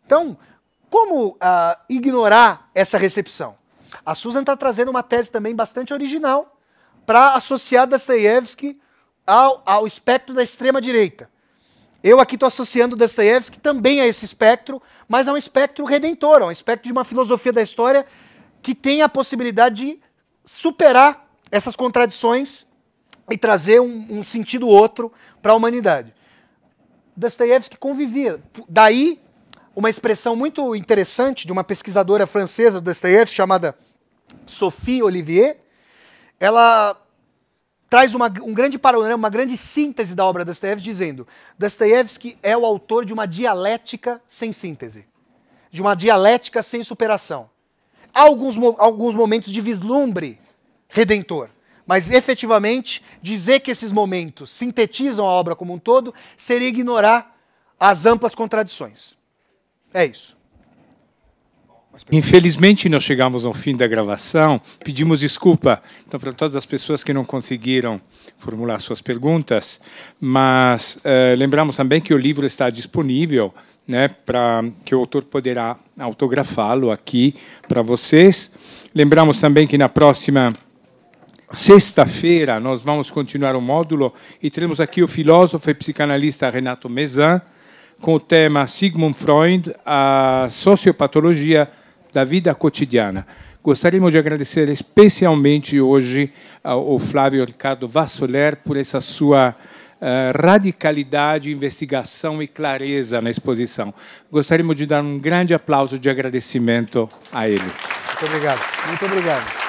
Então, como uh, ignorar essa recepção? A Susan está trazendo uma tese também bastante original para associar Dostoevsky ao, ao espectro da extrema-direita. Eu aqui estou associando Dostoevsky também a esse espectro, mas a é um espectro redentor, a é um espectro de uma filosofia da história que tem a possibilidade de superar essas contradições e trazer um, um sentido outro para a humanidade. Dostoiévski convivia. Daí, uma expressão muito interessante de uma pesquisadora francesa do Dostoiévski chamada Sophie Olivier. Ela traz uma, um grande panorama, uma grande síntese da obra Dostoiévski, dizendo: Dostoiévski é o autor de uma dialética sem síntese, de uma dialética sem superação alguns, alguns momentos de vislumbre redentor. Mas efetivamente, dizer que esses momentos sintetizam a obra como um todo seria ignorar as amplas contradições. É isso. Infelizmente, nós chegamos ao fim da gravação. Pedimos desculpa então, para todas as pessoas que não conseguiram formular suas perguntas, mas eh, lembramos também que o livro está disponível né, para que o autor poderá autografá-lo aqui para vocês. Lembramos também que na próxima sexta-feira nós vamos continuar o módulo e teremos aqui o filósofo e psicanalista Renato Mezan com o tema Sigmund Freud, a sociopatologia da vida cotidiana. Gostaríamos de agradecer especialmente hoje ao Flávio Ricardo Vassoler por essa sua eh, radicalidade, investigação e clareza na exposição. Gostaríamos de dar um grande aplauso de agradecimento a ele. Muito obrigado. Muito obrigado.